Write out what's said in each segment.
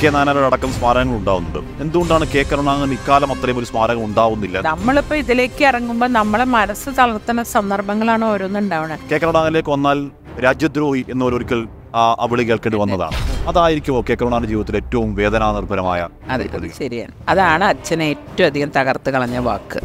K നായനാരുടെ അടക്കം സ്മാരകങ്ങൾ ഉണ്ടാവുന്നത് എന്തുകൊണ്ടാണ് കെ കരുണാകരൻ ഇക്കാലം അത്രയും ഒരു സ്മാരകം ഉണ്ടാവുന്നില്ല നമ്മളിപ്പോ ഇതിലേക്ക് ഇറങ്ങുമ്പോ നമ്മളെ മനസ്സ് തളർത്തുന്ന സന്ദർഭങ്ങളാണ് ഓരോന്നുണ്ടാവുന്നത് കെ കരുണാകരനിലേക്ക് വന്നാൽ രാജ്യദ്രോഹി എന്നൊരിക്കൽ ആ വിളി കേൾക്കേണ്ടി വന്നതാണ് അതായിരിക്കും കെ കരുണാകരൻ ജീവിതത്തിൽ ഏറ്റവും വേദനാനിർഭരമായ അതെ ശരിയാണ് അതാണ് അച്ഛനെ ഏറ്റവും അധികം തകർത്ത് കളഞ്ഞ വാക്ക്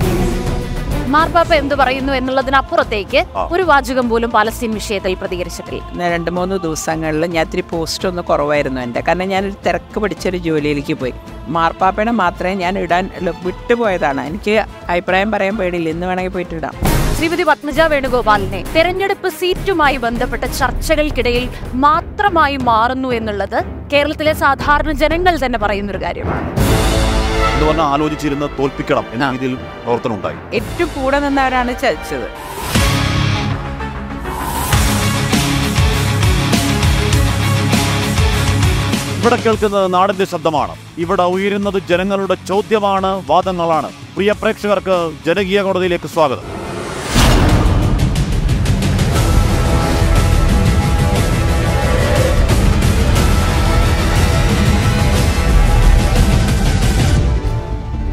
മാർപ്പാപ്പ എന്ത് പറയുന്നു എന്നുള്ളതിനപ്പുറത്തേക്ക് ഒരു വാചകം പോലും പാലസ്തീൻ വിഷയത്തിൽ പ്രതികരിച്ചിട്ടില്ല രണ്ട് മൂന്ന് ദിവസങ്ങളിൽ ഞാൻ ഇത്തിരി പോസ്റ്റ് ഒന്ന് കുറവായിരുന്നു എൻ്റെ കാരണം ഞാനൊരു തിരക്ക് പിടിച്ചൊരു ജോലിയിലേക്ക് പോയി മാർപ്പാപ്പയുടെ മാത്രമേ ഞാൻ ഇടാൻ വിട്ടുപോയതാണ് എനിക്ക് അഭിപ്രായം പറയാൻ പേടിയില്ല ഇന്ന് വേണമെങ്കിൽ പോയിട്ട് ഇടാം ശ്രീമതി പത്മജ വേണുഗോപാലിനെ തെരഞ്ഞെടുപ്പ് സീറ്റുമായി ബന്ധപ്പെട്ട ചർച്ചകൾക്കിടയിൽ മാത്രമായി മാറുന്നു എന്നുള്ളത് കേരളത്തിലെ സാധാരണ ജനങ്ങൾ തന്നെ പറയുന്നൊരു കാര്യമാണ് എന്ന് ആലോചിച്ചിരുന്ന് തോൽപ്പിക്കണം എന്ന രീതിയിൽ പ്രവർത്തനം ഉണ്ടായി ഏറ്റവും കൂടെ നിന്നവരാണ് ചതിച്ചത് ഇവിടെ കേൾക്കുന്നത് നാടിന്റെ ശബ്ദമാണ് ഇവിടെ ഉയരുന്നത് ജനങ്ങളുടെ ചോദ്യമാണ് വാദങ്ങളാണ് പ്രിയ പ്രേക്ഷകർക്ക് ജനകീയ കോടതിയിലേക്ക് സ്വാഗതം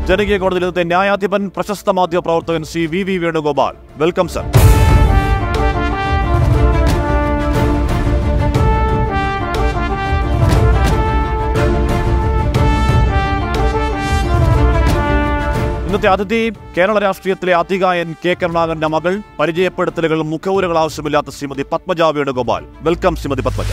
ജനകീയ കോടതിയിൽ ഇന്നത്തെ ന്യായാധിപൻ പ്രശസ്ത മാധ്യമ പ്രവർത്തകൻ C V V Venugopal welcome sir ഇന്നത്തെ അതിഥി കേരള രാഷ്ട്രീയത്തിലെ അധികായൻ കെ കരുണാകരന്റെ മകൾ പരിചയപ്പെടുത്തലുകൾ മുഖവുരകൾ ആവശ്യമില്ലാത്ത ശ്രീമതി പത്മജ വേണുഗോപാൽ വെൽക്കം ശ്രീമതി പത്മജ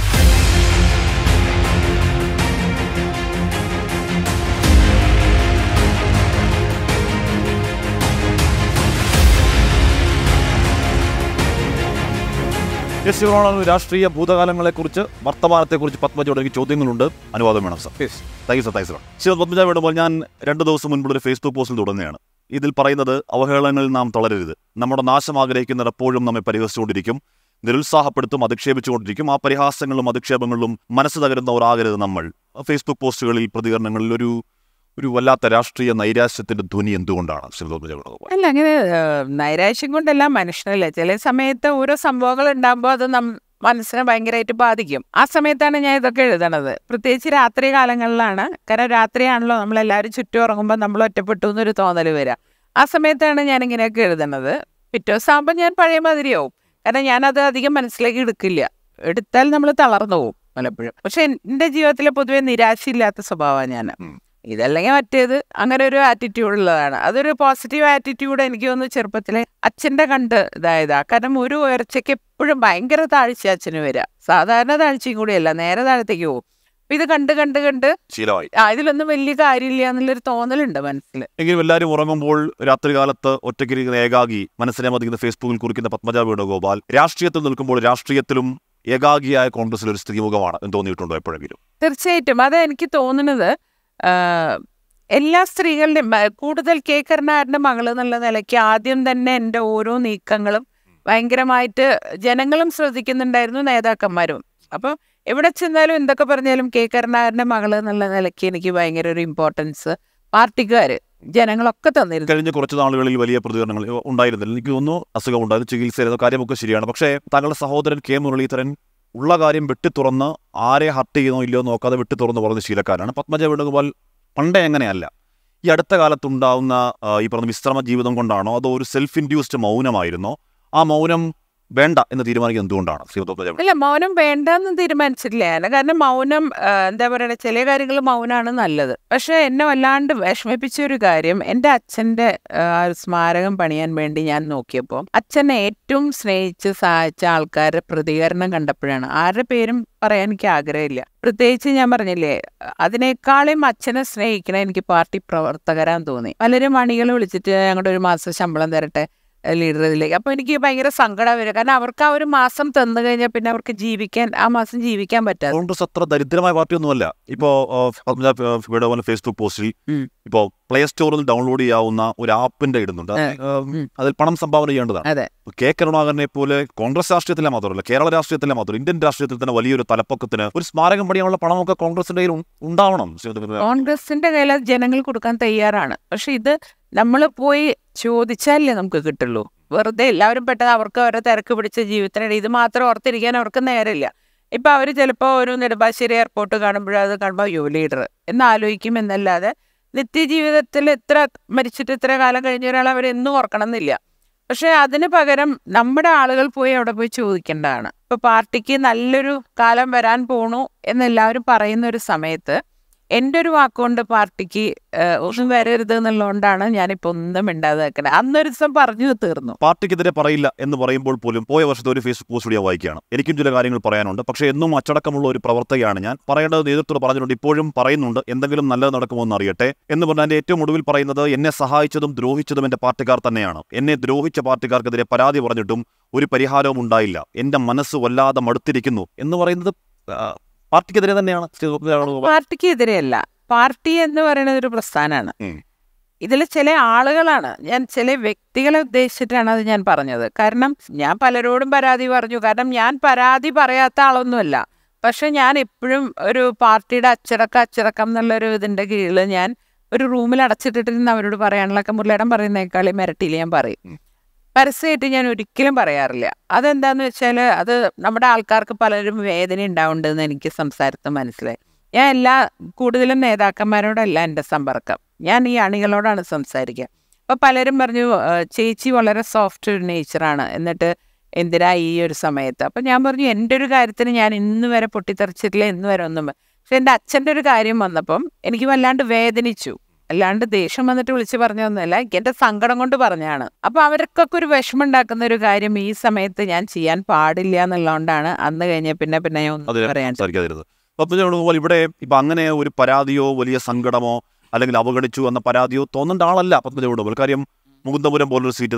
എസ് ശിവറാണ് രാഷ്ട്രീയ ഭൂതകാലങ്ങളെക്കുറിച്ച് വർത്തമാനത്തെക്കുറിച്ച് പത്മജയോട് എനിക്ക് ചോദ്യങ്ങളുണ്ട് അനുവാദം വേണം sir yes thank you sir thank sir Shiva Padmaja വേണമ്പോൾ ഞാൻ രണ്ട് ദിവസം മുൻപുള്ള ഒരു ഫേസ്ബുക്ക് പോസ്റ്റിൽ തുടങ്ങുകയാണ് ഇതിൽ പറയുന്നത് അവഹേളനങ്ങളിൽ നാം തളരരുത് നമ്മുടെ നാശം ആഗ്രഹിക്കുന്ന എപ്പോഴും നമ്മെ പരിഹസിച്ചുകൊണ്ടിരിക്കും നിരുത്സാഹപ്പെടുത്തും അധിക്ഷേപിച്ചുകൊണ്ടിരിക്കും ആ പരിഹാസങ്ങളും അധിക്ഷേപങ്ങളിലും മനസ്സ് തകരുന്നവരാകരുത് നമ്മൾ ഫേസ്ബുക്ക് പോസ്റ്റുകളിൽ പ്രതികരണങ്ങളിൽ ഒരു ഒരു വല്ലാത്ത രാഷ്ട്രീയ നൈരാശ്യത്തിന്റെ ധ്വനി എന്തുകൊണ്ടാണ് അല്ല അങ്ങനെ നൈരാശ്യം കൊണ്ടല്ല മനുഷ്യനല്ല ചില സമയത്ത് ഓരോ സംഭവങ്ങൾ ഉണ്ടാകുമ്പോൾ അത് മനസ്സിനെ ഭയങ്കരമായിട്ട് ബാധിക്കും ആ സമയത്താണ് ഞാൻ ഇതൊക്കെ എഴുതണത് പ്രത്യേകിച്ച് രാത്രി കാലങ്ങളിലാണ് കാരണം രാത്രിയാണല്ലോ നമ്മളെല്ലാവരും ചുറ്റും ഉറങ്ങുമ്പോൾ നമ്മൾ ഒറ്റപ്പെട്ടു എന്നൊരു തോന്നൽ വരാം ആ സമയത്താണ് ഞാൻ ഇങ്ങനെയൊക്കെ എഴുതണത് പിറ്റേ ദിവസം ആകുമ്പോൾ ഞാൻ പഴയ മാതിരിയാവും കാരണം ഞാനത് അധികം മനസ്സിലേക്ക് എടുക്കില്ല എടുത്താൽ നമ്മൾ തളർന്നു പോകും പലപ്പോഴും പക്ഷെ എൻ്റെ ജീവിതത്തിലെ പൊതുവെ നിരാശയില്ലാത്ത സ്വഭാവമാണ് ഞാൻ ഇതല്ലെങ്കിൽ മറ്റേത് അങ്ങനെ ഒരു ആറ്റിറ്റ്യൂഡ് ഉള്ളതാണ് അതൊരു പോസിറ്റീവ് ആറ്റിറ്റ്യൂഡ് എനിക്ക് തോന്നുന്നു ചെറുപ്പത്തിലെ അച്ഛൻ്റെ കണ്ട് ഇതായതാ കാരണം ഒരു ഉയർച്ചയ്ക്ക് എപ്പോഴും ഭയങ്കര താഴ്ച അച്ഛന് വരിക സാധാരണ താഴ്ചയും കൂടിയല്ല നേരെ താഴത്തേക്ക് പോകും ഇത് കണ്ട് കണ്ട് കണ്ട് ശീലമായി ഇതിലൊന്നും വലിയ കാര്യമില്ല എന്നുള്ളൊരു തോന്നലുണ്ട് മനസ്സിൽ എങ്കിലും എല്ലാവരും ഉറങ്ങുമ്പോൾ രാത്രി കാലത്ത് ഒറ്റയ്ക്ക് ഏകാഗി മനസ്സിനെ മതിക്കുന്ന ഫേസ്ബുക്കിൽ കുറിക്കുന്ന പത്മജ വേണുഗോപാൽ രാഷ്ട്രീയത്തിൽ നിൽക്കുമ്പോൾ രാഷ്ട്രീയത്തിലും ഏകാഗിയായ കോൺഗ്രസിൽ ഒരു സ്ത്രീമുഖമാണ് എന്ന് തോന്നിയിട്ടുണ്ടോ എപ്പോഴെങ്കിലും തീർച്ചയായിട്ടും അതെനിക്ക് തോന്നുന്നത് എല്ലാ സ്ത്രീകളുടെയും കൂടുതൽ കെ കരുണാകരൻ്റെ മകൾ എന്നുള്ള നിലയ്ക്ക് ആദ്യം തന്നെ എൻ്റെ ഓരോ നീക്കങ്ങളും ഭയങ്കരമായിട്ട് ജനങ്ങളും ശ്രദ്ധിക്കുന്നുണ്ടായിരുന്നു നേതാക്കന്മാരും അപ്പം എവിടെ ചെന്നാലും എന്തൊക്കെ പറഞ്ഞാലും കെ കരുണാകരൻ്റെ മകൾ എന്നുള്ള നിലയ്ക്ക് എനിക്ക് ഭയങ്കര ഒരു ഇമ്പോർട്ടൻസ് പാർട്ടിക്കാർ ജനങ്ങളൊക്കെ തന്നിരുന്നു കഴിഞ്ഞ കുറച്ച് നാളുകളിൽ വലിയ പ്രതികരണങ്ങൾ ഉണ്ടായിരുന്നില്ല എനിക്ക് തോന്നുന്നു അസുഖം ഉണ്ടായിരുന്നു ചികിത്സ കാര്യമൊക്കെ ശരിയാണ് പക്ഷേ താങ്കളുടെ സഹോദരൻ കെ മുരളീധരൻ ഉള്ള കാര്യം വെട്ടി തുറന്ന് ആരെ ഹർട്ട് ചെയ്യുന്നോ ഇല്ലയോ നോക്കാതെ വെട്ടി തുറന്ന് പറഞ്ഞ ശീലക്കാരാണ് പത്മജ വേണുഗോപാൽ പണ്ടേ എങ്ങനെയല്ല ഈ അടുത്ത കാലത്തുണ്ടാവുന്ന ഈ പറഞ്ഞ വിശ്രമ ജീവിതം കൊണ്ടാണോ അതോ ഒരു സെൽഫ് ഇൻഡ്യൂസ്ഡ് മൗനമായിരുന്നോ ആ മൗനം വേണ്ട എന്ന് തീരുമാനിക്കുന്നത് എന്തുകൊണ്ടാണ് അല്ല മൗനം വേണ്ട എന്ന് തീരുമാനിച്ചിട്ടില്ല കാരണം മൗനം എന്താ പറയുക ചില കാര്യങ്ങൾ മൗനമാണ് നല്ലത് പക്ഷെ എന്നെ വല്ലാണ്ട് വിഷമിപ്പിച്ച ഒരു കാര്യം എൻ്റെ അച്ഛൻ്റെ സ്മാരകം പണിയാൻ വേണ്ടി ഞാൻ നോക്കിയപ്പോൾ അച്ഛനെ ഏറ്റവും സ്നേഹിച്ച് സഹായിച്ച ആൾക്കാരുടെ പ്രതികരണം കണ്ടപ്പോഴാണ് ആരുടെ പേരും പറയാൻ എനിക്ക് ആഗ്രഹമില്ല പ്രത്യേകിച്ച് ഞാൻ പറഞ്ഞില്ലേ അതിനേക്കാളും അച്ഛനെ സ്നേഹിക്കണ എനിക്ക് പാർട്ടി പ്രവർത്തകരാൻ തോന്നി പലരും മണികൾ വിളിച്ചിട്ട് ഞങ്ങളുടെ ഒരു മാസം ശമ്പളം തരട്ടെ ലീഡറിലേക്ക് അപ്പോൾ എനിക്ക് ഭയങ്കര സങ്കടം വരും കാരണം അവർക്ക് ആ ഒരു മാസം തന്നു കഴിഞ്ഞാൽ പിന്നെ അവർക്ക് ജീവിക്കാൻ ആ മാസം ജീവിക്കാൻ പറ്റാതെ കോൺഗ്രസ് അത്ര ദരിദ്രമായ പാർട്ടി ഒന്നുമല്ല ഇപ്പോ ഫേസ്ബുക്ക് പോസ്റ്റിൽ ഇപ്പോ പ്ലേ സ്റ്റോറിൽ ഡൗൺലോഡ് ചെയ്യാവുന്ന ഒരു ആപ്പിന്റെ ഇടുന്നുണ്ട് അതിൽ പണം സംഭാവന ചെയ്യേണ്ടതാണ് കെ കരുണാകരനെ പോലെ കോൺഗ്രസ് രാഷ്ട്രീയത്തിലെ മാത്രമല്ല കേരള രാഷ്ട്രീയത്തിലെ മാത്രം ഇന്ത്യൻ രാഷ്ട്രീയത്തിൽ തന്നെ വലിയൊരു തലപ്പൊക്കത്തിന് ഒരു സ്മാരകം പണിയാനുള്ള പണമൊക്കെ കോൺഗ്രസിന്റെ കയ്യിൽ ഉണ്ടാവണം കോൺഗ്രസിന്റെ കയ്യിൽ ജനങ്ങൾ കൊടുക്കാൻ തയ്യാറാണ് പക്ഷെ ഇത് നമ്മൾ പോയി ചോദിച്ചാലല്ലേ നമുക്ക് കിട്ടുള്ളൂ വെറുതെ എല്ലാവരും പെട്ടെന്ന് അവർക്ക് അവരെ തിരക്ക് പിടിച്ച ജീവിതത്തിനിടെ ഇത് മാത്രം ഓർത്തിരിക്കാൻ അവർക്ക് നേരമില്ല ഇപ്പം അവർ ചിലപ്പോൾ ഒരു നെടുമ്പാശ്ശേരി എയർപോർട്ട് കാണുമ്പോൾ അത് കാണുമ്പോൾ യു ലീഡർ എന്നാലോചിക്കും എന്നല്ലാതെ എന്നല്ലാതെ നിത്യജീവിതത്തിൽ എത്ര മരിച്ചിട്ട് ഇത്ര കാലം കഴിഞ്ഞ ഒരാൾ അവരെന്നും ഓർക്കണം എന്നില്ല പക്ഷേ അതിന് പകരം നമ്മുടെ ആളുകൾ പോയി അവിടെ പോയി ചോദിക്കേണ്ടതാണ് ഇപ്പോൾ പാർട്ടിക്ക് നല്ലൊരു കാലം വരാൻ പോണു എന്നെല്ലാവരും പറയുന്ന ഒരു സമയത്ത് എൻ്റെ ഒരു വാക്കുകൊണ്ട് പാർട്ടിക്ക് ഒന്നും വരരുത് എന്നുള്ളതുകൊണ്ടാണ് ഞാനിപ്പോൾ ഒന്നും മിണ്ടാതെ അന്നൊരു ദിവസം പറഞ്ഞു തീർന്നു പാർട്ടിക്കെതിരെ പറയില്ല എന്ന് പറയുമ്പോൾ പോലും പോയ വർഷത്തെ ഒരു ഫേസ്ബുക്ക് പോസ്റ്റ് വീഡിയോ വായിക്കുകയാണ് എനിക്കും ചില കാര്യങ്ങൾ പറയാനുണ്ട് പക്ഷേ എന്നും അച്ചടക്കമുള്ള ഒരു പ്രവർത്തകയാണ് ഞാൻ പറയേണ്ടത് നേതൃത്വം പറഞ്ഞിട്ടുണ്ട് ഇപ്പോഴും പറയുന്നുണ്ട് എന്തെങ്കിലും നല്ലത് നടക്കുമോ അറിയട്ടെ എന്ന് പറഞ്ഞാൽ ഏറ്റവും ഒടുവിൽ പറയുന്നത് എന്നെ സഹായിച്ചതും ദ്രോഹിച്ചതും എന്റെ പാർട്ടിക്കാർ തന്നെയാണ് എന്നെ ദ്രോഹിച്ച പാർട്ടിക്കാർക്കെതിരെ പരാതി പറഞ്ഞിട്ടും ഒരു പരിഹാരവും ഉണ്ടായില്ല എന്റെ മനസ്സ് വല്ലാതെ മടുത്തിരിക്കുന്നു എന്ന് പറയുന്നത് പാർട്ടിക്കെതിരെ തന്നെയാണ് പാർട്ടിക്കെതിരെയല്ല പാർട്ടി എന്ന് പറയുന്നത് ഒരു പ്രസ്ഥാനമാണ് ഇതിൽ ചില ആളുകളാണ് ഞാൻ ചില വ്യക്തികളെ ഉദ്ദേശിച്ചിട്ടാണ് അത് ഞാൻ പറഞ്ഞത് കാരണം ഞാൻ പലരോടും പരാതി പറഞ്ഞു കാരണം ഞാൻ പരാതി പറയാത്ത ആളൊന്നുമല്ല പക്ഷെ ഞാൻ എപ്പോഴും ഒരു പാർട്ടിയുടെ അച്ചടക്കം അച്ചടക്കം എന്നുള്ളൊരു ഇതിൻ്റെ കീഴിൽ ഞാൻ ഒരു റൂമിൽ നിന്ന് അവരോട് പറയാനുള്ള മുരളിയിടം പറയുന്നേക്കാളും മിരട്ടിയിൽ ഞാൻ പറയും പരസ്യമായിട്ട് ഞാൻ ഒരിക്കലും പറയാറില്ല അതെന്താന്ന് വെച്ചാൽ അത് നമ്മുടെ ആൾക്കാർക്ക് പലരും വേദന ഉണ്ടാവുന്നുണ്ടെന്ന് എനിക്ക് സംസാരത്തിൽ മനസ്സിലായി ഞാൻ എല്ലാ കൂടുതലും നേതാക്കന്മാരോടല്ല എൻ്റെ സമ്പർക്കം ഞാൻ ഈ അണികളോടാണ് സംസാരിക്കുക അപ്പോൾ പലരും പറഞ്ഞു ചേച്ചി വളരെ സോഫ്റ്റ് ഒരു നേച്ചറാണ് എന്നിട്ട് എന്തിനാ ഈ ഒരു സമയത്ത് അപ്പം ഞാൻ പറഞ്ഞു എൻ്റെ ഒരു കാര്യത്തിന് ഞാൻ ഇന്ന് വരെ പൊട്ടിത്തെറിച്ചിട്ടില്ല ഇന്ന് വരെ ഒന്നും പക്ഷെ എൻ്റെ അച്ഛൻ്റെ ഒരു കാര്യം വന്നപ്പം എനിക്ക് വല്ലാണ്ട് വേദനിച്ചു അല്ലാണ്ട് ദേഷ്യം വന്നിട്ട് വിളിച്ചു പറഞ്ഞൊന്നുമല്ല എൻ്റെ സങ്കടം കൊണ്ട് പറഞ്ഞാണ് അപ്പോൾ അവർക്കൊക്കെ ഒരു വിഷമം ഉണ്ടാക്കുന്ന ഒരു കാര്യം ഈ സമയത്ത് ഞാൻ ചെയ്യാൻ പാടില്ല എന്നുള്ളതുകൊണ്ടാണ് അന്ന് കഴിഞ്ഞ പിന്നെ പിന്നെ ഞാൻ പറയാൻ ഇവിടെ ഇപ്പൊ അങ്ങനെ ഒരു പരാതിയോ വലിയ സങ്കടമോ അല്ലെങ്കിൽ അവഗണിച്ചു എന്ന പരാതിയോ തോന്നേണ്ട ആളല്ല പത്മജനോട് കാര്യം മുകുന്ദപുരം പോലൊരു സീറ്റ്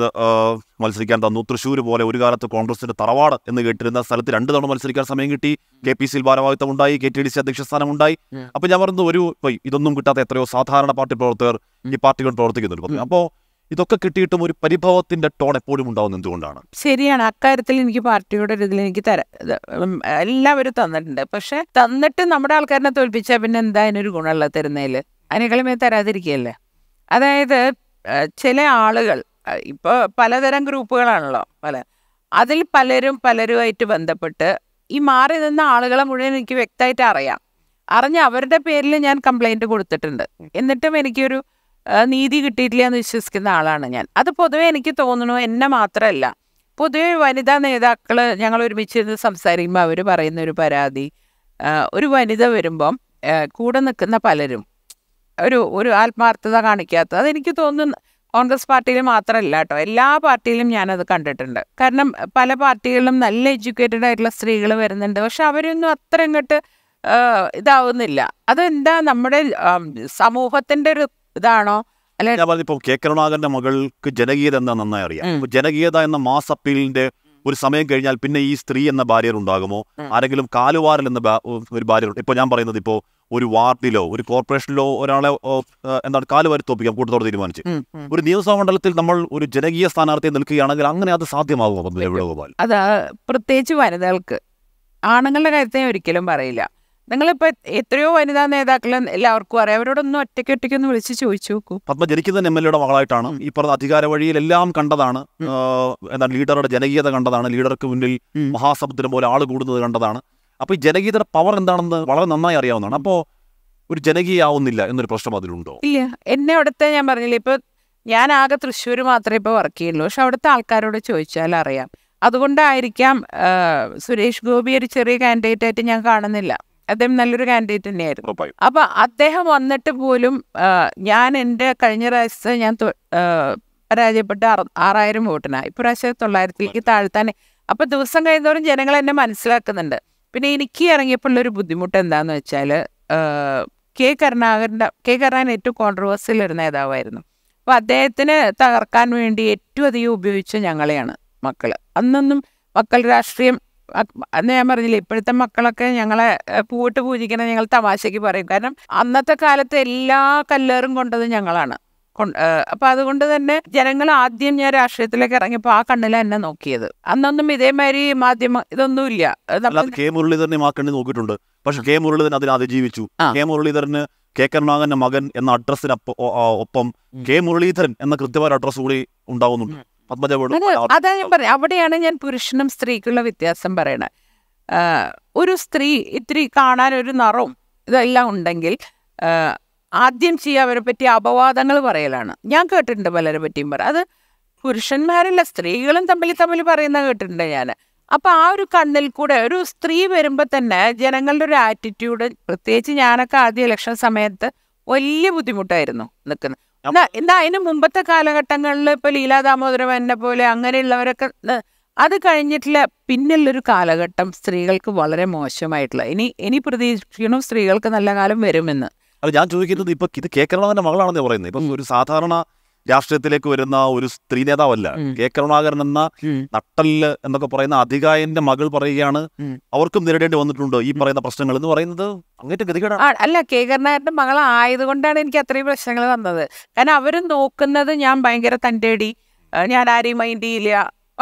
മത്സരിക്കാൻ തന്നു തൃശ്ശൂർ പോലെ ഒരു കാലത്ത് കോൺഗ്രസിന്റെ തറവാട് എന്ന് കേട്ടിരുന്ന സ്ഥലത്ത് രണ്ട് തവണ മത്സരിക്കാൻ സമയം കിട്ടി കെ പി സിയിൽ ഭാരവാഹിത്വം ഉണ്ടായി കെ ടി ഡി സി അധ്യക്ഷ സ്ഥാനം ഉണ്ടായി അപ്പൊ ഞാൻ പറഞ്ഞു ഒരു ഇതൊന്നും കിട്ടാത്ത എത്രയോ സാധാരണ പാർട്ടി പ്രവർത്തകർ ഈ പാർട്ടികൾ പ്രവർത്തിക്കുന്നുണ്ട് അപ്പോൾ ഇതൊക്കെ കിട്ടിയിട്ടും ഒരു പരിഭവത്തിന്റെ ടോൺ എപ്പോഴും ഉണ്ടാവുന്ന എന്തുകൊണ്ടാണ് ശരിയാണ് അക്കാര്യത്തിൽ എനിക്ക് പാർട്ടിയുടെ ഒരു ഇതിൽ എനിക്ക് തര എല്ലാവരും തന്നിട്ടുണ്ട് പക്ഷെ തന്നിട്ട് നമ്മുടെ ആൾക്കാരനെ തോൽപ്പിച്ചാൽ പിന്നെ എന്താ അതിനൊരു ഗുണമുള്ള തരുന്നതിൽ അതിനേക്കാളും തരാതിരിക്കുകയല്ലേ അതായത് ചില ആളുകൾ ഇപ്പോൾ പലതരം ഗ്രൂപ്പുകളാണല്ലോ പല അതിൽ പലരും പലരുമായിട്ട് ബന്ധപ്പെട്ട് ഈ മാറി നിന്ന ആളുകളെ മുഴുവൻ എനിക്ക് വ്യക്തമായിട്ട് അറിയാം അറിഞ്ഞ അവരുടെ പേരിൽ ഞാൻ കംപ്ലൈൻറ്റ് കൊടുത്തിട്ടുണ്ട് എന്നിട്ടും എനിക്കൊരു നീതി കിട്ടിയിട്ടില്ല എന്ന് വിശ്വസിക്കുന്ന ആളാണ് ഞാൻ അത് പൊതുവെ എനിക്ക് തോന്നുന്നു എന്നെ മാത്രമല്ല പൊതുവെ വനിതാ നേതാക്കൾ ഞങ്ങൾ ഒരുമിച്ചിരുന്ന് സംസാരിക്കുമ്പോൾ അവർ പറയുന്ന ഒരു പരാതി ഒരു വനിത വരുമ്പം കൂടെ നിൽക്കുന്ന പലരും ഒരു ഒരു ആത്മാർത്ഥത കാണിക്കാത്തത് അതെനിക്ക് തോന്നുന്നു കോൺഗ്രസ് പാർട്ടിയിൽ മാത്രമല്ല കേട്ടോ എല്ലാ പാർട്ടിയിലും ഞാനത് കണ്ടിട്ടുണ്ട് കാരണം പല പാർട്ടികളിലും നല്ല എഡ്യൂക്കേറ്റഡ് ആയിട്ടുള്ള സ്ത്രീകൾ വരുന്നുണ്ട് പക്ഷെ അവരൊന്നും അത്ര ഇങ്ങോട്ട് ഇതാവുന്നില്ല അതെന്താ നമ്മുടെ സമൂഹത്തിന്റെ ഒരു ഇതാണോ അല്ലെ കരുണാകരന്റെ മകൾക്ക് ജനകീയത എന്താ നന്നായി അറിയാം ജനകീയത എന്ന മാസ് അപ്പീലിന്റെ ഒരു സമയം കഴിഞ്ഞാൽ പിന്നെ ഈ സ്ത്രീ എന്ന ഭാര്യർ ഉണ്ടാകുമോ ആരെങ്കിലും കാലുവാരൽ എന്ന ഒരു ഭാര്യ ഇപ്പൊ ഞാൻ പറയുന്നത് ഇപ്പോ ഒരു വാർഡിലോ ഒരു കോർപ്പറേഷനിലോ ഒരാളെ എന്താണ് കാല് വരുത്തോപ്പിക്കാം കൂട്ടത്തോടെ തീരുമാനിച്ച് ഒരു നിയമസഭാ മണ്ഡലത്തിൽ നമ്മൾ ഒരു ജനകീയ സ്ഥാനാർത്ഥിയെ നിൽക്കുകയാണെങ്കിൽ അങ്ങനെ അത് സാധ്യമാകുമോ വേണുഗോപാൽ അത് പ്രത്യേകിച്ച് വനിതകൾക്ക് ആണുങ്ങളുടെ കാര്യത്തെ ഒരിക്കലും പറയില്ല നിങ്ങളിപ്പോ എത്രയോ വനിതാ നേതാക്കൾ എല്ലാവർക്കും അറിയാം അവരോടൊന്നും ഒറ്റയ്ക്ക് ഒറ്റയ്ക്ക് ഒന്ന് വിളിച്ച് ചോദിച്ചു നോക്കൂ പത്മ ജനിക്കുന്ന എം എൽ എയുടെ മകളായിട്ടാണ് ഈ പറഞ്ഞ അധികാര വഴിയിൽ എല്ലാം കണ്ടതാണ് എന്താണ് ലീഡറുടെ ജനകീയത കണ്ടതാണ് ലീഡർക്ക് മുന്നിൽ മഹാസമുദ്രം പോലെ ആൾ കൂടുന്നത് കണ്ടതാണ് അപ്പോൾ ഈ ജനകീയതയുടെ പവർ എന്താണെന്ന് വളരെ നന്നായി അറിയാവുന്നതാണ് അപ്പോൾ ഒരു ജനകീയാവുന്നില്ല എന്നൊരു പ്രശ്നം അതിലുണ്ടോ ഇല്ല എന്നെ അവിടുത്തെ ഞാൻ പറഞ്ഞില്ലേ ഇപ്പോൾ ഞാൻ ആകെ തൃശ്ശൂർ മാത്രമേ ഇപ്പോൾ വർക്ക് ചെയ്യുള്ളൂ പക്ഷെ അവിടുത്തെ ആൾക്കാരോട് ചോദിച്ചാൽ അറിയാം അതുകൊണ്ടായിരിക്കാം സുരേഷ് ഗോപി ഒരു ചെറിയ കാൻഡിഡേറ്റ് ആയിട്ട് ഞാൻ കാണുന്നില്ല അദ്ദേഹം നല്ലൊരു കാൻഡിഡേറ്റ് തന്നെയായിരുന്നു അപ്പൊ അദ്ദേഹം വന്നിട്ട് പോലും ഞാൻ എൻ്റെ കഴിഞ്ഞ പ്രാവശ്യത്തെ ഞാൻ പരാജയപ്പെട്ട ആറായിരം വോട്ടിനാണ് ഇപ്രാവശ്യം തൊള്ളായിരത്തിലേക്ക് താഴ്ത്താൻ അപ്പൊ ദിവസം കഴിയുന്നവരും ജനങ്ങൾ എന്നെ മനസ്സിലാക്കുന്നുണ്ട് പിന്നെ എനിക്ക് ഉള്ളൊരു ബുദ്ധിമുട്ട് എന്താണെന്ന് വെച്ചാൽ കെ കരുണാകരൻ്റെ കെ കരുണാകരൻ ഏറ്റവും കോൺട്രവേഴ്സിൽ ഒരു നേതാവായിരുന്നു അപ്പോൾ അദ്ദേഹത്തിന് തകർക്കാൻ വേണ്ടി ഏറ്റവും അധികം ഉപയോഗിച്ച ഞങ്ങളെയാണ് മക്കൾ അന്നൊന്നും മക്കൾ രാഷ്ട്രീയം അന്ന് ഞാൻ പറഞ്ഞില്ലേ ഇപ്പോഴത്തെ മക്കളൊക്കെ ഞങ്ങളെ പൂവിട്ട് പൂജിക്കണ ഞങ്ങൾ തമാശയ്ക്ക് പറയും കാരണം അന്നത്തെ കാലത്ത് എല്ലാ കല്ലേറും കൊണ്ടത് ഞങ്ങളാണ് അപ്പൊ അതുകൊണ്ട് തന്നെ ജനങ്ങൾ ആദ്യം ഞാൻ രാഷ്ട്രീയത്തിലേക്ക് ഇറങ്ങിയപ്പോ ആ കണ്ണിലാണ് എന്നെ നോക്കിയത് അന്നൊന്നും ഇതേമാതിരി മാധ്യമ ഇതൊന്നുമില്ല കെ മുരളീധരനെ ആ കണ്ണിൽ നോക്കിയിട്ടുണ്ട് പക്ഷെ കെ മുരളീധരൻ അതിനെ അതിജീവിച്ചു കെ മുരളീധരന് കെ കരുണാകരന്റെ മകൻ എന്ന അഡ്രസ്സിന് ഒപ്പം കെ മുരളീധരൻ എന്ന കൃത്യമായ അഡ്രസ് കൂടി ഉണ്ടാവുന്നുണ്ട് അതാ ഞാൻ പറയാം അവിടെയാണ് ഞാൻ പുരുഷനും സ്ത്രീക്കുള്ള വ്യത്യാസം പറയണേ ഒരു സ്ത്രീ ഇത്തിരി കാണാൻ ഒരു നിറവും ഇതെല്ലാം ഉണ്ടെങ്കിൽ ആദ്യം ചെയ്യുക അവരെ പറ്റി അപവാദങ്ങൾ പറയലാണ് ഞാൻ കേട്ടിട്ടുണ്ട് പലരെ പറ്റിയും പറ അത് പുരുഷന്മാരല്ല സ്ത്രീകളും തമ്മിൽ തമ്മിൽ പറയുന്ന കേട്ടിട്ടുണ്ട് ഞാൻ അപ്പോൾ ആ ഒരു കണ്ണിൽ കൂടെ ഒരു സ്ത്രീ വരുമ്പോൾ തന്നെ ജനങ്ങളുടെ ഒരു ആറ്റിറ്റ്യൂഡ് പ്രത്യേകിച്ച് ഞാനൊക്കെ ആദ്യ ഇലക്ഷൻ സമയത്ത് വലിയ ബുദ്ധിമുട്ടായിരുന്നു നിൽക്കുന്നത് എന്നാ എന്താ അതിന് മുമ്പത്തെ കാലഘട്ടങ്ങളിൽ ഇപ്പോൾ ലീലാ ദാമോദരം എന്നെ പോലെ അങ്ങനെയുള്ളവരൊക്കെ അത് കഴിഞ്ഞിട്ടുള്ള പിന്നുള്ളൊരു കാലഘട്ടം സ്ത്രീകൾക്ക് വളരെ മോശമായിട്ടുള്ള ഇനി ഇനി പ്രതീക്ഷിക്കണം സ്ത്രീകൾക്ക് നല്ല കാലം വരുമെന്ന് അല്ല ഞാൻ ചോദിക്കുന്നത് ഇപ്പൊ ഇത് കെ മകളാണെന്ന് പറയുന്നത് ഇപ്പൊ ഒരു സാധാരണ രാഷ്ട്രീയത്തിലേക്ക് വരുന്ന ഒരു സ്ത്രീ നേതാവല്ല കെ കരുണാകരൻ എന്ന നട്ടല് എന്നൊക്കെ പറയുന്ന അധികായന്റെ മകൾ പറയുകയാണ് അവർക്കും നേരിടേണ്ടി വന്നിട്ടുണ്ട് ഈ പറയുന്ന പ്രശ്നങ്ങൾ എന്ന് പറയുന്നത് അങ്ങനത്തെ ഗതികേടാണ് അല്ല കെ കരുണാകരന്റെ മകൾ ആയതുകൊണ്ടാണ് എനിക്ക് അത്രയും പ്രശ്നങ്ങൾ വന്നത് കാരണം അവരും നോക്കുന്നത് ഞാൻ ഭയങ്കര തൻ്റെടി ഞാൻ ആരെയും മൈൻഡ് ചെയ്യില്ല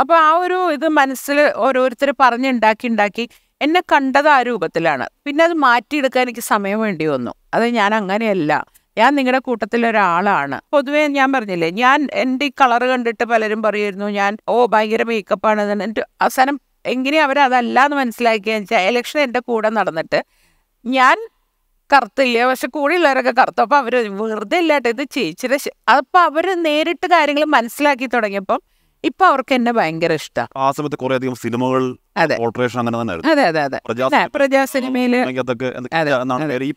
അപ്പൊ ആ ഒരു ഇത് മനസ്സിൽ ഓരോരുത്തർ പറഞ്ഞുണ്ടാക്കി ഉണ്ടാക്കി എന്നെ കണ്ടത് ആ രൂപത്തിലാണ് പിന്നെ അത് മാറ്റിയെടുക്കാൻ എനിക്ക് സമയം വേണ്ടി വന്നു അത് ഞാൻ അങ്ങനെയല്ല ഞാൻ നിങ്ങളുടെ കൂട്ടത്തിൽ ഒരാളാണ് പൊതുവേ ഞാൻ പറഞ്ഞില്ലേ ഞാൻ എൻ്റെ ഈ കളർ കണ്ടിട്ട് പലരും പറയുമായിരുന്നു ഞാൻ ഓ ഭയങ്കര മേക്കപ്പാണ് എന്നിട്ട് അവസാനം എങ്ങനെ അവരതല്ല എന്ന് മനസ്സിലാക്കിയെന്ന് വെച്ചാൽ ഇലക്ഷൻ എൻ്റെ കൂടെ നടന്നിട്ട് ഞാൻ കറുത്തില്ല പക്ഷെ ഉള്ളവരൊക്കെ കറുത്തു അപ്പോൾ അവർ വെറുതെ ഇല്ലാട്ട് ഇത് ചേച്ചിയുടെ അപ്പോൾ അവർ നേരിട്ട് കാര്യങ്ങൾ മനസ്സിലാക്കി തുടങ്ങിയപ്പം ഇപ്പം അവർക്ക് എന്നെ ഭയങ്കര ഇഷ്ടമാണ് ആ സമയത്ത് കുറേ അധികം സിനിമകൾ കോർപ്പറേഷൻ അങ്ങനെ തന്നെ അതെ അതെ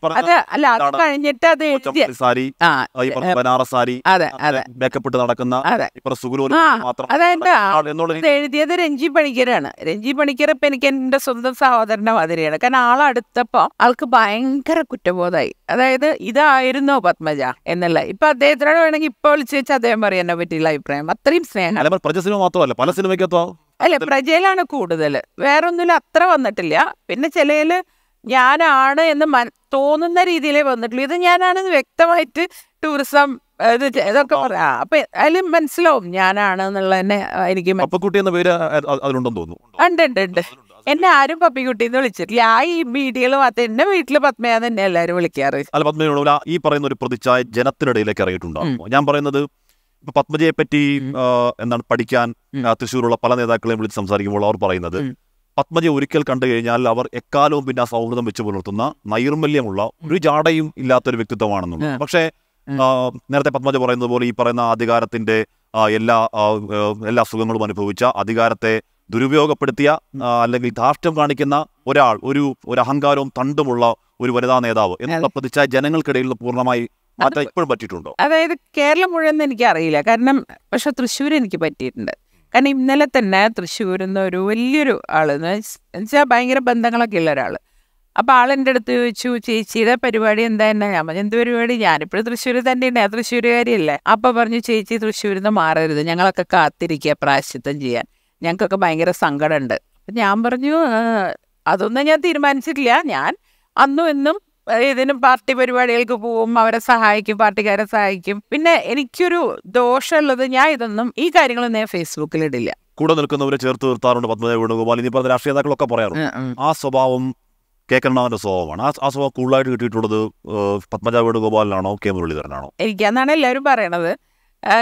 അതെ അല്ല അത് കഴിഞ്ഞിട്ട് അത് സാരി ബനാറസ് സാരി മേക്കപ്പ് ഇട്ട് നടക്കുന്ന എഴുതിയത് രഞ്ജി പണിക്കരാണ് രഞ്ജി പണിക്കർ ഇപ്പൊ എനിക്ക് എന്റെ സ്വന്തം സഹോദരന്റെ മാതിരിയാണ് കാരണം ആളടുത്തപ്പോ ആൾക്ക് ഭയങ്കര കുറ്റബോധായി അതായത് ഇതായിരുന്നു പത്മജ എന്നല്ല ഇപ്പൊ അദ്ദേഹത്തിനോട് വേണമെങ്കിൽ ഇപ്പൊ വിളിച്ചു വെച്ചാൽ അദ്ദേഹം പറയാൻ പറ്റിയുള്ള അഭിപ്രായം അത്രയും സ്നേഹം പ്രജ സിനിമ മാത്രമല്ല പല സിനിമയ്ക്കത്തോ അല്ല പ്രജയിലാണ് കൂടുതൽ വേറൊന്നിലും അത്ര വന്നിട്ടില്ല പിന്നെ ചിലയിൽ ഞാനാണ് എന്ന് മന തോന്നുന്ന രീതിയിലേ വന്നിട്ടുള്ളൂ ഇത് ഞാനാണെന്ന് വ്യക്തമായിട്ട് ടൂറിസം ഇത് ഇതൊക്കെ പറയാ അപ്പൊ അതിൽ മനസ്സിലാവും ഞാനാണ് എന്നുള്ള തന്നെ എനിക്ക് ഉണ്ട് ഉണ്ട് ഉണ്ട് എന്നെ ആരും പപ്പിക്കുട്ടി എന്ന് വിളിച്ചിട്ടില്ല ആ ഈ മീഡിയകൾ മാത്രം എന്റെ വീട്ടില് പത്മയാന്ന് എന്നെ എല്ലാരും വിളിക്കാറ് അല്ല ഈ പറയുന്ന ഒരു പ്രതിച്ഛായ ജനത്തിനിടയിലേക്ക് അറിയിട്ടുണ്ടാവും ഞാൻ പറയുന്നത് ഇപ്പൊ പത്മജയെ പറ്റി എന്താണ് പഠിക്കാൻ തൃശ്ശൂരുള്ള പല നേതാക്കളെയും വിളിച്ച് സംസാരിക്കുമ്പോൾ അവർ പറയുന്നത് പത്മജ ഒരിക്കൽ കണ്ടു കഴിഞ്ഞാൽ അവർ എക്കാലവും പിന്നെ ആ സൗഹൃദം വെച്ച് പുലർത്തുന്ന നൈർമല്യമുള്ള ഒരു ജാടയും ഇല്ലാത്തൊരു വ്യക്തിത്വമാണെന്നുള്ളത് പക്ഷേ നേരത്തെ പത്മജ പറയുന്നത് പോലെ ഈ പറയുന്ന അധികാരത്തിന്റെ എല്ലാ എല്ലാ അസുഖങ്ങളും അനുഭവിച്ച അധികാരത്തെ ദുരുപയോഗപ്പെടുത്തിയ അല്ലെങ്കിൽ ധാർഷ്ട്യം കാണിക്കുന്ന ഒരാൾ ഒരു ഒരു അഹങ്കാരവും തണ്ടുമുള്ള ഒരു വനിതാ നേതാവ് എന്നുള്ള പ്രതിച്ഛായ ജനങ്ങൾക്കിടയിൽ പൂർണ്ണമായി അതായത് കേരളം മുഴുവൻ എനിക്ക് അറിയില്ല കാരണം പക്ഷെ തൃശ്ശൂർ എനിക്ക് പറ്റിയിട്ടുണ്ട് കാരണം ഇന്നലെ തന്നെ തൃശ്ശൂരിൽ നിന്ന് ഒരു വലിയൊരു ആള് വെച്ചാൽ ഭയങ്കര ബന്ധങ്ങളൊക്കെ ഉള്ള ഒരാൾ അപ്പോൾ എന്റെ അടുത്ത് ചോദിച്ചു ചേച്ചിയുടെ പരിപാടി എന്താ എന്നാ ഞാൻ പറഞ്ഞു എന്ത് പരിപാടി ഞാനിപ്പോഴും തൃശ്ശൂരിൽ തന്നെയുണ്ട് ഞാൻ തൃശ്ശൂരുകാരിയല്ലേ അപ്പോൾ പറഞ്ഞു ചേച്ചി തൃശ്ശൂരിൽ നിന്ന് മാറരുത് ഞങ്ങളൊക്കെ കാത്തിരിക്കുക പ്രായശ്ചിത്തം ചെയ്യാൻ ഞങ്ങൾക്കൊക്കെ ഭയങ്കര സങ്കടമുണ്ട് ഞാൻ പറഞ്ഞു അതൊന്നും ഞാൻ തീരുമാനിച്ചിട്ടില്ല ഞാൻ അന്നും എന്നും ഇതിനും പാർട്ടി പരിപാടികൾക്ക് പോവും അവരെ സഹായിക്കും പാർട്ടിക്കാരെ സഹായിക്കും പിന്നെ എനിക്കൊരു ദോഷമുള്ളത് ഞാൻ ഇതൊന്നും ഈ കാര്യങ്ങളൊന്നും ഞാൻ ഫേസ്ബുക്കിൽ ഇടില്ല കൂടെ നിൽക്കുന്നവരെ ചേർത്ത് നിർത്താറുണ്ട് പത്മജ വേണുഗോപാൽ ഇനി പറഞ്ഞ രാഷ്ട്രീയ നേതാക്കളൊക്കെ പറയാറുണ്ട് ആ സ്വഭാവം കെ സ്വഭാവമാണ് ആ സ്വഭാവം കൂടുതലായിട്ട് കിട്ടിയിട്ടുള്ളത് പത്മജ വേണുഗോപാലിനാണോ കെ മുരളീധരനാണോ എനിക്കെന്നാണ് എല്ലാവരും പറയണത്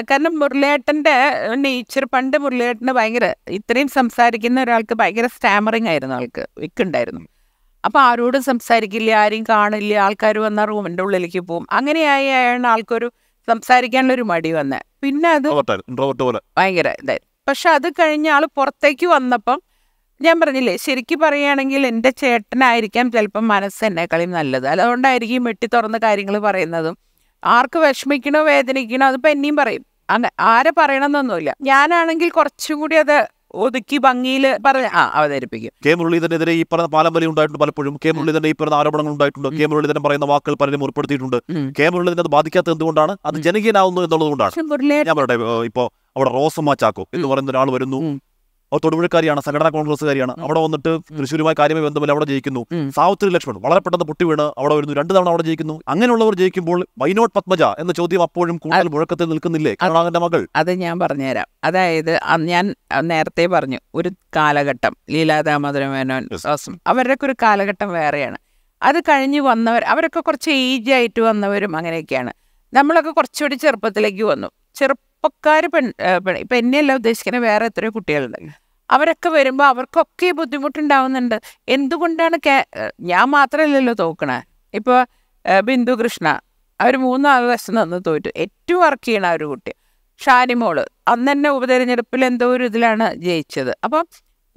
കാരണം മുരളിയേട്ടന്റെ നേച്ചർ പണ്ട് മുരളിയേട്ടന് ഭയങ്കര ഇത്രയും സംസാരിക്കുന്ന ഒരാൾക്ക് ഭയങ്കര സ്റ്റാമറിങ് ആയിരുന്നു ആൾക്ക് വിക്കുണ്ടായിരുന്നു അപ്പോൾ ആരോടും സംസാരിക്കില്ല ആരെയും കാണില്ല ആൾക്കാർ വന്നാൽ റൂമിൻ്റെ ഉള്ളിലേക്ക് പോകും അങ്ങനെയായി അയാളുടെ ആൾക്കൊരു സംസാരിക്കാനുള്ളൊരു മടി വന്നത് പിന്നെ അത് ഭയങ്കര ഇതായി പക്ഷെ അത് കഴിഞ്ഞ് ആൾ പുറത്തേക്ക് വന്നപ്പം ഞാൻ പറഞ്ഞില്ലേ ശരിക്കും പറയുകയാണെങ്കിൽ എൻ്റെ ചേട്ടനായിരിക്കാം ചിലപ്പം മനസ്സ് എന്നെക്കാളും നല്ലത് അതുകൊണ്ടായിരിക്കും വെട്ടി തുറന്ന് കാര്യങ്ങൾ പറയുന്നതും ആർക്ക് വിഷമിക്കണോ വേദനിക്കണോ അതിപ്പോൾ എന്നെയും പറയും അങ്ങനെ ആരെ പറയണമെന്നൊന്നുമില്ല ഞാനാണെങ്കിൽ കുറച്ചും കൂടി അത് ഒതുക്കി ഭംഗിയിൽ പറഞ്ഞ ആ അവതരിപ്പിക്കും കെ മുരളീധരനെതിരെ ഈ പറഞ്ഞ പാലംവലി ഉണ്ടായിട്ടുണ്ട് പലപ്പോഴും കെ മുരളീധരൻ ഈ പറഞ്ഞ ആരോപണങ്ങൾ ഉണ്ടായിട്ടുണ്ട് കെ മുരളീധരൻ പറയുന്ന വാക്കുകൾ പലരും ഉൾപ്പെടുത്തിയിട്ടുണ്ട് കെ മുരളീധരൻ അത് ബാധിക്കാത്ത എന്തുകൊണ്ടാണ് അത് ജനകീയനാവുന്നു എന്നുള്ളത് കൊണ്ടാണ് ഞാൻ പറയട്ടെ ഇപ്പോ അവിടെ റോസമ്മ ചാക്കോ എന്ന് പറയുന്ന ഒരാൾ വരുന്നു അവർ തൊടുപുഴക്കാരിയാണ് സംഘടനാ കോൺഗ്രസ്സുകാരിയാണ് അവിടെ വന്നിട്ട് തൃശ്ശൂരുമായി കാര്യമായി ബന്ധമില്ല അവിടെ ജയിക്കുന്നു സാവിത്രി ലക്ഷ്മൺ വളരെ പെട്ടെന്ന് പൊട്ടി വീണ് അവിടെ വരുന്നു രണ്ട് തവണ അവിടെ ജയിക്കുന്നു അങ്ങനെയുള്ളവർ ജയിക്കുമ്പോൾ വൈനോട്ട് പത്മജ എന്ന ചോദ്യം അപ്പോഴും കൂടുതൽ മുഴക്കത്തിൽ നിൽക്കുന്നില്ലേ കരുണാകരന്റെ മകൾ അത് ഞാൻ പറഞ്ഞുതരാം അതായത് ഞാൻ നേരത്തെ പറഞ്ഞു ഒരു കാലഘട്ടം ദാമോദര മേനോൻ അവരുടെയൊക്കെ ഒരു കാലഘട്ടം വേറെയാണ് അത് കഴിഞ്ഞ് വന്നവർ അവരൊക്കെ കുറച്ച് ഏജ് ആയിട്ട് വന്നവരും അങ്ങനെയൊക്കെയാണ് നമ്മളൊക്കെ കുറച്ചുകൂടി ചെറുപ്പത്തിലേക്ക് വന്നു ചെറു ചെറുപ്പക്കാർ പെൺ പെൺ ഇപ്പം എന്നെയല്ല ഉദ്ദേശിക്കുന്നത് വേറെ എത്രയോ കുട്ടികളുണ്ട് അവരൊക്കെ വരുമ്പോൾ അവർക്കൊക്കെ ബുദ്ധിമുട്ടുണ്ടാവുന്നുണ്ട് എന്തുകൊണ്ടാണ് കേ ഞാൻ മാത്രമല്ലല്ലോ തോക്കണേ ഇപ്പോൾ ബിന്ദു കൃഷ്ണ അവർ മൂന്നാല് ലക്ഷം നിന്ന് തോറ്റു ഏറ്റവും വർക്ക് ചെയ്യണ ഒരു കുട്ടി ഷാനിമോള് അന്ന് തന്നെ ഉപതെരഞ്ഞെടുപ്പിൽ എന്തോ ഒരു ഇതിലാണ് ജയിച്ചത് അപ്പം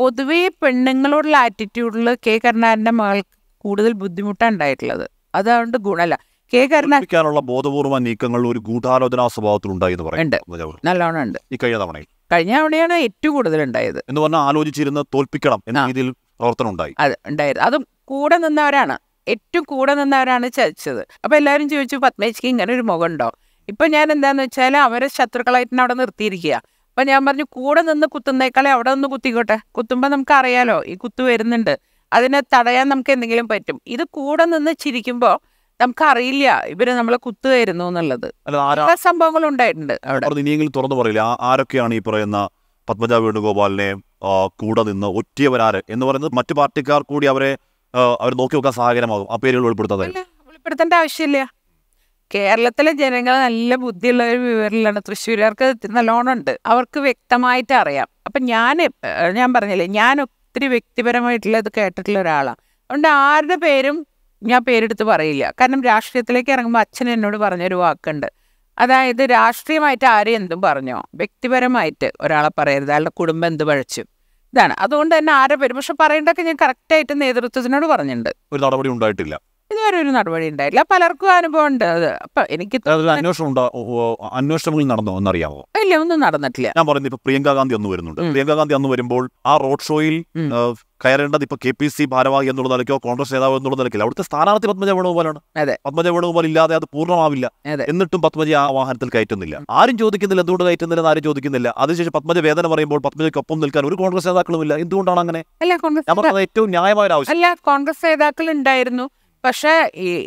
പൊതുവേ പെണ്ണുങ്ങളോടുള്ള ആറ്റിറ്റ്യൂഡിൽ കെ കരുണാകരൻ്റെ മകൾക്ക് കൂടുതൽ ബുദ്ധിമുട്ടാണ് ഉണ്ടായിട്ടുള്ളത് അതുകൊണ്ട് ഗുണമല്ല കെ കരുണാക്കാനുള്ള ബോധപൂർവ്വ നീക്കങ്ങൾ ഒരു ഗൂഢാലോചനാ സ്വഭാവത്തിലുണ്ടായി എന്ന് പറയുന്നത് നല്ലോണം ഉണ്ട് ഈ കഴിഞ്ഞ തവണയിൽ കഴിഞ്ഞ തവണയാണ് ഏറ്റവും കൂടുതൽ ഉണ്ടായത് എന്ന് പറഞ്ഞാൽ ആലോചിച്ചിരുന്ന തോൽപ്പിക്കണം എന്ന രീതിയിൽ പ്രവർത്തനം ഉണ്ടായി അത് ഉണ്ടായിരുന്നു അതും കൂടെ നിന്നവരാണ് ഏറ്റവും കൂടെ നിന്നവരാണ് ചതിച്ചത് അപ്പൊ എല്ലാവരും ചോദിച്ചു പത്മേച്ചിക്ക് ഇങ്ങനെ ഒരു മുഖമുണ്ടോ ഇപ്പൊ ഞാൻ എന്താന്ന് വെച്ചാൽ അവരെ ശത്രുക്കളായിട്ട് അവിടെ നിർത്തിയിരിക്കുക അപ്പൊ ഞാൻ പറഞ്ഞു കൂടെ നിന്ന് കുത്തുന്നേക്കാളെ അവിടെ നിന്ന് കുത്തിക്കോട്ടെ കുത്തുമ്പോൾ നമുക്ക് അറിയാലോ ഈ കുത്തു വരുന്നുണ്ട് അതിനെ തടയാൻ നമുക്ക് എന്തെങ്കിലും പറ്റും ഇത് കൂടെ നിന്ന് ചിരിക്കുമ്പോൾ നമുക്കറിയില്ല ഇവര് നമ്മളെ കുത്തുകയായിരുന്നു എന്നുള്ളത് സംഭവങ്ങൾ ഉണ്ടായിട്ടുണ്ട് അവിടെ ഇനിയെങ്കിലും തുറന്നു പറയില്ല ആരൊക്കെയാണ് ഈ പറയുന്ന പത്മജ വേണുഗോപാലിനെ കൂടെ നിന്ന് ഒറ്റയവരാര് എന്ന് പറയുന്നത് മറ്റു പാർട്ടിക്കാർ കൂടി അവരെ അവർ നോക്കി വെക്കാൻ സഹായകരമാകും ആ പേരുകൾ വെളിപ്പെടുത്താതെ വെളിപ്പെടുത്തേണ്ട ആവശ്യമില്ല കേരളത്തിലെ ജനങ്ങൾ നല്ല ബുദ്ധിയുള്ള ഒരു വിവരലാണ് തൃശ്ശൂരുകാർക്ക് നല്ലോണം ഉണ്ട് അവർക്ക് വ്യക്തമായിട്ട് അറിയാം അപ്പൊ ഞാൻ ഞാൻ പറഞ്ഞില്ലേ ഞാൻ ഒത്തിരി വ്യക്തിപരമായിട്ടുള്ള ഇത് കേട്ടിട്ടുള്ള ഒരാളാണ് അതുകൊണ്ട് ആരുടെ പേരും ഞാൻ പേരെടുത്ത് പറയില്ല കാരണം രാഷ്ട്രീയത്തിലേക്ക് ഇറങ്ങുമ്പോൾ അച്ഛൻ എന്നോട് പറഞ്ഞൊരു വാക്കുണ്ട് അതായത് രാഷ്ട്രീയമായിട്ട് ആരും എന്തും പറഞ്ഞോ വ്യക്തിപരമായിട്ട് ഒരാളെ പറയരുത് അയാളുടെ കുടുംബം എന്ത് പഴച്ചു ഇതാണ് അതുകൊണ്ട് തന്നെ ആരെ പേര് പക്ഷെ പറയേണ്ടതൊക്കെ ഞാൻ കറക്റ്റായിട്ട് നേതൃത്വത്തിനോട് പറഞ്ഞിട്ടുണ്ട് ഒരു ഉണ്ടായിട്ടില്ല ഇതുവരെ ഒരു നടപടി ഉണ്ടായില്ല പലർക്കും അനുഭവം ഉണ്ട് അത് അപ്പൊ എനിക്ക് അന്വേഷണം നടന്നോ എന്നറിയാമോ ഇല്ല ഒന്നും നടന്നിട്ടില്ല ഞാൻ പറയുന്നത് ഇപ്പൊ പ്രിയങ്ക ഗാന്ധി ഒന്ന് വരുന്നുണ്ട് പ്രിയങ്കാ ഗാന്ധി അന്ന് വരുമ്പോൾ ആ റോഡ് ഷോയിൽ കയറേണ്ടത് ഇപ്പൊ കെ പി സി ഭാരവാഹി എന്നുള്ള നിലയ്ക്കോ കോൺഗ്രസ് നേതാവ് എന്നുള്ള നിലയ്ക്കില്ല അവിടുത്തെ സ്ഥാനാർത്ഥി പത്മജ വേണുഗോപാലാണ് പത്മജ വേണുഗോപാൽ ഇല്ലാതെ അത് പൂർണ്ണമാവില്ല എന്നിട്ടും പത്മജ ആ വാഹനത്തിൽ കയറ്റുന്നില്ല ആരും ചോദിക്കുന്നില്ല എന്തുകൊണ്ട് കയറ്റുന്നില്ല ആരും ചോദിക്കുന്നില്ല അതിനുശേഷം പത്മജ വേദന പറയുമ്പോൾ പത്മജയ്ക്കൊപ്പം നിൽക്കാൻ ഒരു കോൺഗ്രസ് നേതാക്കളും ഇല്ല എന്തുകൊണ്ടാണ് അങ്ങനെ ഏറ്റവും ന്യായമായ ഒരു ആവശ്യം അല്ല കോൺഗ്രസ് നേതാക്കൾ ഉണ്ടായിരുന്നു പക്ഷെ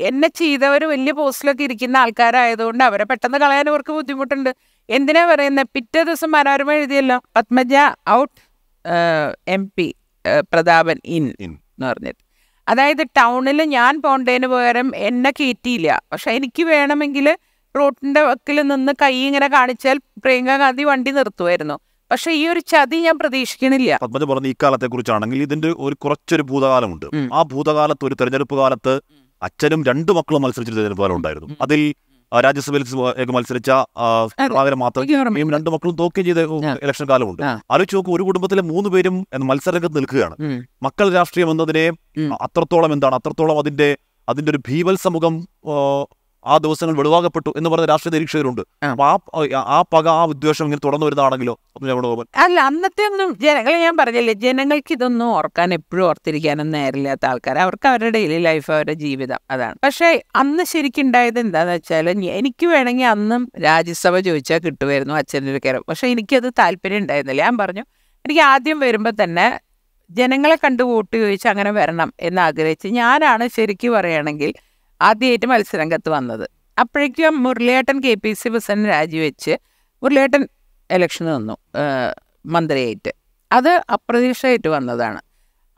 എന്നെ ചെയ്തവർ വലിയ പോസ്റ്റിലൊക്കെ ഇരിക്കുന്ന ആൾക്കാരായതുകൊണ്ട് അവരെ പെട്ടെന്ന് കളയാൻ അവർക്ക് ബുദ്ധിമുട്ടുണ്ട് എന്തിനാ പറയുന്നത് പിറ്റേ ദിവസം മനോരമ എഴുതിയല്ലോ Padmaja out M P Prathapan in എന്ന് പറഞ്ഞിട്ട് അതായത് ടൗണിൽ ഞാൻ പോകേണ്ടതിന് പകരം എന്നെ കയറ്റിയില്ല പക്ഷെ എനിക്ക് വേണമെങ്കിൽ റോട്ടിൻ്റെ വക്കിൽ നിന്ന് കൈ ഇങ്ങനെ കാണിച്ചാൽ പ്രിയങ്ക ഗാന്ധി വണ്ടി നിർത്തുമായിരുന്നു പക്ഷെ ഈ ഒരു ചതി ഞാൻ പ്രതീക്ഷിക്കണില്ല പത്മജ പറഞ്ഞ ഈ കാലത്തെ കുറിച്ചാണെങ്കിൽ ഇതിന്റെ ഒരു കുറച്ചൊരു ഭൂതകാലമുണ്ട് ആ ഭൂതകാലത്ത് ഒരു തെരഞ്ഞെടുപ്പ് കാലത്ത് അച്ഛനും രണ്ടു മക്കളും മത്സരിച്ച തെരഞ്ഞെടുപ്പ് കാലം ഉണ്ടായിരുന്നു അതിൽ രാജ്യസഭയിൽ മത്സരിച്ച മാത്രം രണ്ട് മക്കളും തോക്കി ചെയ്ത ഇലക്ഷൻ കാലമുണ്ട് ആലോചിച്ച് നോക്കും ഒരു കുടുംബത്തിലെ മൂന്ന് പേരും മത്സരരംഗത്ത് നിൽക്കുകയാണ് മക്കൾ രാഷ്ട്രീയം എന്നതിനെ അത്രത്തോളം എന്താണ് അത്രത്തോളം അതിന്റെ അതിന്റെ ഒരു ഭീവത്സമുഖം ആ ദിവസങ്ങൾ വെളിവാകപ്പെട്ടു എന്ന് പറഞ്ഞ രാഷ്ട്രീയ നിരീക്ഷകരുണ്ട് ആ പക ആ ഉദ്വേഷം ഇങ്ങനെ തുടർന്നു വരുന്നതാണെങ്കിലോ അല്ല അന്നത്തെ ഒന്നും ജനങ്ങൾ ഞാൻ പറഞ്ഞില്ലേ ജനങ്ങൾക്ക് ഇതൊന്നും ഓർക്കാൻ എപ്പോഴും ഓർത്തിരിക്കാനും നേരില്ലാത്ത ആൾക്കാർ അവർക്ക് അവരുടെ ഡെയിലി ലൈഫ് അവരുടെ ജീവിതം അതാണ് പക്ഷേ അന്ന് ശരിക്കുണ്ടായത് എന്താന്ന് വെച്ചാൽ എനിക്ക് വേണമെങ്കിൽ അന്നും രാജ്യസഭ ചോദിച്ചാൽ കിട്ടുമായിരുന്നു അച്ഛൻ്റെ കയറും പക്ഷെ എനിക്കത് താല്പര്യം ഉണ്ടായിരുന്നില്ല ഞാൻ പറഞ്ഞു എനിക്ക് ആദ്യം വരുമ്പോൾ തന്നെ ജനങ്ങളെ വോട്ട് ചോദിച്ച് അങ്ങനെ വരണം എന്ന് ആഗ്രഹിച്ച് ഞാനാണ് ശരിക്കും പറയുകയാണെങ്കിൽ ആദ്യമായിട്ട് മത്സരരംഗത്ത് വന്നത് അപ്പോഴേക്കും മുരളിയേട്ടൻ കെ പി സി പ്രസിഡന്റ് രാജിവെച്ച് മുരളിയേട്ടൻ എലക്ഷൻ നിന്നു മന്ത്രിയായിട്ട് അത് അപ്രതീക്ഷയായിട്ട് വന്നതാണ്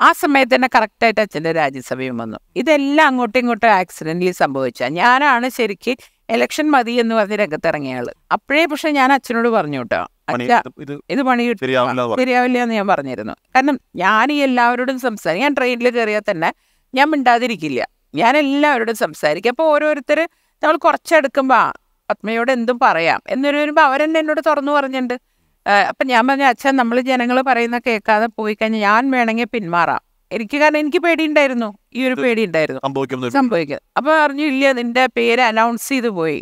ആ സമയത്ത് തന്നെ കറക്റ്റായിട്ട് അച്ഛൻ്റെ രാജ്യസഭയും വന്നു ഇതെല്ലാം അങ്ങോട്ടും ഇങ്ങോട്ടും ആക്സിഡൻ്റലി സംഭവിച്ച ഞാനാണ് ശരിക്ക് ഇലക്ഷൻ മതി എന്ന് പറഞ്ഞ് രംഗത്തിറങ്ങിയ ആള് അപ്പോഴേ പക്ഷെ ഞാൻ അച്ഛനോട് പറഞ്ഞു കേട്ടോ ഇത് പണി ശരിയാവില്ല എന്ന് ഞാൻ പറഞ്ഞിരുന്നു കാരണം ഞാൻ ഈ എല്ലാവരോടും സംസാരിക്കും ഞാൻ ട്രെയിനിൽ കയറിയാൽ തന്നെ ഞാൻ മിണ്ടാതിരിക്കില്ല ഞാൻ എല്ലാവരോടും സംസാരിക്കും അപ്പോൾ ഓരോരുത്തർ നമ്മൾ കുറച്ചെടുക്കുമ്പോൾ ആത്മയോട് എന്തും പറയാം എന്നൊരു വരുമ്പോൾ അവരെന്നെ എന്നോട് തുറന്നു പറഞ്ഞിട്ടുണ്ട് അപ്പം ഞാൻ പറഞ്ഞ അച്ഛൻ നമ്മൾ ജനങ്ങൾ പറയുന്ന കേൾക്കാതെ പോയി കഴിഞ്ഞാൽ ഞാൻ വേണമെങ്കിൽ പിന്മാറാം എനിക്ക് കാരണം എനിക്ക് പേടിയുണ്ടായിരുന്നു ഈ ഒരു പേടി ഉണ്ടായിരുന്നു സംഭവിക്കുന്നത് അപ്പോൾ പറഞ്ഞു ഇല്ല നിന്റെ പേര് അനൗൺസ് ചെയ്ത് പോയി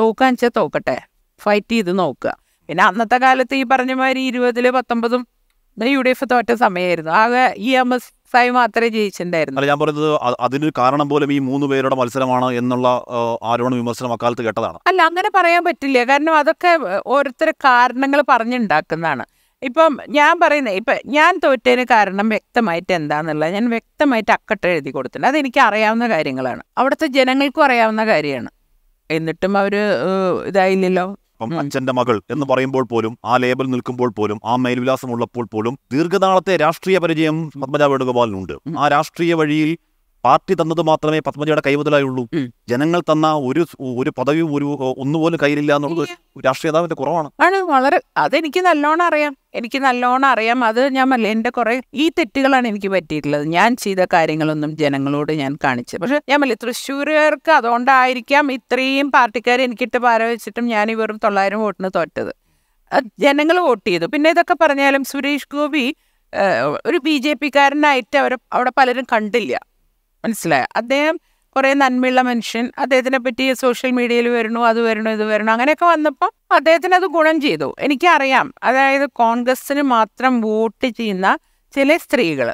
തോക്കാൻ വെച്ചാൽ തോക്കട്ടെ ഫൈറ്റ് ചെയ്ത് നോക്കുക പിന്നെ അന്നത്തെ കാലത്ത് ഈ പറഞ്ഞ മാതിരി ഇരുപതില് പത്തൊമ്പതും യു ഡി എഫ് തോറ്റ സമയമായിരുന്നു ആകെ ഇ എം എസ് ടഫായി മാത്രമേ ജയിച്ചിട്ടുണ്ടായിരുന്നു അല്ല ഞാൻ പറയുന്നത് അതിന് കാരണം പോലും ഈ മൂന്ന് പേരുടെ മത്സരമാണ് എന്നുള്ള ആരോപണ വിമർശനം അക്കാലത്ത് കേട്ടതാണ് അല്ല അങ്ങനെ പറയാൻ പറ്റില്ല കാരണം അതൊക്കെ ഓരോരുത്തരെ കാരണങ്ങൾ പറഞ്ഞുണ്ടാക്കുന്നതാണ് ഇപ്പം ഞാൻ പറയുന്നത് ഇപ്പം ഞാൻ തോറ്റതിന് കാരണം വ്യക്തമായിട്ട് എന്താണെന്നുള്ളത് ഞാൻ വ്യക്തമായിട്ട് അക്കട്ട് എഴുതി കൊടുത്തിട്ടുണ്ട് അതെനിക്ക് അറിയാവുന്ന കാര്യങ്ങളാണ് അവിടുത്തെ ജനങ്ങൾക്കും അറിയാവുന്ന കാര്യമാണ് എന്നിട്ടും അവർ ഇതായില്ലല്ലോ ഇപ്പം അച്ഛന്റെ മകൾ എന്ന് പറയുമ്പോൾ പോലും ആ ലേബൽ നിൽക്കുമ്പോൾ പോലും ആ മേൽവിലാസം ഉള്ളപ്പോൾ പോലും ദീർഘനാളത്തെ രാഷ്ട്രീയ പരിചയം പത്മജ വേണുഗോപാലിനുണ്ട് ആ രാഷ്ട്രീയ വഴിയിൽ പാർട്ടി തന്നത് മാത്രമേ പത്മജിയുടെ കൈമുതലായുള്ളൂ ജനങ്ങൾ തന്ന ഒരു ഒരു പദവി ഒരു ഒന്നുപോലും കയ്യിലില്ല എന്നുള്ളത് രാഷ്ട്രീയതാവിന്റെ കുറവാണ് ആണ് വളരെ അതെനിക്ക് നല്ലോണം അറിയാം എനിക്ക് നല്ലോണം അറിയാം അത് ഞാൻ പറഞ്ഞില്ല എൻ്റെ കുറെ ഈ തെറ്റുകളാണ് എനിക്ക് പറ്റിയിട്ടുള്ളത് ഞാൻ ചെയ്ത കാര്യങ്ങളൊന്നും ജനങ്ങളോട് ഞാൻ കാണിച്ചത് പക്ഷെ ഞാൻ പറഞ്ഞില്ല തൃശ്ശൂരുകാർക്ക് അതുകൊണ്ടായിരിക്കാം ഇത്രയും പാർട്ടിക്കാർ എനിക്കിട്ട് പാര വെച്ചിട്ടും ഞാൻ ഈ വെറും തൊള്ളായിരം വോട്ടിന് തോറ്റത് ജനങ്ങൾ വോട്ട് ചെയ്തു പിന്നെ ഇതൊക്കെ പറഞ്ഞാലും സുരേഷ് ഗോപി ഒരു ബി ജെ പിക്കാരനായിട്ട് അവർ അവിടെ പലരും കണ്ടില്ല മനസ്സിലായ അദ്ദേഹം കുറേ നന്മയുള്ള മനുഷ്യൻ അദ്ദേഹത്തിനെ പറ്റി സോഷ്യൽ മീഡിയയിൽ വരണു അത് വരണു ഇത് വരണു അങ്ങനെയൊക്കെ വന്നപ്പോൾ അദ്ദേഹത്തിന് അത് ഗുണം ചെയ്തു എനിക്കറിയാം അതായത് കോൺഗ്രസ്സിന് മാത്രം വോട്ട് ചെയ്യുന്ന ചില സ്ത്രീകൾ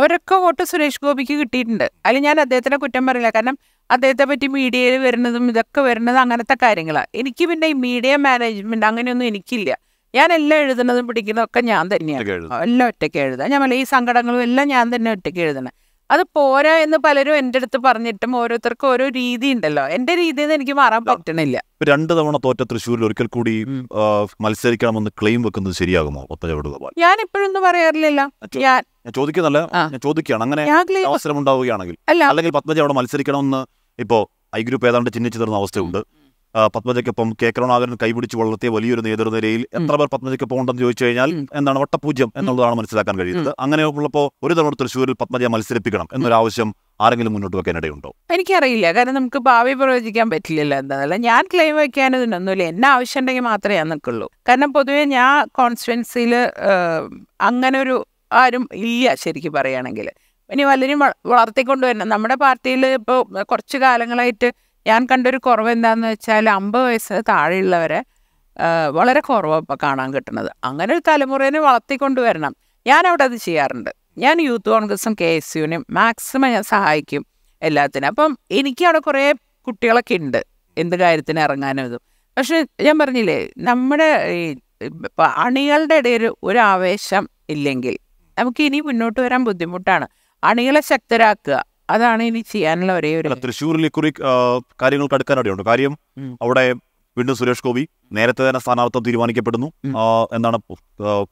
അവരൊക്കെ വോട്ട് സുരേഷ് ഗോപിക്ക് കിട്ടിയിട്ടുണ്ട് അതിൽ ഞാൻ അദ്ദേഹത്തിനെ കുറ്റം പറയില്ല കാരണം അദ്ദേഹത്തെ പറ്റി മീഡിയയിൽ വരുന്നതും ഇതൊക്കെ വരുന്നത് അങ്ങനത്തെ കാര്യങ്ങളാണ് എനിക്ക് പിന്നെ ഈ മീഡിയ മാനേജ്മെന്റ് അങ്ങനെയൊന്നും എനിക്കില്ല ഞാൻ എല്ലാം എഴുതുന്നതും പിടിക്കുന്നതും ഒക്കെ ഞാൻ തന്നെയാണ് എല്ലാം ഒറ്റയ്ക്ക് എഴുതാം ഞാൻ ഈ സങ്കടങ്ങളും എല്ലാം ഞാൻ തന്നെ ഒറ്റയ്ക്ക് എഴുതണം അത് പോരാ എന്ന് പലരും എൻ്റെ അടുത്ത് പറഞ്ഞിട്ടും ഓരോരുത്തർക്കും ഓരോ രീതി ഉണ്ടല്ലോ എൻ്റെ രീതിയിൽ നിന്ന് എനിക്ക് മാറാൻ പറ്റണില്ല രണ്ട് തവണ തോറ്റ തൃശ്ശൂരിൽ ഒരിക്കൽ കൂടി മത്സരിക്കണമെന്ന് ക്ലെയിം വെക്കുന്നത് ശരിയാകുമോ ഞാൻ ഇപ്പോഴൊന്നും പറയാറില്ലല്ലോ ഞാൻ ചോദിക്കുന്നല്ല ഞാൻ ചോദിക്കുകയാണ് അങ്ങനെ അവസരം ഉണ്ടാവുകയാണെങ്കിൽ അല്ലെങ്കിൽ പത്മജ അവിടെ മത്സരിക്കണമെന്ന് ഇപ്പോ ഐ ഗ്രൂപ്പ് ഏതാണ്ട് ചിഹ്നിച്ചു തരുന്ന അവസ്ഥയുണ്ട് പത്മജയ്ക്കൊപ്പം കെ കരുണാകരൻ കൈപിടിച്ച് വളർത്തിയ വലിയൊരു നേതൃനിരയിൽ എത്ര പേർ പത്മജയ്ക്കൊപ്പം ഉണ്ടെന്ന് ചോദിച്ചു കഴിഞ്ഞാൽ എന്താണ് വട്ടപൂജ്യം എന്നുള്ളതാണ് മനസ്സിലാക്കാൻ കഴിയുന്നത് അങ്ങനെ ഉള്ളപ്പോൾ ഒരു തവണ തൃശ്ശൂരിൽ പത്മജയെ മത്സരിപ്പിക്കണം എന്നൊരു ആവശ്യം ആരെങ്കിലും മുന്നോട്ട് വെക്കാൻ ഇടയുണ്ടോ എനിക്കറിയില്ല കാരണം നമുക്ക് ഭാവി പ്രവചിക്കാൻ പറ്റില്ലല്ലോ എന്താ ഞാൻ ക്ലെയിം വെക്കാൻ ഇതിനൊന്നുമില്ല എന്നെ ആവശ്യം ഉണ്ടെങ്കിൽ മാത്രമേ ഞാൻ നിൽക്കുള്ളൂ കാരണം പൊതുവേ ഞാൻ കോൺസ്റ്റുവൻസിയിൽ അങ്ങനെ ഒരു ആരും ഇല്ല ശരിക്കും പറയുകയാണെങ്കിൽ ഇനി പലരും വളർത്തിക്കൊണ്ടുവരണം നമ്മുടെ പാർട്ടിയിൽ ഇപ്പോൾ കുറച്ച് കാലങ്ങളായിട്ട് ഞാൻ കണ്ടൊരു കുറവ് എന്താണെന്ന് വെച്ചാൽ അമ്പത് വയസ്സ് താഴെയുള്ളവരെ വളരെ കുറവാണ് ഇപ്പോൾ കാണാൻ കിട്ടുന്നത് അങ്ങനെ ഒരു തലമുറേനെ വളർത്തിക്കൊണ്ടുവരണം ഞാൻ അവിടെ അത് ചെയ്യാറുണ്ട് ഞാൻ യൂത്ത് കോൺഗ്രസും കെ എസ് യുവിനും മാക്സിമം ഞാൻ സഹായിക്കും എല്ലാത്തിനും അപ്പം എനിക്ക് അവിടെ കുറേ കുട്ടികളൊക്കെ ഉണ്ട് എന്ത് കാര്യത്തിന് ഇറങ്ങാനും ഇതും പക്ഷെ ഞാൻ പറഞ്ഞില്ലേ നമ്മുടെ ഈ അണികളുടെ ഇടയിൽ ഒരു ആവേശം ഇല്ലെങ്കിൽ നമുക്ക് ഇനി മുന്നോട്ട് വരാൻ ബുദ്ധിമുട്ടാണ് അണികളെ ശക്തരാക്കുക അതാണ് ഇനി ചെയ്യാനുള്ള ഒരേ ഒരു തൃശ്ശൂരിൽ കുറി കാര്യങ്ങൾ കടുക്കാൻ അവിടെയുണ്ട് കാര്യം അവിടെ വീണ്ടും സുരേഷ് ഗോപി നേരത്തെ തന്നെ സ്ഥാനാർത്ഥം തീരുമാനിക്കപ്പെടുന്നു എന്താണ്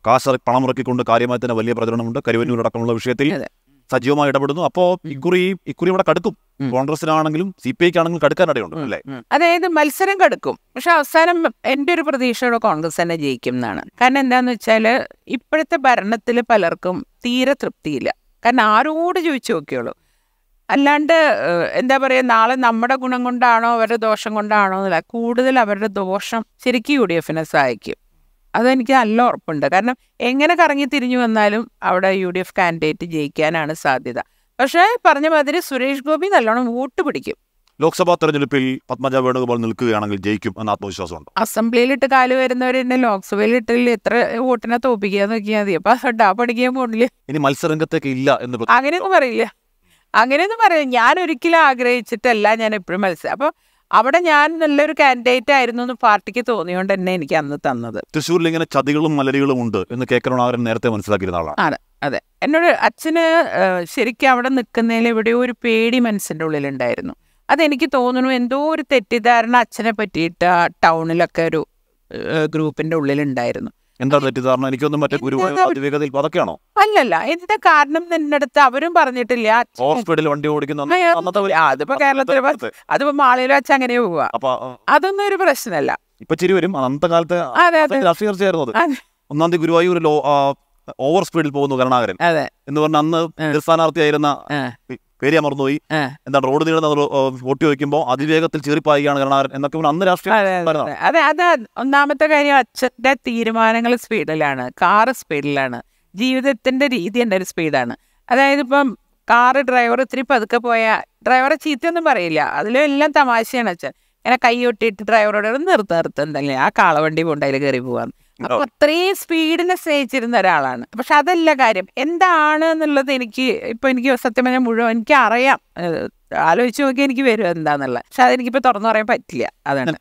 കാശ് പണം ഇറക്കിക്കൊണ്ട് കാര്യമായി തന്നെ വലിയ പ്രചരണമുണ്ട് കരുവന്നൂർ അടക്കമുള്ള വിഷയത്തിൽ സജീവമായി ഇടപെടുന്നു അപ്പോ ഇക്കുറി ഇക്കുറി ഇവിടെ കടുക്കും കോൺഗ്രസിനാണെങ്കിലും സി പി ഐക്ക് ആണെങ്കിലും കടുക്കാൻ അല്ലേ അതായത് മത്സരം കടുക്കും പക്ഷെ അവസാനം എന്റെ ഒരു പ്രതീക്ഷയോടെ കോൺഗ്രസ് തന്നെ ജയിക്കും എന്നാണ് കാരണം എന്താന്ന് വെച്ചാൽ ഇപ്പോഴത്തെ ഭരണത്തിൽ പലർക്കും തീരെ തൃപ്തിയില്ല കാരണം ആരോട് ചോദിച്ചു നോക്കിയുള്ളൂ അല്ലാണ്ട് എന്താ പറയുക നാളെ നമ്മുടെ ഗുണം കൊണ്ടാണോ അവരുടെ ദോഷം കൊണ്ടാണോ എന്നല്ല കൂടുതൽ അവരുടെ ദോഷം ശരിക്കും യു ഡി എഫിനെ സഹായിക്കും അതെനിക്ക് നല്ല ഉറപ്പുണ്ട് കാരണം എങ്ങനെ കറങ്ങി തിരിഞ്ഞു വന്നാലും അവിടെ യു ഡി എഫ് കാൻഡിഡേറ്റ് ജയിക്കാനാണ് സാധ്യത പക്ഷേ പറഞ്ഞ മാതിരി സുരേഷ് ഗോപി നല്ലോണം വോട്ട് പിടിക്കും ലോക്സഭാ തെരഞ്ഞെടുപ്പിൽ പത്മജ വേണുഗോപാൽ നിൽക്കുകയാണെങ്കിൽ ജയിക്കും എന്ന ആത്മവിശ്വാസമുണ്ട് അസംബ്ലിയിലിട്ട് കാല് തന്നെ ലോക്സഭയിലിട്ട് എത്ര വോട്ടിനെ തോപ്പിക്കുക നോക്കിയാൽ മതി അപ്പൊ ഡാ പഠിക്കാൻ പോകുന്നില്ല ഇനി മത്സരരംഗത്തേക്ക് ഇല്ല എന്ന് അങ്ങനെയൊന്നും പറയില്ല അങ്ങനെയൊന്നും പറയാം ഞാൻ ഒരിക്കലും ആഗ്രഹിച്ചിട്ടല്ല ഞാൻ എപ്പോഴും മത്സരം അപ്പോൾ അവിടെ ഞാൻ നല്ലൊരു കാൻഡിഡേറ്റ് ആയിരുന്നു എന്ന് പാർട്ടിക്ക് തോന്നിയോണ്ട് തന്നെ എനിക്ക് അന്ന് തന്നത് തൃശ്ശൂരിൽ ഇങ്ങനെ ചതികളും മലരികളും ഉണ്ട് എന്ന് കേക്കറോണാവരൻ നേരത്തെ മനസ്സിലാക്കിയിരുന്ന ആളാണ് ആണ് അതെ എന്നോട് അച്ഛന് ശരിക്കും അവിടെ നിൽക്കുന്നതിൽ എവിടെയോ ഒരു പേടി മനസ്സിൻ്റെ ഉള്ളിലുണ്ടായിരുന്നു അതെനിക്ക് തോന്നുന്നു എന്തോ ഒരു തെറ്റിദ്ധാരണ അച്ഛനെ പറ്റിയിട്ട് ആ ടൗണിലൊക്കെ ഒരു ഗ്രൂപ്പിൻ്റെ ഉള്ളിലുണ്ടായിരുന്നു എന്താ തെറ്റിദ്ധാരണ എനിക്കൊന്നും മറ്റേ ഗുരുവായൂർ അതിവേഗതയിൽ അതൊക്കെയാണോ അല്ലല്ല ഇതിന്റെ കാരണം നിന്നെടുത്ത് അവരും പറഞ്ഞിട്ടില്ല ഹോസ്പിറ്റലിൽ വണ്ടി ഓടിക്കുന്ന അന്നത്തെ ഒരു- അതിപ്പോ കേരളത്തിൽ അതിപ്പോ മാളിയിലും അച്ഛൻ അങ്ങനെ പോവാ അപ്പൊ ആ, അതൊന്നും ഒരു പ്രശ്നമല്ല ഇപ്പൊ ചിരി വരും അന്നത്തെ കാലത്ത് അതെ അതെ രാഷ്ട്രീയ അത് അതെ ഒന്നാം തീയതി ഗുരുവായൂർ ലോ ഓവർ സ്പീഡിൽ പോകുന്നു കരുണാകരൻ അതെ എന്ന് പറഞ്ഞ അന്ന് എതിർ സ്ഥാനാർത്ഥിയായിരുന്ന പേര് മറന്നുപോയി എന്താ റോഡ് നീളം വോട്ട് ചോദിക്കുമ്പോ അതിവേഗത്തിൽ ചീറിപ്പായിക്കാണ് കരുണാകരൻ എന്നൊക്കെ അന്ന് രാഷ്ട്രീയം അതെ അത് ഒന്നാമത്തെ കാര്യം അച്ഛന്റെ തീരുമാനങ്ങൾ സ്പീഡിലാണ് കാറ് സ്പീഡിലാണ് ജീവിതത്തിന്റെ രീതി എന്റെ ഒരു സ്പീഡാണ് അതായത് ഇപ്പം കാറ് ഡ്രൈവർ ഇത്തിരി പതുക്കെ പോയാൽ ഡ്രൈവറെ ചീത്തയൊന്നും പറയില്ല അതിലും എല്ലാം തമാശയാണ് അച്ഛൻ ഇങ്ങനെ കൈ ഒട്ടിയിട്ട് ഡ്രൈവറോട് നിർത്ത് നിർത്തുന്നല്ലേ ആ കാളവണ്ടി കൊണ്ടതിൽ കയറി പോവാന്ന് അപ്പൊ അത്രയും സ്പീഡിനെ സ്നേഹിച്ചിരുന്ന ഒരാളാണ് പക്ഷെ അതല്ല കാര്യം എന്താണ് എന്നുള്ളത് എനിക്ക് ഇപ്പൊ എനിക്ക് സത്യം പറഞ്ഞാൽ മുഴുവൻ എനിക്ക് അറിയാം ആലോചിച്ച് നോക്കി എനിക്ക് വരും എന്താന്നുള്ളത് പക്ഷെ അതെനിക്കിപ്പോ തുറന്നു പറയാൻ പറ്റില്ല അതാണ്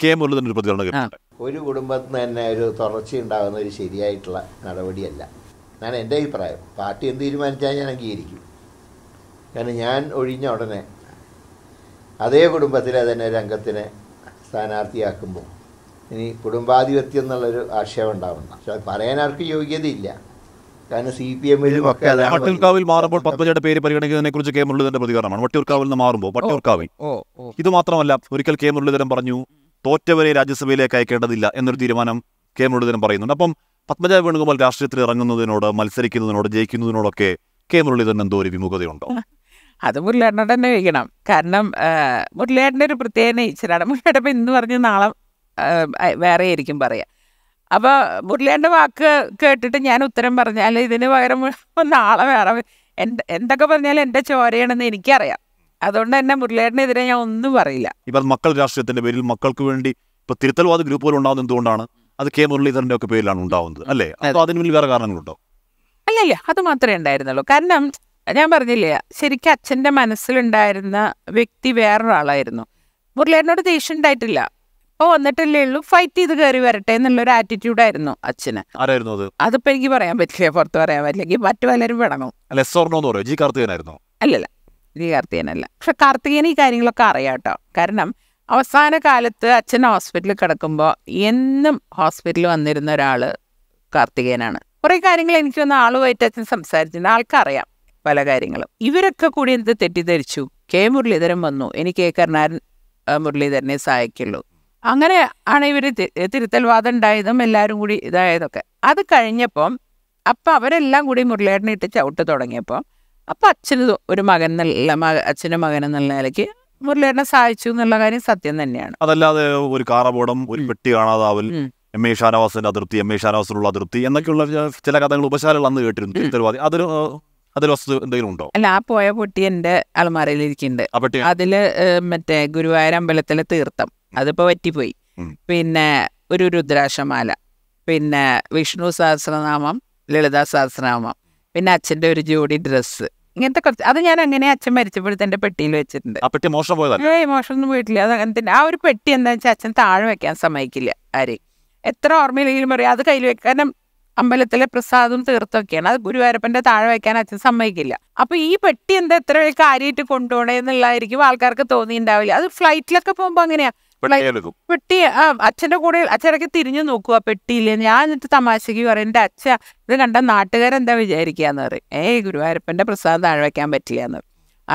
ഒരു കുടുംബത്തിന് തന്നെ ഒരു തുടർച്ച ഉണ്ടാകുന്ന ഒരു ശരിയായിട്ടുള്ള നടപടിയല്ല ഞാൻ എൻ്റെ അഭിപ്രായം പാർട്ടി എന്ത് തീരുമാനിച്ചാൽ ഞാൻ അംഗീകരിക്കും കാരണം ഞാൻ ഒഴിഞ്ഞ ഉടനെ അതേ കുടുംബത്തിലെ തന്നെ രംഗത്തിനെ സ്ഥാനാർത്ഥിയാക്കുമ്പോൾ ഇനി കുടുംബാധിപത്യം എന്നുള്ളൊരു ആക്ഷേപം ഉണ്ടാവണം പക്ഷെ അത് പറയാൻ ആർക്കും യോഗ്യതയില്ല കാരണം സി പി എമ്മിലും ഒക്കെ വട്ടിയൂർക്കാവിൽ മാറുമ്പോൾ പത്മജയുടെ പേര് പരിഗണിക്കുന്നതിനെ കുറിച്ച് കെ മുരളീധരന്റെ പ്രതികരണമാണ് വട്ടിയൂർക്കാവിൽ നിന്ന് മാറുമ്പോൾ വട്ടിയൂർക്കാവിൽ ഇത് മാത്രമല്ല ഒരിക്കൽ കെ മുരളീധരൻ പറഞ്ഞു തോറ്റവരെ രാജ്യസഭയിലേക്ക് അയക്കേണ്ടതില്ല എന്നൊരു തീരുമാനം കെ മുരളീധരൻ പറയുന്നുണ്ട് അപ്പം പത്മജ വേണുഗോപാൽ രാഷ്ട്രീയത്തിൽ ഇറങ്ങുന്നതിനോട് മത്സരിക്കുന്നതിനോട് ജയിക്കുന്നതിനോടൊക്കെ കെ മുരളീധരൻ എന്തോ ഒരു വിമുഖതയുണ്ടോ അത് മുരളിയേട്ടനെ തന്നെ വയ്ക്കണം കാരണം മുരളീധരന്റെ ഒരു പ്രത്യേക നേച്ചറാണ് മുരളീധരൻ ഇന്ന് പറഞ്ഞു നാളെ വേറെ ആയിരിക്കും പറയുക അപ്പോൾ മുരളിയാൻ്റെ വാക്ക് കേട്ടിട്ട് ഞാൻ ഉത്തരം പറഞ്ഞാൽ ഇതിന് പകരം നാളെ വേറെ എന്തൊക്കെ പറഞ്ഞാലും എൻ്റെ ചോരയാണെന്ന് എനിക്കറിയാം അതുകൊണ്ട് തന്നെ മുരളിയേട്ടനെതിരെ ഞാൻ ഒന്നും പറയില്ല ഇപ്പം മക്കൾ രാഷ്ട്രീയത്തിന്റെ പേരിൽ മക്കൾക്ക് വേണ്ടി ഇപ്പൊ തിരുത്തൽവാദ ഗ്രൂപ്പുകൾ ഉണ്ടാകുന്നത് എന്തുകൊണ്ടാണ് അത് കെ മുരളീധരൻ്റെ ഒക്കെ പേരിലാണ് ഉണ്ടാവുന്നത് അല്ലേ അപ്പോൾ അതിന് വേറെ കാരണങ്ങളുണ്ടോ അല്ലല്ല അത് മാത്രമേ ഉണ്ടായിരുന്നുള്ളൂ കാരണം ഞാൻ പറഞ്ഞില്ലേ ശരിക്കും അച്ഛൻ്റെ മനസ്സിലുണ്ടായിരുന്ന വ്യക്തി വേറൊരാളായിരുന്നു മുരളീധരനോട് ദേഷ്യം ഉണ്ടായിട്ടില്ല ഓ എന്നിട്ടല്ലേ ഉള്ളൂ ഫൈറ്റ് ചെയ്ത് കയറി വരട്ടെ എന്നുള്ളൊരു ആറ്റിറ്റ്യൂഡായിരുന്നു അച്ഛന് ആരായിരുന്നു അത് അതിപ്പോ എനിക്ക് പറയാൻ പറ്റില്ല പുറത്ത് പറയാൻ പറ്റില്ലെങ്കിൽ മറ്റു പലരും വിടങ്ങും അല്ല ജി കാർത്തികനായിരുന്നു അല്ലല്ല ജി കാർത്തികനല്ല പക്ഷെ കാർത്തികന് ഈ കാര്യങ്ങളൊക്കെ അറിയാം കേട്ടോ കാരണം അവസാന കാലത്ത് അച്ഛൻ ഹോസ്പിറ്റലിൽ കിടക്കുമ്പോൾ എന്നും ഹോസ്പിറ്റലിൽ വന്നിരുന്ന ഒരാൾ കാർത്തികേനാണ് കുറേ കാര്യങ്ങൾ എനിക്ക് വന്ന ആളുമായിട്ട് അച്ഛൻ സംസാരിച്ചിട്ടുണ്ട് ആൾക്കറിയാം പല കാര്യങ്ങളും ഇവരൊക്കെ കൂടി എന്ത് തെറ്റിദ്ധരിച്ചു കെ മുരളീധരൻ വന്നു എനിക്ക് കെ കരുണാരൻ മുരളീധരനെ സഹായിക്കുള്ളൂ അങ്ങനെ ആണ് ഇവർ തിരുത്തൽവാദം ഉണ്ടായതും എല്ലാവരും കൂടി ഇതായതൊക്കെ അത് കഴിഞ്ഞപ്പം അപ്പം അവരെല്ലാം കൂടി മുരളിയേട്ടനെ ഇട്ട് ചവിട്ട് തുടങ്ങിയപ്പം അപ്പം അച്ഛന് ഒരു മകൻ നല്ല മക അച്ഛൻ്റെ മകൻ എന്നുള്ള നിലയ്ക്ക് മുരളിയേട്ടനെ സഹായിച്ചു എന്നുള്ള കാര്യം സത്യം തന്നെയാണ് അതല്ലാതെ ഒരു കാർ ഒരു പെട്ടി കാണാതാവൽ എം എ ഷാനവാസിന്റെ അതിർത്തി എം എ ഷാനവാസിനുള്ള അതിർത്തി എന്നൊക്കെയുള്ള ചില കഥകൾ ഉപശാലകൾ അന്ന് കേട്ടിരുന്നു അതൊരു വസ്തു എന്തെങ്കിലും ഉണ്ടോ അല്ല ആ പോയ പൊട്ടി എൻ്റെ അലമാരയിലിരിക്കുന്നുണ്ട് അതില് മറ്റേ ഗുരുവായൂർ അമ്പലത്തിലെ തീർത്ഥം അതിപ്പോൾ പറ്റിപ്പോയി പിന്നെ ഒരു രുദ്രാക്ഷമാല പിന്നെ വിഷ്ണു സഹസ്രനാമം ലളിതാ സഹസ്രനാമം പിന്നെ അച്ഛൻ്റെ ഒരു ജോഡി ഡ്രസ്സ് ഇങ്ങനത്തെ കുറച്ച് അത് ഞാൻ അങ്ങനെ അച്ഛൻ മരിച്ചപ്പോഴത്തെ എൻ്റെ പെട്ടിയിൽ വെച്ചിട്ടുണ്ട് പെട്ടി മോഷണം പോയതല്ല പോയിട്ടില്ല അത് തന്നെ ആ ഒരു പെട്ടി എന്താ വെച്ചാൽ അച്ഛൻ താഴെ വെക്കാൻ സമ്മതിക്കില്ല ആരെയും എത്ര ഓർമ്മയില്ലെങ്കിലും പറയാം അത് കയ്യിൽ വെക്കാൻ അമ്പലത്തിലെ പ്രസാദം തീർത്തൊക്കെയാണ് അത് ഗുരുവായൂരപ്പൻ്റെ താഴെ വയ്ക്കാൻ അച്ഛൻ സമ്മതിക്കില്ല അപ്പോൾ ഈ പെട്ടി എന്താ എത്ര കാര്യമായിട്ട് കൊണ്ടുപോകണേന്നുള്ളതായിരിക്കും ആൾക്കാർക്ക് തോന്നിയിട്ടുണ്ടാവില്ല അത് ഫ്ലൈറ്റിലൊക്കെ പോകുമ്പോൾ അങ്ങനെയാ പെട്ടി ആ അച്ഛന്റെ കൂടെ അച്ഛനൊക്കെ തിരിഞ്ഞു നോക്കുക പെട്ടിയില്ലേ ഞാൻ എന്നിട്ട് തമാശക്ക് പറയും എന്റെ അച്ഛ ഇത് കണ്ട നാട്ടുകാരെന്താ വിചാരിക്കാന്ന് പറയും ഏയ് ഗുരുവായൂരപ്പന്റെ പ്രസാദം താഴെ വെക്കാൻ പറ്റില്ല എന്ന്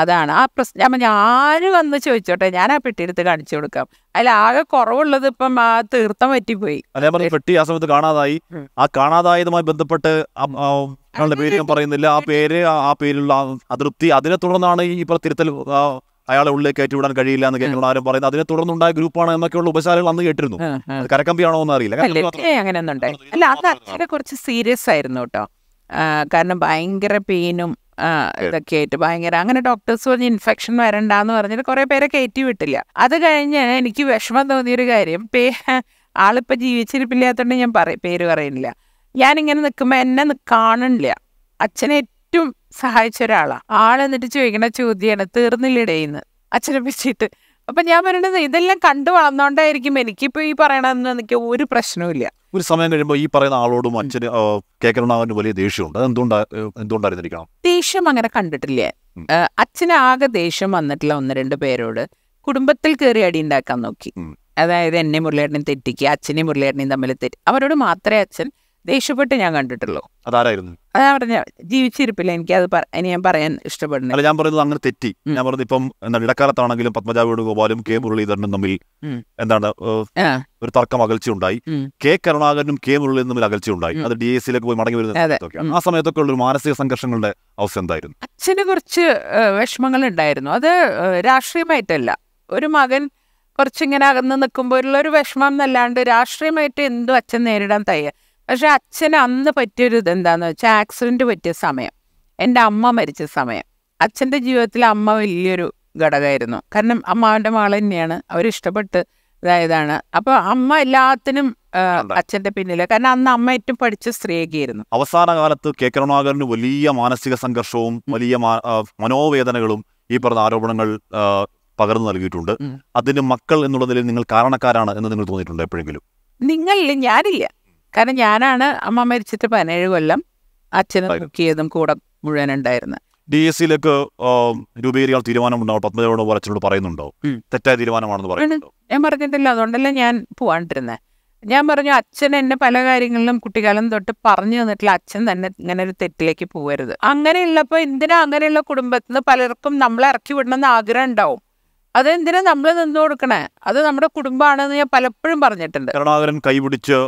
അതാണ് ആ പ്രശ്നം അപ്പം ഞാൻ വന്ന് ചോദിച്ചോട്ടെ ഞാൻ ആ പെട്ടി എടുത്ത് കാണിച്ചു കൊടുക്കാം അതിൽ ആകെ കുറവുള്ളത് ഇപ്പം ആ തീർത്ഥം പറ്റിപ്പോയി അതേപോലെ പെട്ടി ആ സമയത്ത് കാണാതായി ആ കാണാതായതുമായി ബന്ധപ്പെട്ട് പേര് ഞാൻ പറയുന്നില്ല ആ പേര് ആ പേരിലുള്ള അതൃപ്തി അതിനെ തുടർന്നാണ് ഈ തിരുത്തൽ അയാളെ ഉള്ളിലേക്ക് കയറ്റി വിടാൻ കഴിയില്ല എന്ന് കേൾക്കുന്ന ആരും പറയുന്നത് അതിനെ തുടർന്നുണ്ടായ ഗ്രൂപ്പാണ് എന്നൊക്കെയുള്ള ഉപചാരങ്ങൾ അന്ന് കേട്ടിരുന്നു കരക്കമ്പിയാണോ എന്ന് അറിയില്ല അല്ല അതിനെ കുറച്ച് സീരിയസ് ആയിരുന്നു കേട്ടോ കാരണം ഭയങ്കര പെയിനും ഇതൊക്കെ ആയിട്ട് ഭയങ്കര അങ്ങനെ ഡോക്ടേഴ്സ് പറഞ്ഞ് ഇൻഫെക്ഷൻ വരണ്ടെന്ന് പറഞ്ഞിട്ട് കുറെ പേരെ കയറ്റി വിട്ടില്ല അത് കഴിഞ്ഞ് എനിക്ക് വിഷമം തോന്നിയൊരു കാര്യം പേ ആളിപ്പോൾ ജീവിച്ചിരിപ്പില്ലാത്തതുകൊണ്ട് ഞാൻ പറയും പേര് പറയുന്നില്ല ഞാനിങ്ങനെ നിൽക്കുമ്പോൾ എന്നെ കാണണില്ല അച്ഛനെ ഏറ്റവും സഹായിച്ച ഒരാളാണ് ആളെന്നിട്ട് എന്നിട്ട് ചോദിക്കണ ചോദ്യമാണ് തീർന്നില്ലടേ അച്ഛനെ അച്ഛനപ്പിച്ചിട്ട് അപ്പൊ ഞാൻ പറയണത് ഇതെല്ലാം കണ്ടു വളർന്നോണ്ടായിരിക്കും എനിക്കിപ്പോ ഈ പറയണെന്ന് എനിക്ക് ഒരു പ്രശ്നവും ഒരു സമയം കഴിയുമ്പോൾ ഈ പറയുന്ന ആളോടും അച്ഛന് കേൾക്കണ വലിയ ദേഷ്യമുണ്ട് എന്തുകൊണ്ടായിരുന്നിരിക്കണം ദേഷ്യം അങ്ങനെ കണ്ടിട്ടില്ലേ അച്ഛന് ആകെ ദേഷ്യം വന്നിട്ടില്ല ഒന്ന് രണ്ട് പേരോട് കുടുംബത്തിൽ കയറി അടി ഉണ്ടാക്കാൻ നോക്കി അതായത് എന്നെ മുരളിയേട്ടനെ തെറ്റിക്കുക അച്ഛനെയും മുരളിയേട്ടനെയും തമ്മിൽ തെറ്റി അവരോട് മാത്രമേ അച്ഛൻ ദേഷ്യപ്പെട്ട് ഞാൻ കണ്ടിട്ടുള്ളൂ അതാരായിരുന്നു അതാ പറഞ്ഞ ജീവിച്ചിരിപ്പില്ല എനിക്ക് അത് ഇനി ഞാൻ പറയാൻ ഇഷ്ടപ്പെടുന്നു ഞാൻ പറയുന്നത് അങ്ങനെ തെറ്റി ഞാൻ പറഞ്ഞത് ഇപ്പം എന്താണ് ഇടക്കാലത്താണെങ്കിലും പത്മജ വേണുഗോപാലും കെ മുരളീധരനും തമ്മിൽ എന്താണ് ഒരു തർക്കം ഉണ്ടായി കെ കരുണാകരനും കെ മുരളീധരനും തമ്മിൽ ഉണ്ടായി അത് ഡി എസിയിലേക്ക് പോയി മടങ്ങി വരുന്നത് ആ സമയത്തൊക്കെ ഉള്ള മാനസിക സംഘർഷങ്ങളുടെ അവസ്ഥ എന്തായിരുന്നു അച്ഛന് കുറച്ച് വിഷമങ്ങൾ ഉണ്ടായിരുന്നു അത് രാഷ്ട്രീയമായിട്ടല്ല ഒരു മകൻ കുറച്ചിങ്ങനെ അകന്ന് നിൽക്കുമ്പോഴുള്ള ഒരു വിഷമം എന്നല്ലാണ്ട് രാഷ്ട്രീയമായിട്ട് എന്തും അച്ഛൻ നേരിടാൻ തയ്യാ പക്ഷെ അച്ഛന് അന്ന് പറ്റിയൊരു ഇതെന്താന്ന് വെച്ചാൽ ആക്സിഡൻറ്റ് പറ്റിയ സമയം എൻ്റെ അമ്മ മരിച്ച സമയം അച്ഛൻ്റെ ജീവിതത്തിൽ അമ്മ വലിയൊരു ഘടകമായിരുന്നു കാരണം അമ്മാവൻ്റെ മകൾ തന്നെയാണ് അവരിഷ്ടപ്പെട്ട് ഇതായതാണ് അപ്പോൾ അമ്മ എല്ലാത്തിനും അച്ഛന്റെ പിന്നില് കാരണം അന്ന് അമ്മ ഏറ്റവും പഠിച്ച സ്ത്രീയൊക്കെയായിരുന്നു അവസാന കാലത്ത് കെ കരുണാകരന് വലിയ മാനസിക സംഘർഷവും വലിയ മനോവേദനകളും ഈ പറഞ്ഞ ആരോപണങ്ങൾ പകർന്നു നൽകിയിട്ടുണ്ട് അതിന് മക്കൾ എന്നുള്ള നിലയിൽ നിങ്ങൾ കാരണക്കാരാണ് എന്ന് നിങ്ങൾ തോന്നിയിട്ടുണ്ട് എപ്പോഴെങ്കിലും നിങ്ങളില്ല ഞാനില്ല കാരണം ഞാനാണ് അമ്മ മരിച്ചിട്ട് പതിനേഴ് കൊല്ലം അച്ഛനും നോക്കിയതും കൂടെ മുഴുവൻ ഉണ്ടായിരുന്നത് ഡി എസ് സിയിലേക്ക് രൂപീകരിക്കാൻ തീരുമാനം ഉണ്ടാവും പത്മജയോട് അച്ഛനോട് പറയുന്നുണ്ടോ തെറ്റായ തീരുമാനമാണെന്ന് പറയുന്നുണ്ടോ ഞാൻ പറഞ്ഞിട്ടില്ല അതുകൊണ്ടല്ല ഞാൻ പോവാണ്ടിരുന്നത് ഞാൻ പറഞ്ഞു അച്ഛൻ എന്നെ പല കാര്യങ്ങളിലും കുട്ടിക്കാലം തൊട്ട് പറഞ്ഞു തന്നിട്ടില്ല അച്ഛൻ തന്നെ ഇങ്ങനെ ഒരു തെറ്റിലേക്ക് പോകരുത് അങ്ങനെയുള്ളപ്പോൾ എന്തിനാ അങ്ങനെയുള്ള കുടുംബത്തിൽ നിന്ന് പലർക്കും നമ്മളെ ഇറക്കി വിടണമെന്ന് ആഗ്രഹം ഉണ്ടാവും അത് എന്തിനാ നമ്മൾ നിന്ന് കൊടുക്കണേ അത് നമ്മുടെ കുടുംബമാണെന്ന് ഞാൻ പലപ്പോഴും പറഞ്ഞിട്ടുണ്ട് കൈപിടിച്ച്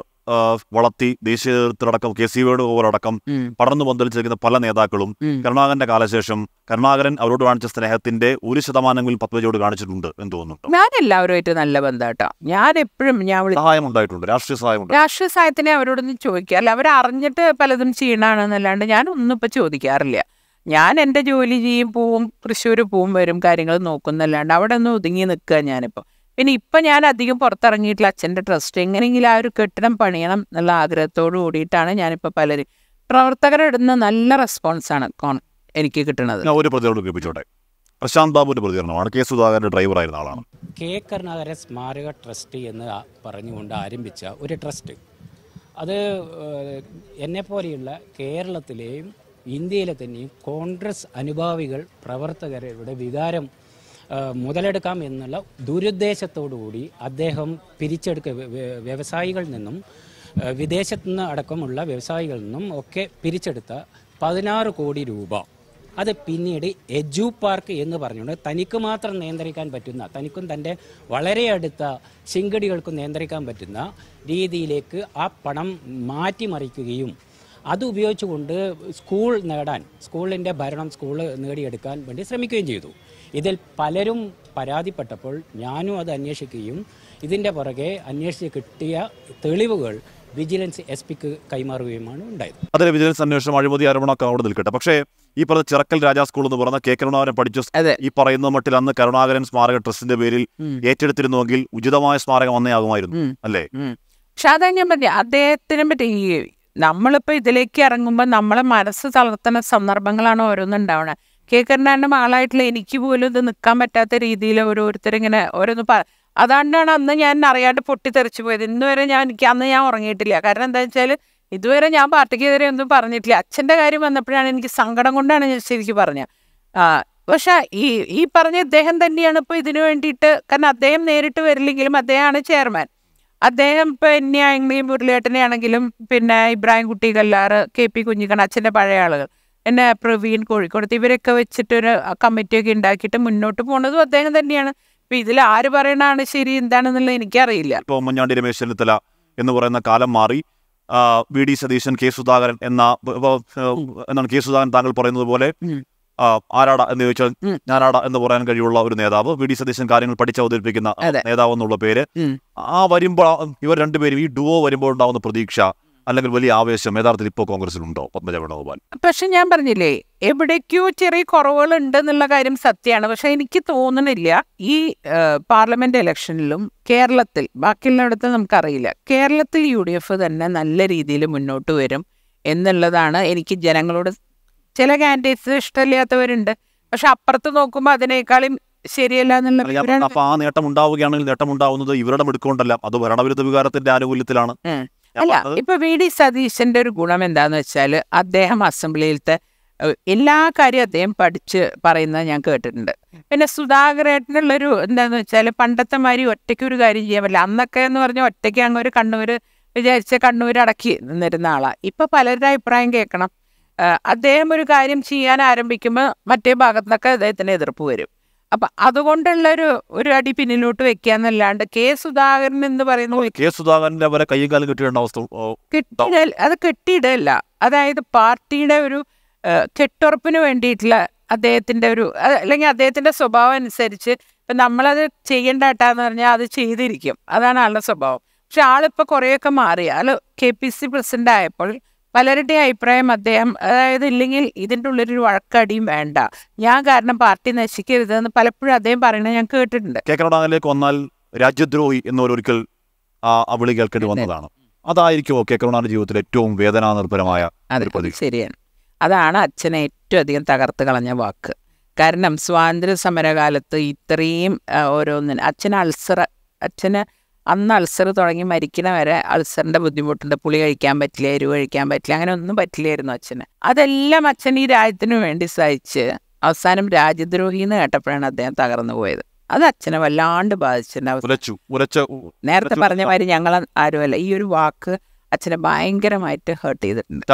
വളർത്തി ദേശീയ നേതൃത്വത്തിലടക്കം കെ സി വേണുഗോപാലടക്കം പടർന്നു പന്തലിച്ചിരിക്കുന്ന പല നേതാക്കളും കരുണാകരന്റെ കാലശേഷം കരുണാകരൻ അവരോട് കാണിച്ച സ്നേഹത്തിന്റെ ഒരു ശതമാനം പത്മജിയോട് കാണിച്ചിട്ടുണ്ട് എന്ന് തോന്നുന്നു ഞാൻ എല്ലാവരുമായിട്ട് നല്ല ബന്ധമാട്ടോ ഞാൻ എപ്പോഴും ഞാൻ സഹായം ഉണ്ടായിട്ടുണ്ട് രാഷ്ട്രീയ സഹായം രാഷ്ട്രീയ സഹായത്തിനെ അവരോടൊന്നും ചോദിക്കുക അല്ല അവർ അറിഞ്ഞിട്ട് പലതും ചെയ്യണാണെന്നല്ലാണ്ട് ഞാൻ ഒന്നും ഇപ്പൊ ചോദിക്കാറില്ല ഞാൻ എന്റെ ജോലി ചെയ്യും പോവും തൃശ്ശൂർ പോവും വരും കാര്യങ്ങൾ നോക്കുന്നല്ലാണ്ട് അവിടെ ഒന്ന് ഒതുങ്ങി നിൽക്കുക ഞാനിപ്പോൾ പിന്നെ ഇപ്പം ഞാൻ അധികം പുറത്തിറങ്ങിയിട്ടില്ല അച്ഛൻ്റെ ട്രസ്റ്റ് എങ്ങനെയെങ്കിലും ആ ഒരു കെട്ടിടം പണിയണം എന്നുള്ള ആഗ്രഹത്തോട് കൂടിയിട്ടാണ് ഞാനിപ്പോൾ പലരും പ്രവർത്തകരിടുന്ന നല്ല റെസ്പോൺസാണ് കോൺ എനിക്ക് കിട്ടുന്നത് ഒരു പ്രതിരോധം കേൾപ്പിച്ചോട്ടെ പ്രശാന്ത് ബാബുവിന്റെ പ്രതികരണമാണ് കെ സുധാകരന്റെ ആയിരുന്ന ആളാണ് കെ കരുണാകര സ്മാരക ട്രസ്റ്റ് എന്ന് പറഞ്ഞുകൊണ്ട് ആരംഭിച്ച ഒരു ട്രസ്റ്റ് അത് എന്നെപ്പോലെയുള്ള കേരളത്തിലെയും ഇന്ത്യയിലെ തന്നെയും കോൺഗ്രസ് അനുഭാവികൾ പ്രവർത്തകരുടെ വികാരം മുതലെടുക്കാം എന്നുള്ള ദുരുദ്ദേശത്തോടുകൂടി അദ്ദേഹം പിരിച്ചെടുക്ക വ്യവസായികളിൽ നിന്നും വിദേശത്തു നിന്ന് അടക്കമുള്ള വ്യവസായികളിൽ നിന്നും ഒക്കെ പിരിച്ചെടുത്ത പതിനാറ് കോടി രൂപ അത് പിന്നീട് എജു പാർക്ക് എന്ന് പറഞ്ഞുകൊണ്ട് തനിക്ക് മാത്രം നിയന്ത്രിക്കാൻ പറ്റുന്ന തനിക്കും തൻ്റെ വളരെ അടുത്ത ശിങ്കടികൾക്കും നിയന്ത്രിക്കാൻ പറ്റുന്ന രീതിയിലേക്ക് ആ പണം മാറ്റിമറിക്കുകയും അത് ഉപയോഗിച്ചുകൊണ്ട് സ്കൂൾ നേടാൻ സ്കൂളിൻ്റെ ഭരണം സ്കൂൾ നേടിയെടുക്കാൻ വേണ്ടി ശ്രമിക്കുകയും ചെയ്തു ഇതിൽ പലരും പരാതിപ്പെട്ടപ്പോൾ ഞാനും അത് അന്വേഷിക്കുകയും ഇതിൻ്റെ പുറകെ അന്വേഷിച്ച് കിട്ടിയ തെളിവുകൾ വിജിലൻസ് എസ് പിക്ക് കൈമാറുകയുമാണ് ഉണ്ടായത് അതെ വിജിലൻസ് അന്വേഷണം അഴിമതി ആരോപണമൊക്കെ അവിടെ നിൽക്കട്ടെ പക്ഷേ ഈ പറഞ്ഞ ചിറക്കൽ രാജാ സ്കൂൾ എന്ന് പറഞ്ഞ കെ കരുണാകരൻ പഠിച്ച ഈ പറയുന്ന മട്ടിൽ അന്ന് കരുണാകരൻ സ്മാരക ട്രസ്റ്റിന്റെ പേരിൽ ഏറ്റെടുത്തിരുന്നുവെങ്കിൽ ഉചിതമായ സ്മാരകം വന്നേ ആകുമായിരുന്നു അല്ലേ പക്ഷെ അതാ ഞാൻ പറഞ്ഞു അദ്ദേഹത്തിനെ പറ്റി നമ്മളിപ്പോൾ ഇതിലേക്ക് ഇറങ്ങുമ്പോൾ നമ്മളെ മനസ്സ് തളർത്തുന്ന സന്ദർഭങ്ങളാണ് ഓരോന്നുണ്ടാവണേ കെ മകളായിട്ടുള്ള എനിക്ക് പോലും ഇത് നിൽക്കാൻ പറ്റാത്ത രീതിയിൽ ഓരോരുത്തർ ഇങ്ങനെ ഓരോന്ന് പ അതാണ്ടാണ് അന്ന് ഞാൻ അറിയാണ്ട് പൊട്ടിത്തെറിച്ചു പോയത് ഇന്ന് വരെ ഞാൻ എനിക്ക് അന്ന് ഞാൻ ഉറങ്ങിയിട്ടില്ല കാരണം എന്താ വെച്ചാൽ ഇതുവരെ ഞാൻ പാർട്ടിക്കെതിരെ ഒന്നും പറഞ്ഞിട്ടില്ല അച്ഛൻ്റെ കാര്യം വന്നപ്പോഴാണ് എനിക്ക് സങ്കടം കൊണ്ടാണ് ഞാൻ ശരിക്ക് പറഞ്ഞത് പക്ഷെ ഈ ഈ പറഞ്ഞ ഇദ്ദേഹം തന്നെയാണ് ഇപ്പോൾ ഇതിനു വേണ്ടിയിട്ട് കാരണം അദ്ദേഹം നേരിട്ട് വരില്ലെങ്കിലും അദ്ദേഹമാണ് ചെയർമാൻ അദ്ദേഹം ഇപ്പോൾ എന്നെയാണെങ്കിലും മുരളിയേട്ടനെ ആണെങ്കിലും പിന്നെ ഇബ്രാഹിം കുട്ടി കല്ലാറ് കെ പി കുഞ്ഞിക്കണ അച്ഛൻ്റെ പഴയ ആളുകൾ എന്നെ പ്രവീൺ കോഴിക്കോടത്ത് ഇവരൊക്കെ വെച്ചിട്ട് ഒരു കമ്മിറ്റിയൊക്കെ ഉണ്ടാക്കിയിട്ട് മുന്നോട്ട് പോകുന്നതും അദ്ദേഹം തന്നെയാണ് ഇപ്പം ഇതിൽ ആര് പറയണതാണ് ശരി എന്താണെന്നുള്ളത് എനിക്കറിയില്ല ഇപ്പോൾ ഉമ്മൻചാണ്ടി രമേശ് ചെന്നിത്തല എന്ന് പറയുന്ന കാലം മാറി V D Satheesan K Sudhakaran എന്ന എന്നാണ് കെ സുധാകരൻ താങ്കൾ പറയുന്നത് പോലെ ആരാട എന്ന് ചോദിച്ചാൽ ഞാനാടാ എന്ന് പറയാൻ കഴിയുള്ള ഒരു നേതാവ് വി ഡി സതീശൻ കാര്യങ്ങൾ പഠിച്ച് അവതരിപ്പിക്കുന്ന നേതാവ് എന്നുള്ള പേര് ആ വരുമ്പോൾ ഇവർ രണ്ടുപേരും ഈ ഡുവോ വരുമ്പോൾ ഉണ്ടാവുന്ന പ്രതീക്ഷ അല്ലെങ്കിൽ വലിയ ആവേശം യഥാർത്ഥത്തിൽ ഇപ്പോൾ കോൺഗ്രസിലുണ്ടോ പത്മജ വേണുഗോപാൽ പക്ഷെ ഞാൻ പറഞ്ഞില്ലേ എവിടേക്കോ ചെറിയ കുറവുകൾ ഉണ്ടെന്നുള്ള കാര്യം സത്യമാണ് പക്ഷെ എനിക്ക് തോന്നുന്നില്ല ഈ പാർലമെന്റ് ഇലക്ഷനിലും കേരളത്തിൽ ബാക്കിയുള്ളിടത്ത് നമുക്കറിയില്ല കേരളത്തിൽ യു ഡി എഫ് തന്നെ നല്ല രീതിയിൽ മുന്നോട്ട് വരും എന്നുള്ളതാണ് എനിക്ക് ജനങ്ങളോട് ചില കാൻഡിഡേറ്റ്സ് ഇഷ്ടമില്ലാത്തവരുണ്ട് പക്ഷെ അപ്പുറത്ത് നോക്കുമ്പോൾ അതിനേക്കാളും ശരിയല്ല എന്നുള്ള ആ നേട്ടം ഉണ്ടാവുകയാണെങ്കിൽ നേട്ടം ഉണ്ടാവുന്നത് ഇവരുടെ മിടുക്കൊണ്ടല്ല അത് ഭരണവിരുദ്ധ വികാരത്തിന്റെ ആനുകൂല്യത്തിലാണ് അല്ല ഇപ്പൊ വി ഡി സതീശന്റെ ഒരു ഗുണം എന്താന്ന് വെച്ചാൽ അദ്ദേഹം അസംബ്ലിയിലത്തെ എല്ലാ കാര്യവും അദ്ദേഹം പഠിച്ച് പറയുന്നത് ഞാൻ കേട്ടിട്ടുണ്ട് പിന്നെ സുധാകരേട്ടനുള്ളൊരു എന്താന്ന് വെച്ചാൽ പണ്ടത്തെ മാതിരി ഒറ്റയ്ക്ക് ഒരു കാര്യം ചെയ്യാൻ പറ്റില്ല അന്നൊക്കെ എന്ന് പറഞ്ഞാൽ ഒറ്റയ്ക്ക് അങ്ങ് ഒരു കണ്ണൂർ വിചാരിച്ച കണ്ണൂർ അടക്കി നിന്നിരുന്ന ആളാണ് ഇപ്പൊ പലരുടെ അഭിപ്രായം കേൾക്കണം അദ്ദേഹം ഒരു കാര്യം ചെയ്യാൻ ആരംഭിക്കുമ്പോൾ മറ്റേ ഭാഗത്തുനിന്നൊക്കെ അദ്ദേഹത്തിന് എതിർപ്പ് വരും അപ്പൊ അതുകൊണ്ടുള്ള ഒരു അടി പിന്നിലോട്ട് വെക്കാന്നല്ലാണ്ട് കെ സുധാകരൻ എന്ന് പറയുന്നത് അവരെ കൈയും കാലം അവസ്ഥ അത് കെട്ടിയിടല്ല അതായത് പാർട്ടിയുടെ ഒരു കെട്ടുറപ്പിന് വേണ്ടിയിട്ടുള്ള അദ്ദേഹത്തിന്റെ ഒരു അല്ലെങ്കിൽ അദ്ദേഹത്തിന്റെ സ്വഭാവം അനുസരിച്ച് ഇപ്പൊ നമ്മളത് ചെയ്യേണ്ട പറഞ്ഞാൽ അത് ചെയ്തിരിക്കും അതാണ് ആളുടെ സ്വഭാവം പക്ഷെ ആളിപ്പോ കുറേയൊക്കെ മാറി ആള് കെ പി സി പ്രസിഡന്റ് ആയപ്പോൾ പലരുടെ അഭിപ്രായം അദ്ദേഹം അതായത് ഇല്ലെങ്കിൽ ഇതിൻ്റെ ഉള്ളിലൊരു വഴക്കടിയും വേണ്ട ഞാൻ കാരണം പാർട്ടി നശിക്കരുതെന്ന് പലപ്പോഴും അദ്ദേഹം പറയുന്നത് ഞാൻ കേട്ടിട്ടുണ്ട് വന്നാൽ രാജ്യദ്രോഹി എന്നൊരിക്കൽ വിളി കേൾക്കേണ്ടി വന്നതാണ് അതായിരിക്കും കേക്കറോണാന്റെ ജീവിതത്തിൽ ഏറ്റവും വേദനാനിർഭരമായ ശരിയാണ് അതാണ് അച്ഛനെ ഏറ്റവും അധികം തകർത്ത് കളഞ്ഞ വാക്ക് കാരണം സ്വാതന്ത്ര്യ സമരകാലത്ത് ഇത്രയും ഓരോന്നിന് അച്ഛൻ അൾസർ അച്ഛന് അന്ന് അൾസർ തുടങ്ങി മരിക്കണ വരെ അൾസറിൻ്റെ ബുദ്ധിമുട്ടുണ്ട് പുളി കഴിക്കാൻ പറ്റില്ല എരിവ് കഴിക്കാൻ പറ്റില്ല അങ്ങനെ ഒന്നും പറ്റില്ലായിരുന്നു അച്ഛന് അതെല്ലാം അച്ഛൻ ഈ രാജ്യത്തിന് വേണ്ടി സഹിച്ച് അവസാനം രാജ്യദ്രോഹി എന്ന് കേട്ടപ്പോഴാണ് അദ്ദേഹം തകർന്നു പോയത് അത് അച്ഛനെ വല്ലാണ്ട് ബാധിച്ചിട്ടുണ്ട് നേരത്തെ പറഞ്ഞ മാതിരി ഞങ്ങൾ ആരുമല്ല ഈ ഒരു വാക്ക് അച്ഛനെ ഭയങ്കരമായിട്ട് ഹേർട്ട് ചെയ്തിട്ടുണ്ട്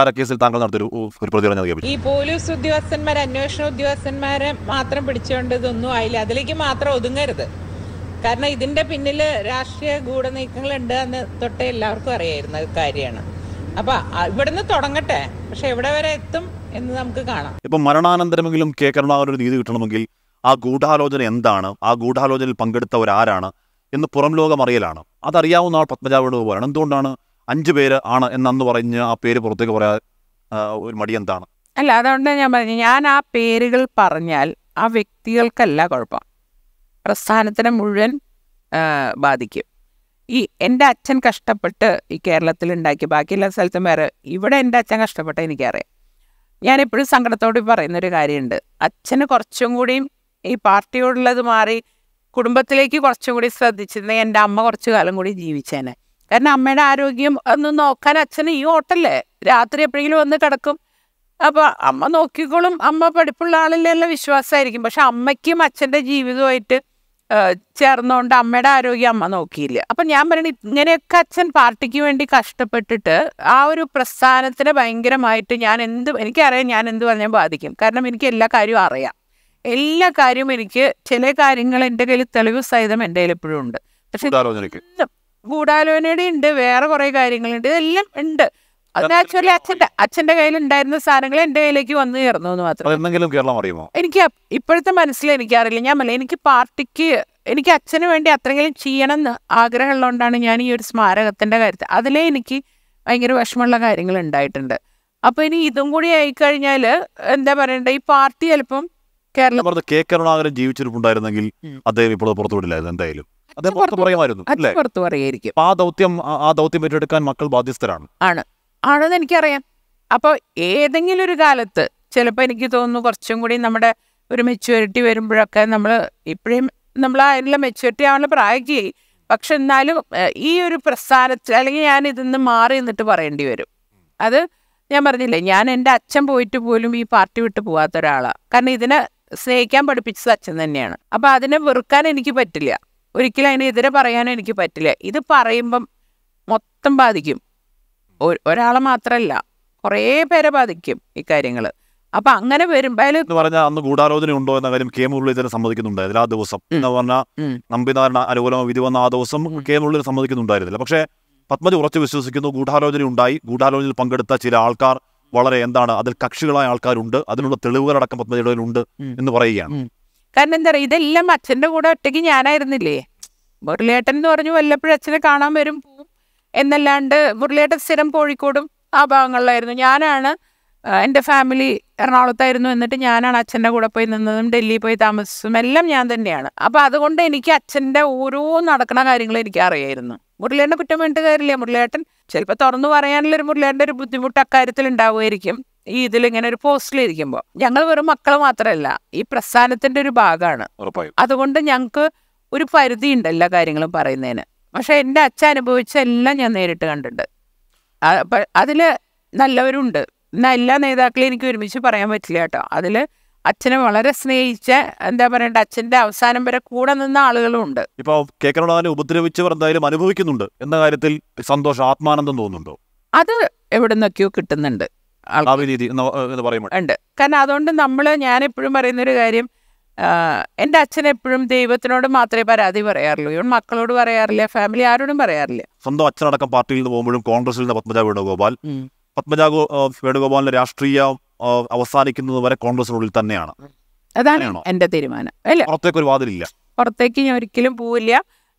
ഈ പോലീസ് ഉദ്യോഗസ്ഥന്മാർ അന്വേഷണ ഉദ്യോഗസ്ഥന്മാരെ മാത്രം പിടിച്ചുകൊണ്ട് ഇതൊന്നും ആയില്ല അതിലേക്ക് മാത്രം ഒതുങ്ങരുത് കാരണം ഇതിന്റെ പിന്നില് രാഷ്ട്രീയ ഗൂഢനീക്കങ്ങൾ ഉണ്ട് എന്ന് തൊട്ടേ എല്ലാവർക്കും അറിയായിരുന്ന കാര്യമാണ് അപ്പൊ ഇവിടുന്ന് തുടങ്ങട്ടെ പക്ഷെ എവിടെ വരെ എത്തും എന്ന് നമുക്ക് കാണാം ഇപ്പൊ മരണാനന്തരമെങ്കിലും കെ കരുണാകരൻ ഒരു നീതി കിട്ടണമെങ്കിൽ ആ ഗൂഢാലോചന എന്താണ് ആ ഗൂഢാലോചനയിൽ പങ്കെടുത്തവർ ആരാണ് എന്ന് പുറം ലോകം അറിയലാണ് അതറിയാവുന്ന ആൾ പത്മജാവേണു പോലാണ് എന്തുകൊണ്ടാണ് അഞ്ചു പേര് ആണ് എന്നന്ന് പറഞ്ഞ് ആ പേര് പുറത്തേക്ക് പറയാൻ ഒരു മടി എന്താണ് അല്ല അതുകൊണ്ട് ഞാൻ പറഞ്ഞു ഞാൻ ആ പേരുകൾ പറഞ്ഞാൽ ആ വ്യക്തികൾക്കല്ല കുഴപ്പം പ്രസ്ഥാനത്തിനെ മുഴുവൻ ബാധിക്കും ഈ എൻ്റെ അച്ഛൻ കഷ്ടപ്പെട്ട് ഈ കേരളത്തിൽ ഉണ്ടാക്കി ബാക്കിയെല്ലാ സ്ഥലത്തും വേറെ ഇവിടെ എൻ്റെ അച്ഛൻ കഷ്ടപ്പെട്ട എനിക്കറിയാം ഞാനെപ്പോഴും സങ്കടത്തോട് പറയുന്നൊരു കാര്യമുണ്ട് അച്ഛന് കുറച്ചും കൂടിയും ഈ പാർട്ടിയോടുള്ളത് മാറി കുടുംബത്തിലേക്ക് കുറച്ചും കൂടി ശ്രദ്ധിച്ചിരുന്നെങ്കിൽ എൻ്റെ അമ്മ കുറച്ചു കാലം കൂടി ജീവിച്ചേനെ കാരണം അമ്മയുടെ ആരോഗ്യം ഒന്ന് നോക്കാൻ അച്ഛന് ഈ ഓട്ടല്ലേ രാത്രി എപ്പോഴെങ്കിലും വന്ന് കിടക്കും അപ്പോൾ അമ്മ നോക്കിക്കോളും അമ്മ പഠിപ്പുള്ള ആളിലെല്ലാം വിശ്വാസമായിരിക്കും പക്ഷെ അമ്മയ്ക്കും അച്ഛൻ്റെ ജീവിതമായിട്ട് ചേർന്നുകൊണ്ട് അമ്മയുടെ ആരോഗ്യം അമ്മ നോക്കിയില്ല അപ്പം ഞാൻ പറയണ ഇങ്ങനെയൊക്കെ അച്ഛൻ പാർട്ടിക്ക് വേണ്ടി കഷ്ടപ്പെട്ടിട്ട് ആ ഒരു പ്രസ്ഥാനത്തിനെ ഭയങ്കരമായിട്ട് ഞാൻ എന്ത് എനിക്കറിയാം ഞാൻ എന്ത് പറഞ്ഞാൽ ബാധിക്കും കാരണം എനിക്ക് എല്ലാ കാര്യവും അറിയാം എല്ലാ കാര്യവും എനിക്ക് ചില കാര്യങ്ങൾ എൻ്റെ കയ്യിൽ തെളിവ് സഹിതം എൻ്റെ കയ്യിൽ എപ്പോഴും ഉണ്ട് പക്ഷെ ഗൂഢാലോചനയുടെ ഉണ്ട് വേറെ കുറേ കാര്യങ്ങളുണ്ട് ഇതെല്ലാം ഉണ്ട് അതിന് ആക്ച്വലി അച്ഛന്റെ അച്ഛന്റെ കയ്യിലുണ്ടായിരുന്ന സാധനങ്ങൾ എന്റെ കയ്യിലേക്ക് വന്നു ചേർന്നു എന്ന് മാത്രം കേരളം അറിയുമോ എനിക്ക് ഇപ്പോഴത്തെ മനസ്സിൽ എനിക്കറിയില്ല ഞാൻ അല്ല എനിക്ക് പാർട്ടിക്ക് എനിക്ക് അച്ഛന് വേണ്ടി അത്രയെങ്കിലും ചെയ്യണം എന്ന് ആഗ്രഹമുള്ളതുകൊണ്ടാണ് ഞാൻ ഈ ഒരു സ്മാരകത്തിന്റെ കാര്യത്തിൽ അതിലേ എനിക്ക് ഭയങ്കര വിഷമമുള്ള കാര്യങ്ങൾ ഉണ്ടായിട്ടുണ്ട് അപ്പൊ ഇനി ഇതും കൂടി ആയിക്കഴിഞ്ഞാൽ എന്താ പറയണ്ടേ ഈ പാർട്ടി ചിലപ്പം കേരളം കെ കരുണാകരൻ ജീവിച്ചിരിപ്പുണ്ടായിരുന്നെങ്കിൽ അദ്ദേഹം ഇപ്പോൾ പുറത്തു വിടില്ലായിരുന്നു എന്തായാലും അദ്ദേഹം പുറത്ത് പറയുമായിരുന്നു ആ ദൗത്യം ആ ദൗത്യം ഏറ്റെടുക്കാൻ മക്കൾ ബാധ്യസ്ഥരാണ് ആണ് ആണെന്ന് എനിക്കറിയാം അപ്പോൾ ഏതെങ്കിലും ഒരു കാലത്ത് ചിലപ്പോൾ എനിക്ക് തോന്നുന്നു കുറച്ചും കൂടി നമ്മുടെ ഒരു മെച്യൂരിറ്റി വരുമ്പോഴൊക്കെ നമ്മൾ ഇപ്പോഴും നമ്മൾ അതിനുള്ള മെച്യൂരിറ്റി ആവാനുള്ള ചെയ്യും പക്ഷെ എന്നാലും ഈ ഒരു പ്രസ്ഥാനത്തിൽ അല്ലെങ്കിൽ ഞാൻ നിന്ന് മാറി നിന്നിട്ട് പറയേണ്ടി വരും അത് ഞാൻ പറഞ്ഞില്ലേ ഞാൻ എൻ്റെ അച്ഛൻ പോയിട്ട് പോലും ഈ പാർട്ടി വിട്ട് പോകാത്ത ഒരാളാണ് കാരണം ഇതിനെ സ്നേഹിക്കാൻ പഠിപ്പിച്ചത് അച്ഛൻ തന്നെയാണ് അപ്പം അതിനെ വെറുക്കാൻ എനിക്ക് പറ്റില്ല ഒരിക്കലും അതിനെതിരെ പറയാനും എനിക്ക് പറ്റില്ല ഇത് പറയുമ്പം മൊത്തം ബാധിക്കും ഒരാളെ മാത്രമല്ല കുറേ പേരെ ബാധിക്കും ഇക്കാര്യങ്ങൾ അപ്പൊ അങ്ങനെ വരുമ്പോൾ എന്ന് അന്ന് ഗൂഢാലോചന ഉണ്ടോ എന്ന കാര്യം കെ മുരളീധരൻ സമ്മതിക്കുന്നുണ്ട് ആ ദിവസം എന്ന് പറഞ്ഞാൽ അനുകൂലം വിധി വന്ന ആ ദിവസം കെ മുരളീധരൻ സമ്മതിക്കുന്നുണ്ടായിരുന്നില്ല പക്ഷെ പത്മജി ഉറച്ചു വിശ്വസിക്കുന്നു ഗൂഢാലോചന ഉണ്ടായി ഗൂഢാലോചനയിൽ പങ്കെടുത്ത ചില ആൾക്കാർ വളരെ എന്താണ് അതിൽ കക്ഷികളായ ആൾക്കാരുണ്ട് അതിനുള്ള തെളിവുകളടക്കം പത്മജിയുടെ ഉണ്ട് എന്ന് പറയുകയാണ് കാരണം എന്താ പറയുക ഇതെല്ലാം അച്ഛന്റെ കൂടെ ഒറ്റയ്ക്ക് ഞാനായിരുന്നില്ലേ മുരളിയേട്ടൻ എന്ന് പറഞ്ഞു വല്ലപ്പോഴും അച്ഛനെ കാണാൻ വരും എന്നല്ലാണ്ട് മുരളിയേട്ടൻ സ്ഥിരം കോഴിക്കോടും ആ ഭാഗങ്ങളിലായിരുന്നു ഞാനാണ് എൻ്റെ ഫാമിലി എറണാകുളത്തായിരുന്നു എന്നിട്ട് ഞാനാണ് അച്ഛൻ്റെ കൂടെ പോയി നിന്നതും ഡൽഹിയിൽ പോയി താമസിച്ചതും എല്ലാം ഞാൻ തന്നെയാണ് അപ്പോൾ അതുകൊണ്ട് എനിക്ക് അച്ഛൻ്റെ ഓരോ നടക്കുന്ന കാര്യങ്ങളും എനിക്ക് അറിയായിരുന്നു മുരളിയേട്ടൻ കുറ്റം വേണ്ടിട്ട് കാര്യമില്ല മുരളിയേട്ടൻ ചിലപ്പോൾ തുറന്നു ഒരു മുരളിയേട്ടൻ്റെ ഒരു ബുദ്ധിമുട്ട് അക്കാര്യത്തിൽ ഉണ്ടാവുമായിരിക്കും ഈ ഇതിൽ ഇങ്ങനെ ഒരു പോസ്റ്റിലിരിക്കുമ്പോൾ ഞങ്ങൾ വെറും മക്കൾ മാത്രമല്ല ഈ പ്രസ്ഥാനത്തിൻ്റെ ഒരു ഭാഗമാണ് അതുകൊണ്ട് ഞങ്ങൾക്ക് ഒരു പരിധി എല്ലാ കാര്യങ്ങളും പറയുന്നതിന് പക്ഷെ എൻ്റെ അച്ഛൻ അനുഭവിച്ച എല്ലാം ഞാൻ നേരിട്ട് കണ്ടിട്ടുണ്ട് അതിൽ നല്ലവരുണ്ട് എന്നാൽ എല്ലാ നേതാക്കളെയും എനിക്ക് ഒരുമിച്ച് പറയാൻ പറ്റില്ല കേട്ടോ അതിൽ അച്ഛനെ വളരെ സ്നേഹിച്ച എന്താ പറയണ്ട അച്ഛന്റെ അവസാനം വരെ കൂടെ നിന്ന ആളുകളും ഉണ്ട് ഇപ്പൊ കെ കരുണാകരനെ ഉപദ്രവിച്ചവർ എന്തായാലും അനുഭവിക്കുന്നുണ്ട് എന്ന കാര്യത്തിൽ സന്തോഷം ആത്മാനന്ദം തോന്നുന്നുണ്ടോ അത് എവിടെ നിന്നൊക്കെയോ കിട്ടുന്നുണ്ട് ഉണ്ട് കാരണം അതുകൊണ്ട് നമ്മൾ ഞാൻ എപ്പോഴും പറയുന്നൊരു കാര്യം എൻ്റെ അച്ഛൻ എപ്പോഴും ദൈവത്തിനോട് മാത്രമേ പരാതി പറയാറുള്ളൂ ഇവൻ മക്കളോട് പറയാറില്ല ഫാമിലി ആരോടും പറയാറില്ല സ്വന്തം അച്ഛനടക്കം പാർട്ടിയിൽ നിന്ന് പോകുമ്പോഴും കോൺഗ്രസിൽ നിന്ന് പത്മജ വേണുഗോപാൽ പത്മജ വേണുഗോപാലിന്റെ രാഷ്ട്രീയ അവസാനിക്കുന്നത് വരെ കോൺഗ്രസിനുള്ളിൽ തന്നെയാണ് അതാണ് എന്റെ തീരുമാനം അല്ലേ പുറത്തേക്ക് ഒരു വാതിലില്ല പുറത്തേക്ക് ഞാൻ ഒരിക്കലും പോവില്ല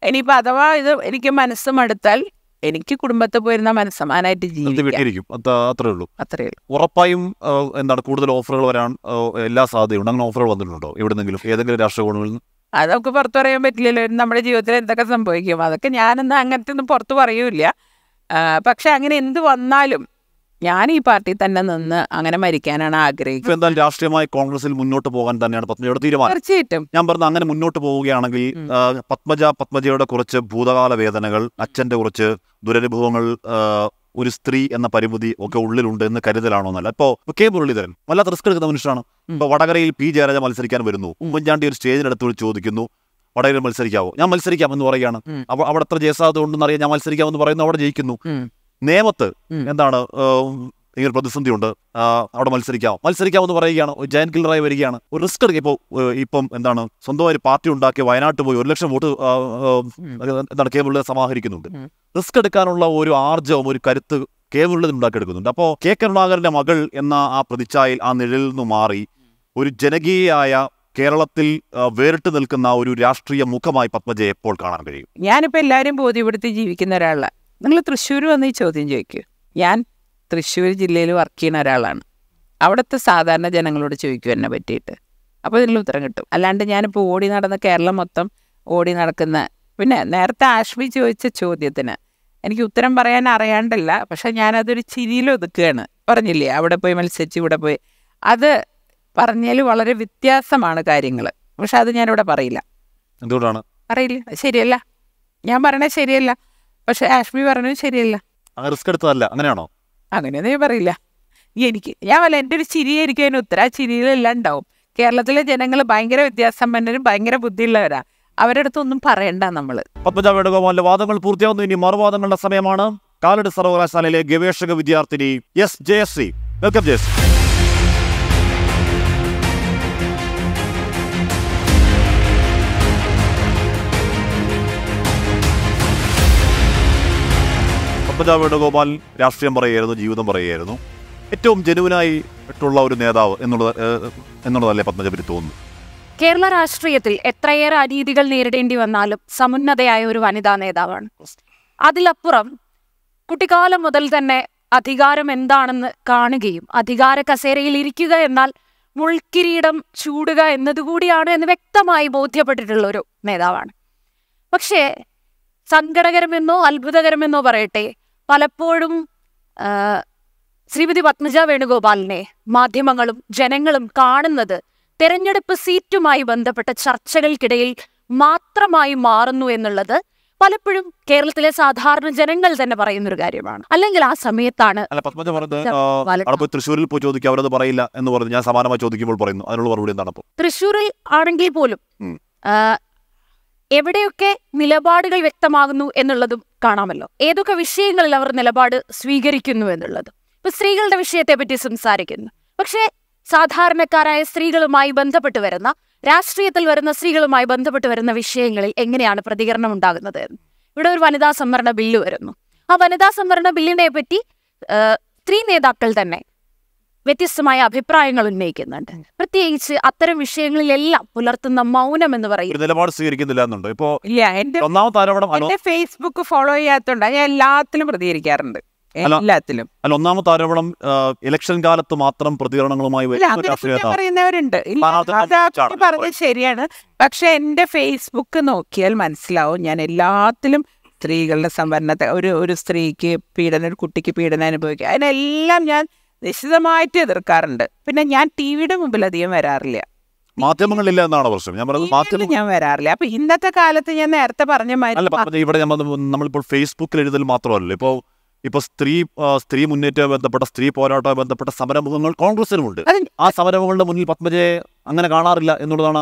ഇനിയിപ്പോ അഥവാ ഇത് എനിക്ക് മനസ്സ് മടുത്താൽ എനിക്ക് കുടുംബത്തെ പോയിരുന്ന മനസ്സമാനായിട്ട് ജീവിക്കും അത്രേ ഉള്ളൂ അത്രേ ഉള്ളൂ ഉറപ്പായും എന്താണ് കൂടുതൽ ഓഫറുകൾ വരാൻ എല്ലാ സാധ്യതയുണ്ട് അങ്ങനെ ഓഫറുകൾ വന്നിട്ടുണ്ടോ എവിടെന്നെങ്കിലും ഏതെങ്കിലും രാഷ്ട്രീയ അത് നമുക്ക് പുറത്തു പറയാൻ പറ്റില്ലല്ലോ നമ്മുടെ ജീവിതത്തിൽ എന്തൊക്കെ സംഭവിക്കും അതൊക്കെ ഞാനെന്നാ അങ്ങനത്തെ ഒന്നും പുറത്തു പറയൂല പക്ഷെ അങ്ങനെ എന്ത് വന്നാലും ഞാൻ ഈ പാർട്ടി തന്നെ നിന്ന് അങ്ങനെ മരിക്കാനാണ് ആഗ്രഹിക്കുന്നത് രാഷ്ട്രീയമായി കോൺഗ്രസിൽ മുന്നോട്ട് പോകാൻ തന്നെയാണ് പത്മജയുടെ തീരുമാനം തീർച്ചയായിട്ടും ഞാൻ പറഞ്ഞു അങ്ങനെ മുന്നോട്ട് പോവുകയാണെങ്കിൽ പത്മജ പത്മജയുടെ കുറച്ച് ഭൂതകാല വേദനകൾ അച്ഛന്റെ കുറച്ച് ദുരനുഭവങ്ങൾ ഒരു സ്ത്രീ എന്ന പരിമിതി ഒക്കെ ഉള്ളിലുണ്ട് എന്ന് കരുതലാണോ എന്നല്ല ഇപ്പോ കെ മുരളീധരൻ വല്ലാത്ത റിസ്ക് എടുക്കുന്ന മനുഷ്യനാണ് ഇപ്പൊ വടകരയിൽ പി ജയരാജ മത്സരിക്കാൻ വരുന്നു ഉമ്മൻചാണ്ടി ഒരു സ്റ്റേജിനടുത്ത് ചോദിക്കുന്നു വടകരയിൽ മത്സരിക്കാവോ ഞാൻ മത്സരിക്കാം എന്ന് പറയുകയാണ് അപ്പോൾ അവിടെ എത്ര ജയസാധ്യത ഉണ്ടെന്ന് അറിയാം ഞാൻ മത്സരിക്കാമെന്ന് പറയുന്നു അവിടെ ജയിക്കുന്നു നേമത്ത് എന്താണ് ഇങ്ങനെ പ്രതിസന്ധിയുണ്ട് അവിടെ മത്സരിക്കാം മത്സരിക്കാമെന്ന് എന്ന് പറയുകയാണ് ജയൻ കില്ലറായി വരികയാണ് ഒരു റിസ്ക് എടുക്കുക ഇപ്പോൾ ഇപ്പം എന്താണ് സ്വന്തമായി പാർട്ടി ഉണ്ടാക്കി വയനാട്ടിൽ പോയി ഒരു ലക്ഷം വോട്ട് എന്താണ് കെ സമാഹരിക്കുന്നുണ്ട് റിസ്ക് എടുക്കാനുള്ള ഒരു ആർജവും ഒരു കരുത്ത് കെ ഉണ്ടാക്കിയെടുക്കുന്നുണ്ട് അപ്പോൾ കെ കരുണാകരന്റെ മകൾ എന്ന ആ പ്രതിച്ഛായിൽ ആ നിഴലിൽ നിന്ന് മാറി ഒരു ജനകീയായ കേരളത്തിൽ വേറിട്ട് നിൽക്കുന്ന ഒരു രാഷ്ട്രീയ മുഖമായി പത്മജയെ എപ്പോൾ കാണാൻ കഴിയും ഞാനിപ്പോൾ എല്ലാവരും ബോധ്യപ്പെടുത്തി ജീവിക്കുന്ന ഒരാളാണ് നിങ്ങൾ തൃശ്ശൂർ വന്ന് ഈ ചോദ്യം ചോദിക്കൂ ഞാൻ തൃശ്ശൂർ ജില്ലയിൽ വർക്ക് ചെയ്യുന്ന ഒരാളാണ് അവിടുത്തെ സാധാരണ ജനങ്ങളോട് ചോദിക്കും എന്നെ പറ്റിയിട്ട് അപ്പോൾ ഇതിൽ ഉത്തരം കിട്ടും അല്ലാണ്ട് ഞാനിപ്പോൾ ഓടി നടന്ന കേരളം മൊത്തം ഓടി നടക്കുന്ന പിന്നെ നേരത്തെ ആശ്മി ചോദിച്ച ചോദ്യത്തിന് എനിക്ക് ഉത്തരം പറയാൻ അറിയാണ്ടല്ല പക്ഷെ ഞാനതൊരു ചിരിയിലൊതുക്കുകയാണ് പറഞ്ഞില്ലേ അവിടെ പോയി മത്സരിച്ച് ഇവിടെ പോയി അത് പറഞ്ഞാൽ വളരെ വ്യത്യാസമാണ് കാര്യങ്ങൾ പക്ഷെ അത് ഞാനിവിടെ പറയില്ല എന്തുകൊണ്ടാണ് അറിയില്ല ശരിയല്ല ഞാൻ പറയണത് ശരിയല്ല പക്ഷെ ആഷ്മി പറഞ്ഞത് ശരിയല്ല റിസ്ക് എടുത്തതല്ല അങ്ങനെയാണോ അങ്ങനെ ഞാൻ പറയില്ല എനിക്ക് ഞാൻ വല്ല എൻ്റെ ഒരു ചിരിയായിരിക്കും അതിന് ഉത്തരം ചിരിയിലെല്ലാം ഉണ്ടാവും കേരളത്തിലെ ജനങ്ങൾ ഭയങ്കര വിദ്യാസമ്പന്നരും ഭയങ്കര ബുദ്ധിയുള്ളവരാ അവരുടെ അടുത്തൊന്നും പറയണ്ട നമ്മൾ പത്മജ വേണുഗോപാലിന്റെ വാദങ്ങൾ പൂർത്തിയാവുന്നു ഇനി മറുവാദങ്ങളുടെ സമയമാണ് കാലടി സർവകലാശാലയിലെ ഗവേഷക വിദ്യാർത്ഥിനി എസ് ജയശ്രീ വെൽക്കം ജയശ്രീ പത്മജ വേണുഗോപാൽ രാഷ്ട്രീയം പറയുകയായിരുന്നു ജീവിതം പറയുകയായിരുന്നു ഏറ്റവും ജനുവിനായി ആയിട്ടുള്ള ഒരു നേതാവ് എന്നുള്ളത് എന്നുള്ളതല്ലേ പത്മജപരി തോന്നുന്നു കേരള രാഷ്ട്രീയത്തിൽ എത്രയേറെ അനീതികൾ നേരിടേണ്ടി വന്നാലും സമുന്നതയായ ഒരു വനിതാ നേതാവാണ് അതിലപ്പുറം കുട്ടിക്കാലം മുതൽ തന്നെ അധികാരം എന്താണെന്ന് കാണുകയും അധികാര കസേരയിൽ ഇരിക്കുക എന്നാൽ മുൾക്കിരീടം ചൂടുക എന്നതുകൂടിയാണ് എന്ന് വ്യക്തമായി ബോധ്യപ്പെട്ടിട്ടുള്ള ഒരു നേതാവാണ് പക്ഷേ സങ്കടകരമെന്നോ അത്ഭുതകരമെന്നോ പറയട്ടെ പലപ്പോഴും ശ്രീമതി പത്മജ വേണുഗോപാലിനെ മാധ്യമങ്ങളും ജനങ്ങളും കാണുന്നത് തെരഞ്ഞെടുപ്പ് സീറ്റുമായി ബന്ധപ്പെട്ട ചർച്ചകൾക്കിടയിൽ മാത്രമായി മാറുന്നു എന്നുള്ളത് പലപ്പോഴും കേരളത്തിലെ സാധാരണ ജനങ്ങൾ തന്നെ പറയുന്ന ഒരു കാര്യമാണ് അല്ലെങ്കിൽ ആ സമയത്താണ് തൃശ്ശൂരിൽ പോയി ചോദിക്കും അവരത് പറയില്ല എന്ന് പറഞ്ഞു ഞാൻ സമാനമായി ചോദിക്കുമ്പോൾ പറയുന്നു അതിനുള്ള മറുപടി തൃശ്ശൂരിൽ ആണെങ്കിൽ പോലും എവിടെയൊക്കെ നിലപാടുകൾ വ്യക്തമാകുന്നു എന്നുള്ളതും കാണാമല്ലോ ഏതൊക്കെ വിഷയങ്ങളിൽ അവർ നിലപാട് സ്വീകരിക്കുന്നു എന്നുള്ളത് ഇപ്പൊ സ്ത്രീകളുടെ പറ്റി സംസാരിക്കുന്നു പക്ഷേ സാധാരണക്കാരായ സ്ത്രീകളുമായി ബന്ധപ്പെട്ട് വരുന്ന രാഷ്ട്രീയത്തിൽ വരുന്ന സ്ത്രീകളുമായി ബന്ധപ്പെട്ട് വരുന്ന വിഷയങ്ങളിൽ എങ്ങനെയാണ് പ്രതികരണം ഉണ്ടാകുന്നത് ഇവിടെ ഒരു വനിതാ സംവരണ ബില്ല് വരുന്നു ആ വനിതാ സംവരണ ബില്ലിനെ പറ്റി സ്ത്രീ നേതാക്കൾ തന്നെ വ്യത്യസ്തമായ അഭിപ്രായങ്ങൾ ഉന്നയിക്കുന്നുണ്ട് പ്രത്യേകിച്ച് അത്തരം വിഷയങ്ങളിലെല്ലാം പുലർത്തുന്ന മൗനം എന്ന് പറയുന്നത് നിലപാട് സ്വീകരിക്കുന്നില്ല എന്നുണ്ട് ഇപ്പോ ഇല്ല എന്റെ എന്റെ ഫേസ്ബുക്ക് ഫോളോ ചെയ്യാത്തോണ്ട് ഞാൻ എല്ലാത്തിലും പ്രതികരിക്കാറുണ്ട് എല്ലാത്തിലും അല്ല ഒന്നാമത്തെ ആരോപണം ഇലക്ഷൻ കാലത്ത് മാത്രം പ്രതികരണങ്ങളുമായി പറയുന്നവരുണ്ട് പറഞ്ഞത് ശരിയാണ് പക്ഷെ എന്റെ ഫേസ്ബുക്ക് നോക്കിയാൽ മനസ്സിലാവും ഞാൻ എല്ലാത്തിലും സ്ത്രീകളുടെ സംവരണത്തെ ഒരു ഒരു സ്ത്രീക്ക് പീഡന ഒരു കുട്ടിക്ക് പീഡനം അനുഭവിക്കുക അതിനെല്ലാം ഞാൻ നിശ്ചിതമായിട്ട് എതിർക്കാറുണ്ട് പിന്നെ ഞാൻ ടി വിയുടെ മുമ്പിൽ അധികം വരാറില്ല മാധ്യമങ്ങളില്ല എന്നാണ് പ്രശ്നം ഞാൻ പറഞ്ഞത് മാധ്യമം ഞാൻ വരാറില്ല അപ്പൊ ഇന്നത്തെ കാലത്ത് ഞാൻ നേരത്തെ പറഞ്ഞ മാതിരി ഇവിടെ നമ്മളിപ്പോൾ ഫേസ്ബുക്കിൽ എഴുതൽ മാത്രമല്ല ഇപ്പോ ഇപ്പൊ സ്ത്രീ സ്ത്രീ മുന്നേറ്റവുമായി ബന്ധപ്പെട്ട സ്ത്രീ പോരാട്ടവുമായി ബന്ധപ്പെട്ട സമരമുഖങ്ങൾ കോൺഗ്രസിനുമുണ്ട് ആ സമരമുഖങ്ങളുടെ മുന്നിൽ പത്മജയെ അങ്ങനെ കാണാറില്ല എന്നുള്ളതാണ്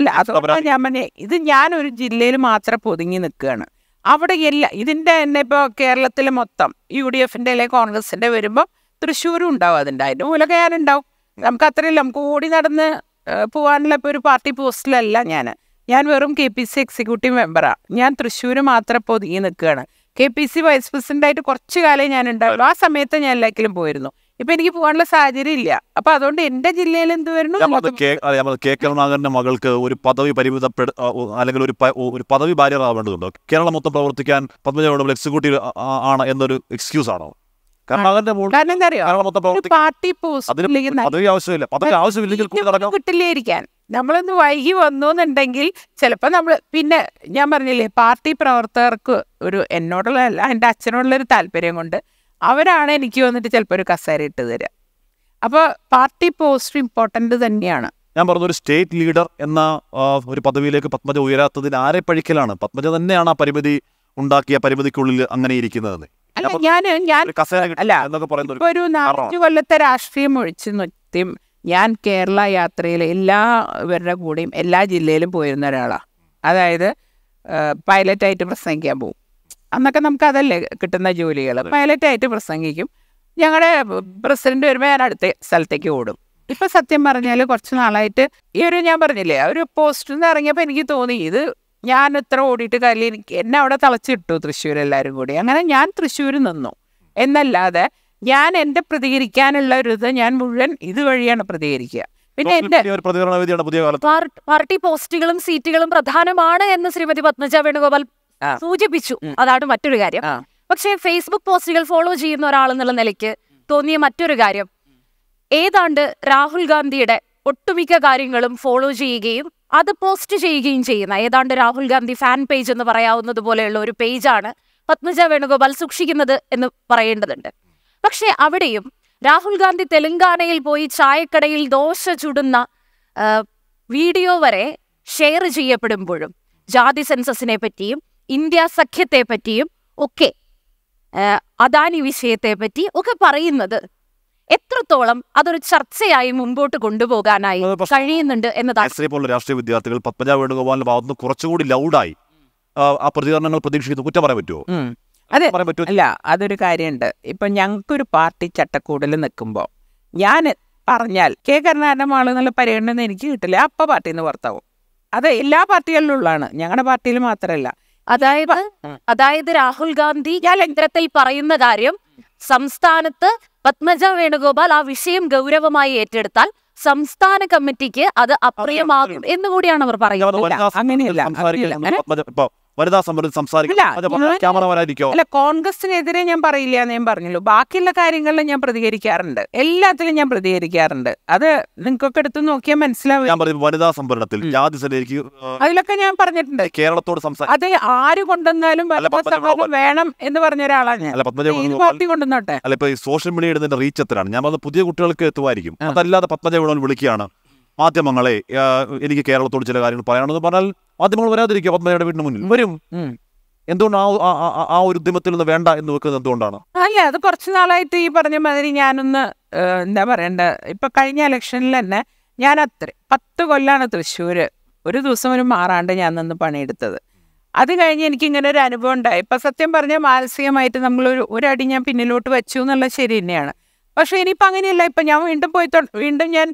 അല്ല അതുകൊണ്ടാണ് ഞാൻ പറഞ്ഞേ ഇത് ഞാൻ ഒരു ജില്ലയിൽ മാത്രം പൊതുങ്ങി നിൽക്കുകയാണ് അവിടെ എല്ലാ ഇതിന്റെ തന്നെ ഇപ്പോൾ കേരളത്തിൽ മൊത്തം യു ഡി എഫിന്റെ അല്ലെങ്കിൽ കോൺഗ്രസിന്റെ വരുമ്പോൾ തൃശ്ശൂരും ഉണ്ടാവും അതിൻ്റെ അതിൻ്റെ മൂലമൊക്കെ ഞാനുണ്ടാവും നമുക്ക് അത്രയല്ല നമുക്ക് ഓടി നടന്ന് പോകാനുള്ള ഇപ്പോൾ ഒരു പാർട്ടി പോസ്റ്റിലല്ല ഞാൻ ഞാൻ വെറും കെ പി സി എക്സിക്യൂട്ടീവ് മെമ്പറാണ് ഞാൻ തൃശ്ശൂർ മാത്രം ഇപ്പോൾ ഒതുങ്ങി നിൽക്കുകയാണ് കെ പി സി വൈസ് പ്രസിഡൻ്റായിട്ട് കുറച്ച് കാലം ഞാൻ ഉണ്ടാവുള്ളൂ ആ സമയത്ത് ഞാൻ എല്ലാക്കിലും പോയിരുന്നു ഇപ്പൊ എനിക്ക് പോകാനുള്ള സാഹചര്യം ഇല്ല അപ്പൊ അതുകൊണ്ട് എന്റെ ജില്ലയിൽ എന്ത് വരുന്നു കെ മകൾക്ക് ഒരു പദവി പരിമിതപ്പെട അല്ലെങ്കിൽ ഒരു ഒരു പദവി ഭാര്യ ആവേണ്ടതുണ്ടോ കേരളം മൊത്തം പ്രവർത്തിക്കാൻ പത്മജയോടുള്ള എക്സിക്യൂട്ടീവ് ആണ് എന്നൊരു എക്സ്ക്യൂസ് ആണോ കാരണം കിട്ടില്ലേരിക്കാൻ നമ്മളൊന്ന് വൈകി വന്നു എന്നുണ്ടെങ്കിൽ ചിലപ്പോ നമ്മള് പിന്നെ ഞാൻ പറഞ്ഞില്ലേ പാർട്ടി പ്രവർത്തകർക്ക് ഒരു എന്നോടുള്ള എന്റെ അച്ഛനോടുള്ള ഒരു താല്പര്യം കൊണ്ട് അവരാണ് എനിക്ക് വന്നിട്ട് ചിലപ്പോൾ ഒരു കസേര ഇട്ട് തരിക അപ്പോൾ പാർട്ടി പോസ്റ്റ് ഇമ്പോർട്ടന്റ് തന്നെയാണ് ഞാൻ പറഞ്ഞു ഒരു സ്റ്റേറ്റ് ലീഡർ എന്ന ഒരു പദവിയിലേക്ക് പത്മജ ഉയരാത്തതിന് ആരെ പഴിക്കലാണ് പത്മജ തന്നെയാണ് ആ പരിമിതി ഉണ്ടാക്കിയ പരിമിതിക്കുള്ളിൽ അങ്ങനെ ഇരിക്കുന്നത് ഞാൻ ഞാൻ അല്ല ഒരു നാലഞ്ച് കൊല്ലത്തെ രാഷ്ട്രീയം ഒഴിച്ച് നിർത്തിയും ഞാൻ കേരള യാത്രയിലെ എല്ലാവരുടെ കൂടെയും എല്ലാ ജില്ലയിലും പോയിരുന്ന ഒരാളാണ് അതായത് പൈലറ്റായിട്ട് പ്രസംഗിക്കാൻ പോകും അന്നൊക്കെ നമുക്ക് അതല്ലേ കിട്ടുന്ന ജോലികൾ പൈലറ്റായിട്ട് പ്രസംഗിക്കും ഞങ്ങളുടെ പ്രസിഡന്റ് വരുമ്പോൾ ഞാൻ അടുത്ത സ്ഥലത്തേക്ക് ഓടും ഇപ്പം സത്യം പറഞ്ഞാൽ കുറച്ച് നാളായിട്ട് ഈ ഒരു ഞാൻ പറഞ്ഞില്ലേ ഒരു പോസ്റ്റിൽ നിന്ന് ഇറങ്ങിയപ്പോൾ എനിക്ക് തോന്നി ഇത് ഞാൻ എത്ര ഓടിയിട്ട് കല്ല് എനിക്ക് എന്നെ അവിടെ തളച്ചിട്ടു തൃശ്ശൂർ എല്ലാവരും കൂടി അങ്ങനെ ഞാൻ തൃശ്ശൂർ നിന്നു എന്നല്ലാതെ ഞാൻ എൻ്റെ പ്രതികരിക്കാനുള്ള ഒരു ഇത് ഞാൻ മുഴുവൻ ഇതുവഴിയാണ് പ്രതികരിക്കുക പിന്നെ എന്റെ പാർട്ടി പോസ്റ്റുകളും സീറ്റുകളും പ്രധാനമാണ് എന്ന് ശ്രീമതി പത്മജ വേണുഗോപാൽ സൂചിപ്പിച്ചു അതാണ് മറ്റൊരു കാര്യം പക്ഷേ ഫേസ്ബുക്ക് പോസ്റ്റുകൾ ഫോളോ ചെയ്യുന്ന ഒരാൾ എന്നുള്ള നിലയ്ക്ക് തോന്നിയ മറ്റൊരു കാര്യം ഏതാണ്ട് രാഹുൽ ഗാന്ധിയുടെ ഒട്ടുമിക്ക കാര്യങ്ങളും ഫോളോ ചെയ്യുകയും അത് പോസ്റ്റ് ചെയ്യുകയും ചെയ്യുന്ന ഏതാണ്ട് രാഹുൽ ഗാന്ധി ഫാൻ പേജ് എന്ന് പറയാവുന്നത് പോലെയുള്ള ഒരു പേജാണ് പത്മജ വേണുഗോപാൽ സൂക്ഷിക്കുന്നത് എന്ന് പറയേണ്ടതുണ്ട് പക്ഷേ അവിടെയും രാഹുൽ ഗാന്ധി തെലങ്കാനയിൽ പോയി ചായക്കടയിൽ ദോശ ചുടുന്ന വീഡിയോ വരെ ഷെയർ ചെയ്യപ്പെടുമ്പോഴും ജാതി സെൻസസിനെ പറ്റിയും ഇന്ത്യ സഖ്യത്തെ പറ്റിയും ഒക്കെ അദാനി വിഷയത്തെ പറ്റി ഒക്കെ പറയുന്നത് എത്രത്തോളം അതൊരു ചർച്ചയായി മുമ്പോട്ട് കൊണ്ടുപോകാനായി കഴിയുന്നുണ്ട് എന്നതാണ് രാഷ്ട്രീയ വിദ്യാർത്ഥികൾ പത്മജ വേണുഗോപാലിന്റെ ഭാഗത്തുനിന്ന് കുറച്ചുകൂടി ലൗഡായി ആ പ്രതികരണങ്ങൾ പ്രതീക്ഷിക്കുന്നു കുറ്റം പറയാൻ പറ്റുമോ അതെ അല്ല അതൊരു കാര്യമുണ്ട് ഇപ്പൊ ഞങ്ങൾക്കൊരു പാർട്ടി ചട്ടക്കൂടിൽ നിൽക്കുമ്പോൾ ഞാൻ പറഞ്ഞാൽ കെ കരുണാകരൻ്റെ ആളെന്നുള്ള പരിഗണന എനിക്ക് കിട്ടില്ല അപ്പ പാർട്ടിയിൽ നിന്ന് പുറത്താവും അത് എല്ലാ പാർട്ടികളിലും ഉള്ളതാണ് ഞങ്ങളുടെ പാർട്ടിയിൽ മാത്രമല്ല അതായത് അതായത് രാഹുൽ ഗാന്ധി കേന്ദ്രത്തിൽ പറയുന്ന കാര്യം സംസ്ഥാനത്ത് പത്മജ വേണുഗോപാൽ ആ വിഷയം ഗൗരവമായി ഏറ്റെടുത്താൽ സംസ്ഥാന കമ്മിറ്റിക്ക് അത് അപ്രിയമാകും എന്നുകൂടിയാണ് അവർ പറയുന്നത് അങ്ങനെയല്ല വനിതാ സമരത്തിൽ സംസാരിക്കും അല്ല കോൺഗ്രസിനെതിരെ ഞാൻ പറയില്ല ഞാൻ പറഞ്ഞല്ലോ ബാക്കിയുള്ള കാര്യങ്ങളിലും ഞാൻ പ്രതികരിക്കാറുണ്ട് എല്ലാത്തിലും ഞാൻ പ്രതികരിക്കാറുണ്ട് അത് നിങ്ങൾക്കൊക്കെ എടുത്ത് നോക്കിയാൽ മനസ്സിലാവും ഞാൻ വനിതാ സംവരണത്തിൽ അതിലൊക്കെ ഞാൻ പറഞ്ഞിട്ടുണ്ട് കേരളത്തോട് സംസാരിക്കും അത് ആര് കൊണ്ടുവന്നാലും വേണം എന്ന് പറഞ്ഞ ഒരാളാണ് പാർട്ടി കൊണ്ടുവന്നോട്ടെ അല്ല ഇപ്പൊ സോഷ്യൽ മീഡിയ ഇടുന്നതിന്റെ റീച്ച് എത്രയാണ് ഞാൻ പറഞ്ഞത് പുതിയ കുട്ടികൾക്ക് എത്തുമായിരിക്കും അതല്ലാതെ പത്മജ ഗുണവൻ വിളിക്കുകയാണ് മാധ്യമങ്ങളെ എനിക്ക് കേരളത്തോട് ചില കാര്യങ്ങൾ പറയാണെന്ന് പറഞ്ഞാൽ മാധ്യമങ്ങൾ വരാതിരിക്കുക പത്മജയുടെ വീടിന് മുന്നിൽ വരും എന്തുകൊണ്ടാണ് ആ ഒരു ഉദ്യമത്തിൽ നിന്ന് വേണ്ട എന്ന് വെക്കുന്നത് എന്തുകൊണ്ടാണ് അല്ല അത് കുറച്ച് നാളായിട്ട് ഈ പറഞ്ഞ മാതിരി ഞാനൊന്ന് എന്താ പറയണ്ട ഇപ്പൊ കഴിഞ്ഞ ഇലക്ഷനിൽ തന്നെ ഞാൻ അത്ര പത്ത് കൊല്ലാണ് തൃശ്ശൂര് ഒരു ദിവസം ഒരു മാറാണ്ട് ഞാൻ നിന്ന് പണിയെടുത്തത് അത് കഴിഞ്ഞ് എനിക്ക് ഇങ്ങനെ ഒരു അനുഭവം ഉണ്ടായി ഇപ്പൊ സത്യം പറഞ്ഞാൽ മാനസികമായിട്ട് ഒരു ഒരടി ഞാൻ പിന്നിലോട്ട് വെച്ചു എന്നുള്ള ശരി തന്നെയാണ് പക്ഷെ ഇനിയിപ്പോൾ അങ്ങനെയല്ല ഇപ്പം ഞാൻ വീണ്ടും പോയി വീണ്ടും ഞാൻ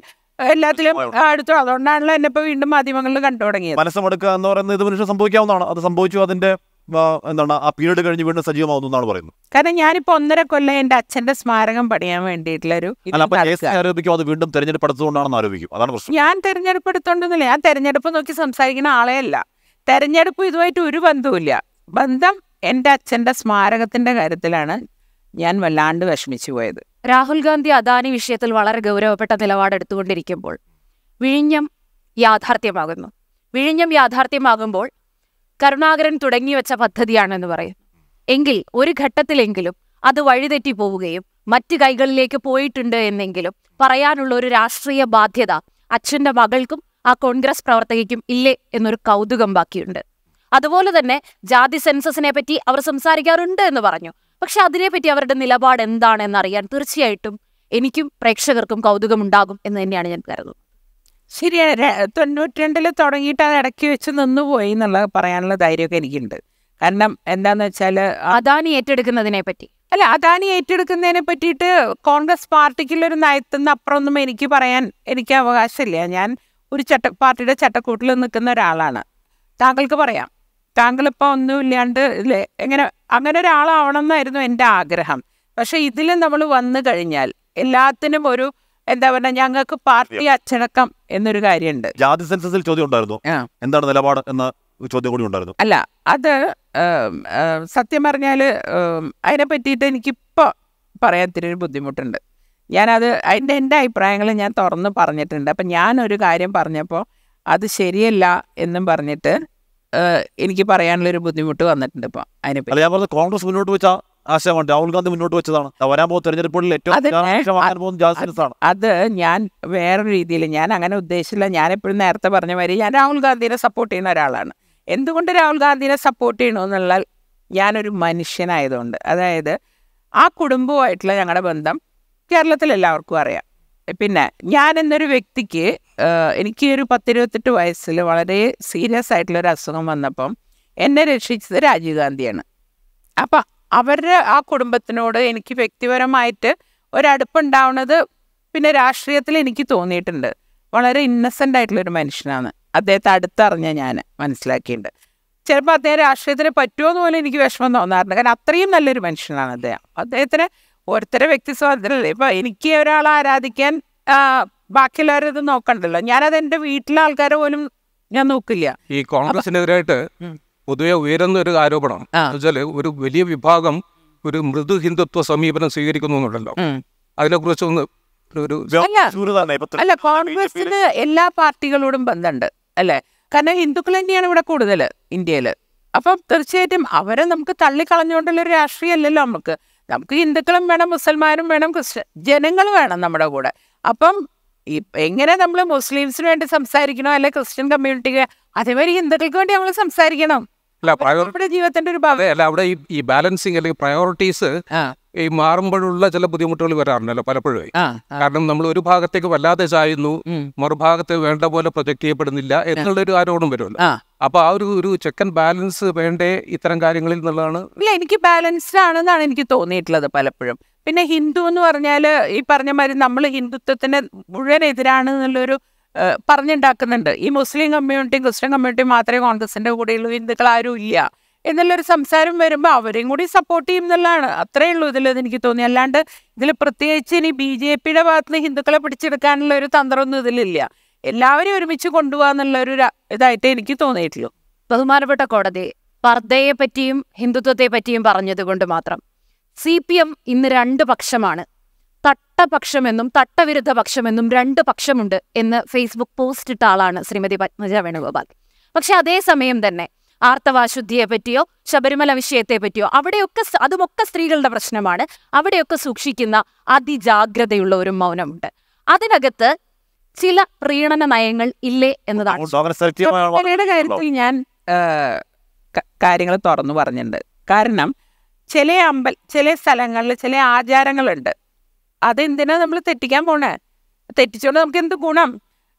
എല്ലാത്തിലും അടുത്തു അതുകൊണ്ടാണല്ലോ എന്നെ ഇപ്പൊ വീണ്ടും മാധ്യമങ്ങളിൽ കണ്ടു തുടങ്ങിയത് മനസ്സമെടുക്കുക എന്ന് പറയുന്നത് ഇത് മനുഷ്യൻ സംഭവിക്കാവുന്നതാണ് അത് സംഭവിച്ചു അതിന്റെ എന്താണ് ആ പീരീഡ് കഴിഞ്ഞ് വീണ്ടും സജീവമാവുന്നു എന്നാണ് പറയുന്നത് കാരണം ഞാനിപ്പോ ഒന്നര കൊല്ലം എന്റെ അച്ഛന്റെ സ്മാരകം പണിയാൻ വേണ്ടിയിട്ടുള്ള ഒരു അത് വീണ്ടും അതാണ് പ്രശ്നം ഞാൻ തെരഞ്ഞെടുപ്പ് എടുത്തോണ്ടെന്നില്ല ഞാൻ തെരഞ്ഞെടുപ്പ് നോക്കി സംസാരിക്കുന്ന ആളെയല്ല തെരഞ്ഞെടുപ്പ് ഇതുമായിട്ട് ഒരു ബന്ധവുമില്ല ബന്ധം എൻ്റെ അച്ഛന്റെ സ്മാരകത്തിന്റെ കാര്യത്തിലാണ് ഞാൻ വല്ലാണ്ട് വിഷമിച്ചു പോയത് രാഹുൽ ഗാന്ധി അദാനി വിഷയത്തിൽ വളരെ ഗൗരവപ്പെട്ട നിലപാടെടുത്തുകൊണ്ടിരിക്കുമ്പോൾ വിഴിഞ്ഞം യാഥാർത്ഥ്യമാകുന്നു വിഴിഞ്ഞം യാഥാർത്ഥ്യമാകുമ്പോൾ കരുണാകരൻ തുടങ്ങിവെച്ച പദ്ധതിയാണെന്ന് പറയും എങ്കിൽ ഒരു ഘട്ടത്തിലെങ്കിലും അത് വഴിതെറ്റി പോവുകയും മറ്റു കൈകളിലേക്ക് പോയിട്ടുണ്ട് എന്നെങ്കിലും പറയാനുള്ള ഒരു രാഷ്ട്രീയ ബാധ്യത അച്ഛൻ്റെ മകൾക്കും ആ കോൺഗ്രസ് പ്രവർത്തകയ്ക്കും ഇല്ലേ എന്നൊരു കൗതുകം ബാക്കിയുണ്ട് അതുപോലെ തന്നെ ജാതി സെൻസസിനെ പറ്റി അവർ സംസാരിക്കാറുണ്ട് എന്ന് പറഞ്ഞു പക്ഷെ അതിനെപ്പറ്റി അവരുടെ നിലപാട് എന്താണെന്ന് അറിയാൻ തീർച്ചയായിട്ടും എനിക്കും പ്രേക്ഷകർക്കും കൗതുകമുണ്ടാകും എന്ന് തന്നെയാണ് ഞാൻ കരുതുന്നത് ശരിയാണ് തൊണ്ണൂറ്റി രണ്ടിൽ തുടങ്ങിയിട്ട് അത് ഇടയ്ക്ക് വെച്ച് നിന്നുപോയി എന്നുള്ള പറയാനുള്ള ധൈര്യമൊക്കെ എനിക്കുണ്ട് കാരണം എന്താന്ന് വെച്ചാൽ അദാനി ഏറ്റെടുക്കുന്നതിനെ പറ്റി അല്ല അദാനി ഏറ്റെടുക്കുന്നതിനെ പറ്റിയിട്ട് കോൺഗ്രസ് ഒരു നയത്തുനിന്ന് അപ്പുറമൊന്നും എനിക്ക് പറയാൻ എനിക്ക് അവകാശമില്ല ഞാൻ ഒരു ചട്ട പാർട്ടിയുടെ ചട്ടക്കൂട്ടിൽ നിൽക്കുന്ന ഒരാളാണ് താങ്കൾക്ക് പറയാം താങ്കളിപ്പോൾ ഒന്നുമില്ലാണ്ട് ഇല്ലേ എങ്ങനെ അങ്ങനെ ഒരാളാവണം എന്നായിരുന്നു എൻ്റെ ആഗ്രഹം പക്ഷേ ഇതിൽ നമ്മൾ വന്നു കഴിഞ്ഞാൽ എല്ലാത്തിനും ഒരു എന്താ പറയുക ഞങ്ങൾക്ക് പാർട്ടി അച്ചടക്കം എന്നൊരു കാര്യമുണ്ട് ജാതി സെൻസസിൽ ചോദ്യം ഉണ്ടായിരുന്നു എന്താണ് നിലപാട് എന്ന ചോദ്യം കൂടി ഉണ്ടായിരുന്നു അല്ല അത് സത്യം പറഞ്ഞാൽ അതിനെ പറ്റിയിട്ട് എനിക്കിപ്പോൾ പറയാൻ ഇത്തിരി ഒരു ബുദ്ധിമുട്ടുണ്ട് ഞാനത് അതിൻ്റെ എൻ്റെ അഭിപ്രായങ്ങൾ ഞാൻ തുറന്ന് പറഞ്ഞിട്ടുണ്ട് അപ്പം ഞാനൊരു കാര്യം പറഞ്ഞപ്പോൾ അത് ശരിയല്ല എന്നും പറഞ്ഞിട്ട് എനിക്ക് പറയാനുള്ളൊരു ബുദ്ധിമുട്ട് വന്നിട്ടുണ്ട് ഇപ്പൊ അതിനെ ഞാൻ കോൺഗ്രസ് മുന്നോട്ട് വെച്ച ആശയമാണ് രാഹുൽ ഗാന്ധി മുന്നോട്ട് വെച്ചതാണ് വരാൻ പോകുന്ന തെരഞ്ഞെടുപ്പുകളിൽ ഏറ്റവും അത് ഞാൻ വേറൊരു രീതിയിൽ ഞാൻ അങ്ങനെ ഉദ്ദേശിച്ചില്ല ഞാൻ എപ്പോഴും നേരത്തെ പറഞ്ഞ മാതിരി ഞാൻ രാഹുൽ ഗാന്ധിനെ സപ്പോർട്ട് ചെയ്യുന്ന ഒരാളാണ് എന്തുകൊണ്ട് രാഹുൽ ഗാന്ധിനെ സപ്പോർട്ട് ചെയ്യണമെന്നുള്ള ഞാനൊരു മനുഷ്യനായതുകൊണ്ട് അതായത് ആ കുടുംബവുമായിട്ടുള്ള ഞങ്ങളുടെ ബന്ധം കേരളത്തിൽ എല്ലാവർക്കും അറിയാം പിന്നെ ഞാൻ എന്നൊരു വ്യക്തിക്ക് എനിക്ക് ഒരു പത്തിരുപത്തെട്ട് വയസ്സിൽ വളരെ സീരിയസ് ആയിട്ടുള്ള ഒരു അസുഖം വന്നപ്പം എന്നെ രക്ഷിച്ചത് രാജീവ് ഗാന്ധിയാണ് അപ്പം അവരുടെ ആ കുടുംബത്തിനോട് എനിക്ക് വ്യക്തിപരമായിട്ട് ഒരടുപ്പുണ്ടാവുന്നത് പിന്നെ രാഷ്ട്രീയത്തിൽ എനിക്ക് തോന്നിയിട്ടുണ്ട് വളരെ ഇന്നസെൻ്റ് ആയിട്ടുള്ളൊരു മനുഷ്യനാണ് അദ്ദേഹത്തെ അടുത്തറിഞ്ഞ ഞാൻ മനസ്സിലാക്കിയിട്ടുണ്ട് ചിലപ്പോൾ അദ്ദേഹം രാഷ്ട്രീയത്തിന് പറ്റുമോ എന്ന് പോലും എനിക്ക് വിഷമം തോന്നാറുണ്ട് കാരണം അത്രയും നല്ലൊരു മനുഷ്യനാണ് അദ്ദേഹം അദ്ദേഹത്തിന് ഓരോരുത്തരുടെ വ്യക്തി സ്വാതന്ത്ര്യമല്ലേ ഇപ്പൊ എനിക്ക് ഒരാളെ ആരാധിക്കാൻ ബാക്കിയുള്ളവരത് നോക്കണ്ടല്ലോ ഞാനത് എന്റെ വീട്ടിലെ ആൾക്കാരെ പോലും ഞാൻ നോക്കില്ല ഈ കോൺഗ്രസിനെതിരായിട്ട് പൊതുവെ ഉയരുന്ന ഒരു ആരോപണം വെച്ചാൽ ഒരു വലിയ വിഭാഗം ഒരു മൃദു ഹിന്ദുത്വ സമീപനം സ്വീകരിക്കുന്നു എന്നുണ്ടല്ലോ അതിനെക്കുറിച്ച് ഒന്ന് ഒരു അല്ല കോൺഗ്രസിന് എല്ലാ പാർട്ടികളോടും ബന്ധമുണ്ട് അല്ലേ കാരണം ഹിന്ദുക്കൾ തന്നെയാണ് ഇവിടെ കൂടുതൽ ഇന്ത്യയിൽ അപ്പം തീർച്ചയായിട്ടും അവരെ നമുക്ക് തള്ളിക്കളഞ്ഞുകൊണ്ടുള്ള ഒരു അല്ലല്ലോ നമുക്ക് നമുക്ക് ഹിന്ദുക്കളും വേണം മുസൽമാനും വേണം ക്രിസ്ത്യ ജനങ്ങൾ വേണം നമ്മുടെ കൂടെ അപ്പം എങ്ങനെ നമ്മൾ മുസ്ലിംസിന് വേണ്ടി സംസാരിക്കണോ അല്ലെ ക്രിസ്ത്യൻ കമ്മ്യൂണിറ്റിക്ക് അതേമാതിരി ഹിന്ദുക്കൾക്ക് വേണ്ടി നമ്മൾ സംസാരിക്കണം നമ്മുടെ ജീവിതത്തിന്റെ ഒരു ഭാഗം അല്ല അവിടെ ഈ ബാലൻസിങ് അല്ലെങ്കിൽ പ്രയോറിറ്റീസ് ഈ മാറുമ്പോഴുള്ള ചില ബുദ്ധിമുട്ടുകൾ വരാറുണ്ടല്ലോ പലപ്പോഴും കാരണം നമ്മൾ ഒരു ഭാഗത്തേക്ക് വല്ലാതെ ചായുന്നു മറുഭാഗത്ത് വേണ്ട പോലെ പ്രൊജക്ട് ചെയ്യപ്പെടുന്നില്ല എന്നുള്ളൊരു ആരോടും വരുമല്ലോ അപ്പൊ ആ ഒരു ഒരു ചെക്കൻ ബാലൻസ് വേണ്ടേ ഇത്തരം കാര്യങ്ങളിൽ നിന്നുള്ളതാണ് ഇല്ല എനിക്ക് ബാലൻസ്ഡ് ആണെന്നാണ് എനിക്ക് തോന്നിയിട്ടുള്ളത് പലപ്പോഴും പിന്നെ ഹിന്ദു എന്ന് പറഞ്ഞാൽ ഈ പറഞ്ഞ മാതിരി നമ്മൾ ഹിന്ദുത്വത്തിന് മുഴുവൻ എതിരാണ് എന്നുള്ളൊരു പറഞ്ഞുണ്ടാക്കുന്നുണ്ട് ഈ മുസ്ലിം കമ്മ്യൂണിറ്റി ക്രിസ്ത്യൻ കമ്മ്യൂണിറ്റി മാത്രമേ കോൺഗ്രസിന്റെ കൂടെയുള്ളൂ ഹിന്ദുക്കൾ ആരും ഇല്ല എന്നുള്ളൊരു സംസാരം വരുമ്പോൾ അവരെയും കൂടി സപ്പോർട്ട് ചെയ്യും എന്നുള്ളതാണ് അത്രയേ ഉള്ളൂ ഇതിൽ എനിക്ക് തോന്നി അല്ലാണ്ട് ഇതിൽ പ്രത്യേകിച്ച് ഇനി ബി ജെ പിയുടെ ഭാഗത്ത് നിന്ന് ഹിന്ദുക്കളെ പിടിച്ചെടുക്കാനുള്ള ഒരു തന്ത്രമൊന്നും ഇതിലില്ല എല്ലാവരും ഒരുമിച്ച് കൊണ്ടുപോകാൻ ഒരു ഇതായിട്ട് എനിക്ക് തോന്നിയിട്ടുള്ളൂ ബഹുമാനപ്പെട്ട കോടതി പർദ്ദയെ പറ്റിയും ഹിന്ദുത്വത്തെ പറ്റിയും പറഞ്ഞതുകൊണ്ട് മാത്രം സി പി എം ഇന്ന് രണ്ട് പക്ഷമാണ് തട്ടപക്ഷമെന്നും തട്ടവിരുദ്ധ പക്ഷമെന്നും രണ്ട് പക്ഷമുണ്ട് എന്ന് ഫേസ്ബുക്ക് പോസ്റ്റ് ഇട്ട ആളാണ് ശ്രീമതി പത്മജ വേണുഗോപാൽ പക്ഷെ അതേസമയം തന്നെ ആർത്തവാശുദ്ധിയെ പറ്റിയോ ശബരിമല വിഷയത്തെ പറ്റിയോ അവിടെയൊക്കെ അതുമൊക്കെ സ്ത്രീകളുടെ പ്രശ്നമാണ് അവിടെയൊക്കെ സൂക്ഷിക്കുന്ന അതിജാഗ്രതയുള്ള ഒരു മൗനമുണ്ട് അതിനകത്ത് ചില പ്രീണന നയങ്ങൾ ഇല്ലേ എന്നതാണ് കാര്യത്തിൽ ഞാൻ കാര്യങ്ങൾ തുറന്നു പറഞ്ഞിട്ടുണ്ട് കാരണം ചില അമ്പൽ ചില സ്ഥലങ്ങളിൽ ചില ആചാരങ്ങളുണ്ട് അതെന്തിനാ നമ്മൾ തെറ്റിക്കാൻ പോണേ തെറ്റിച്ചോണ്ട് നമുക്ക് എന്ത് ഗുണം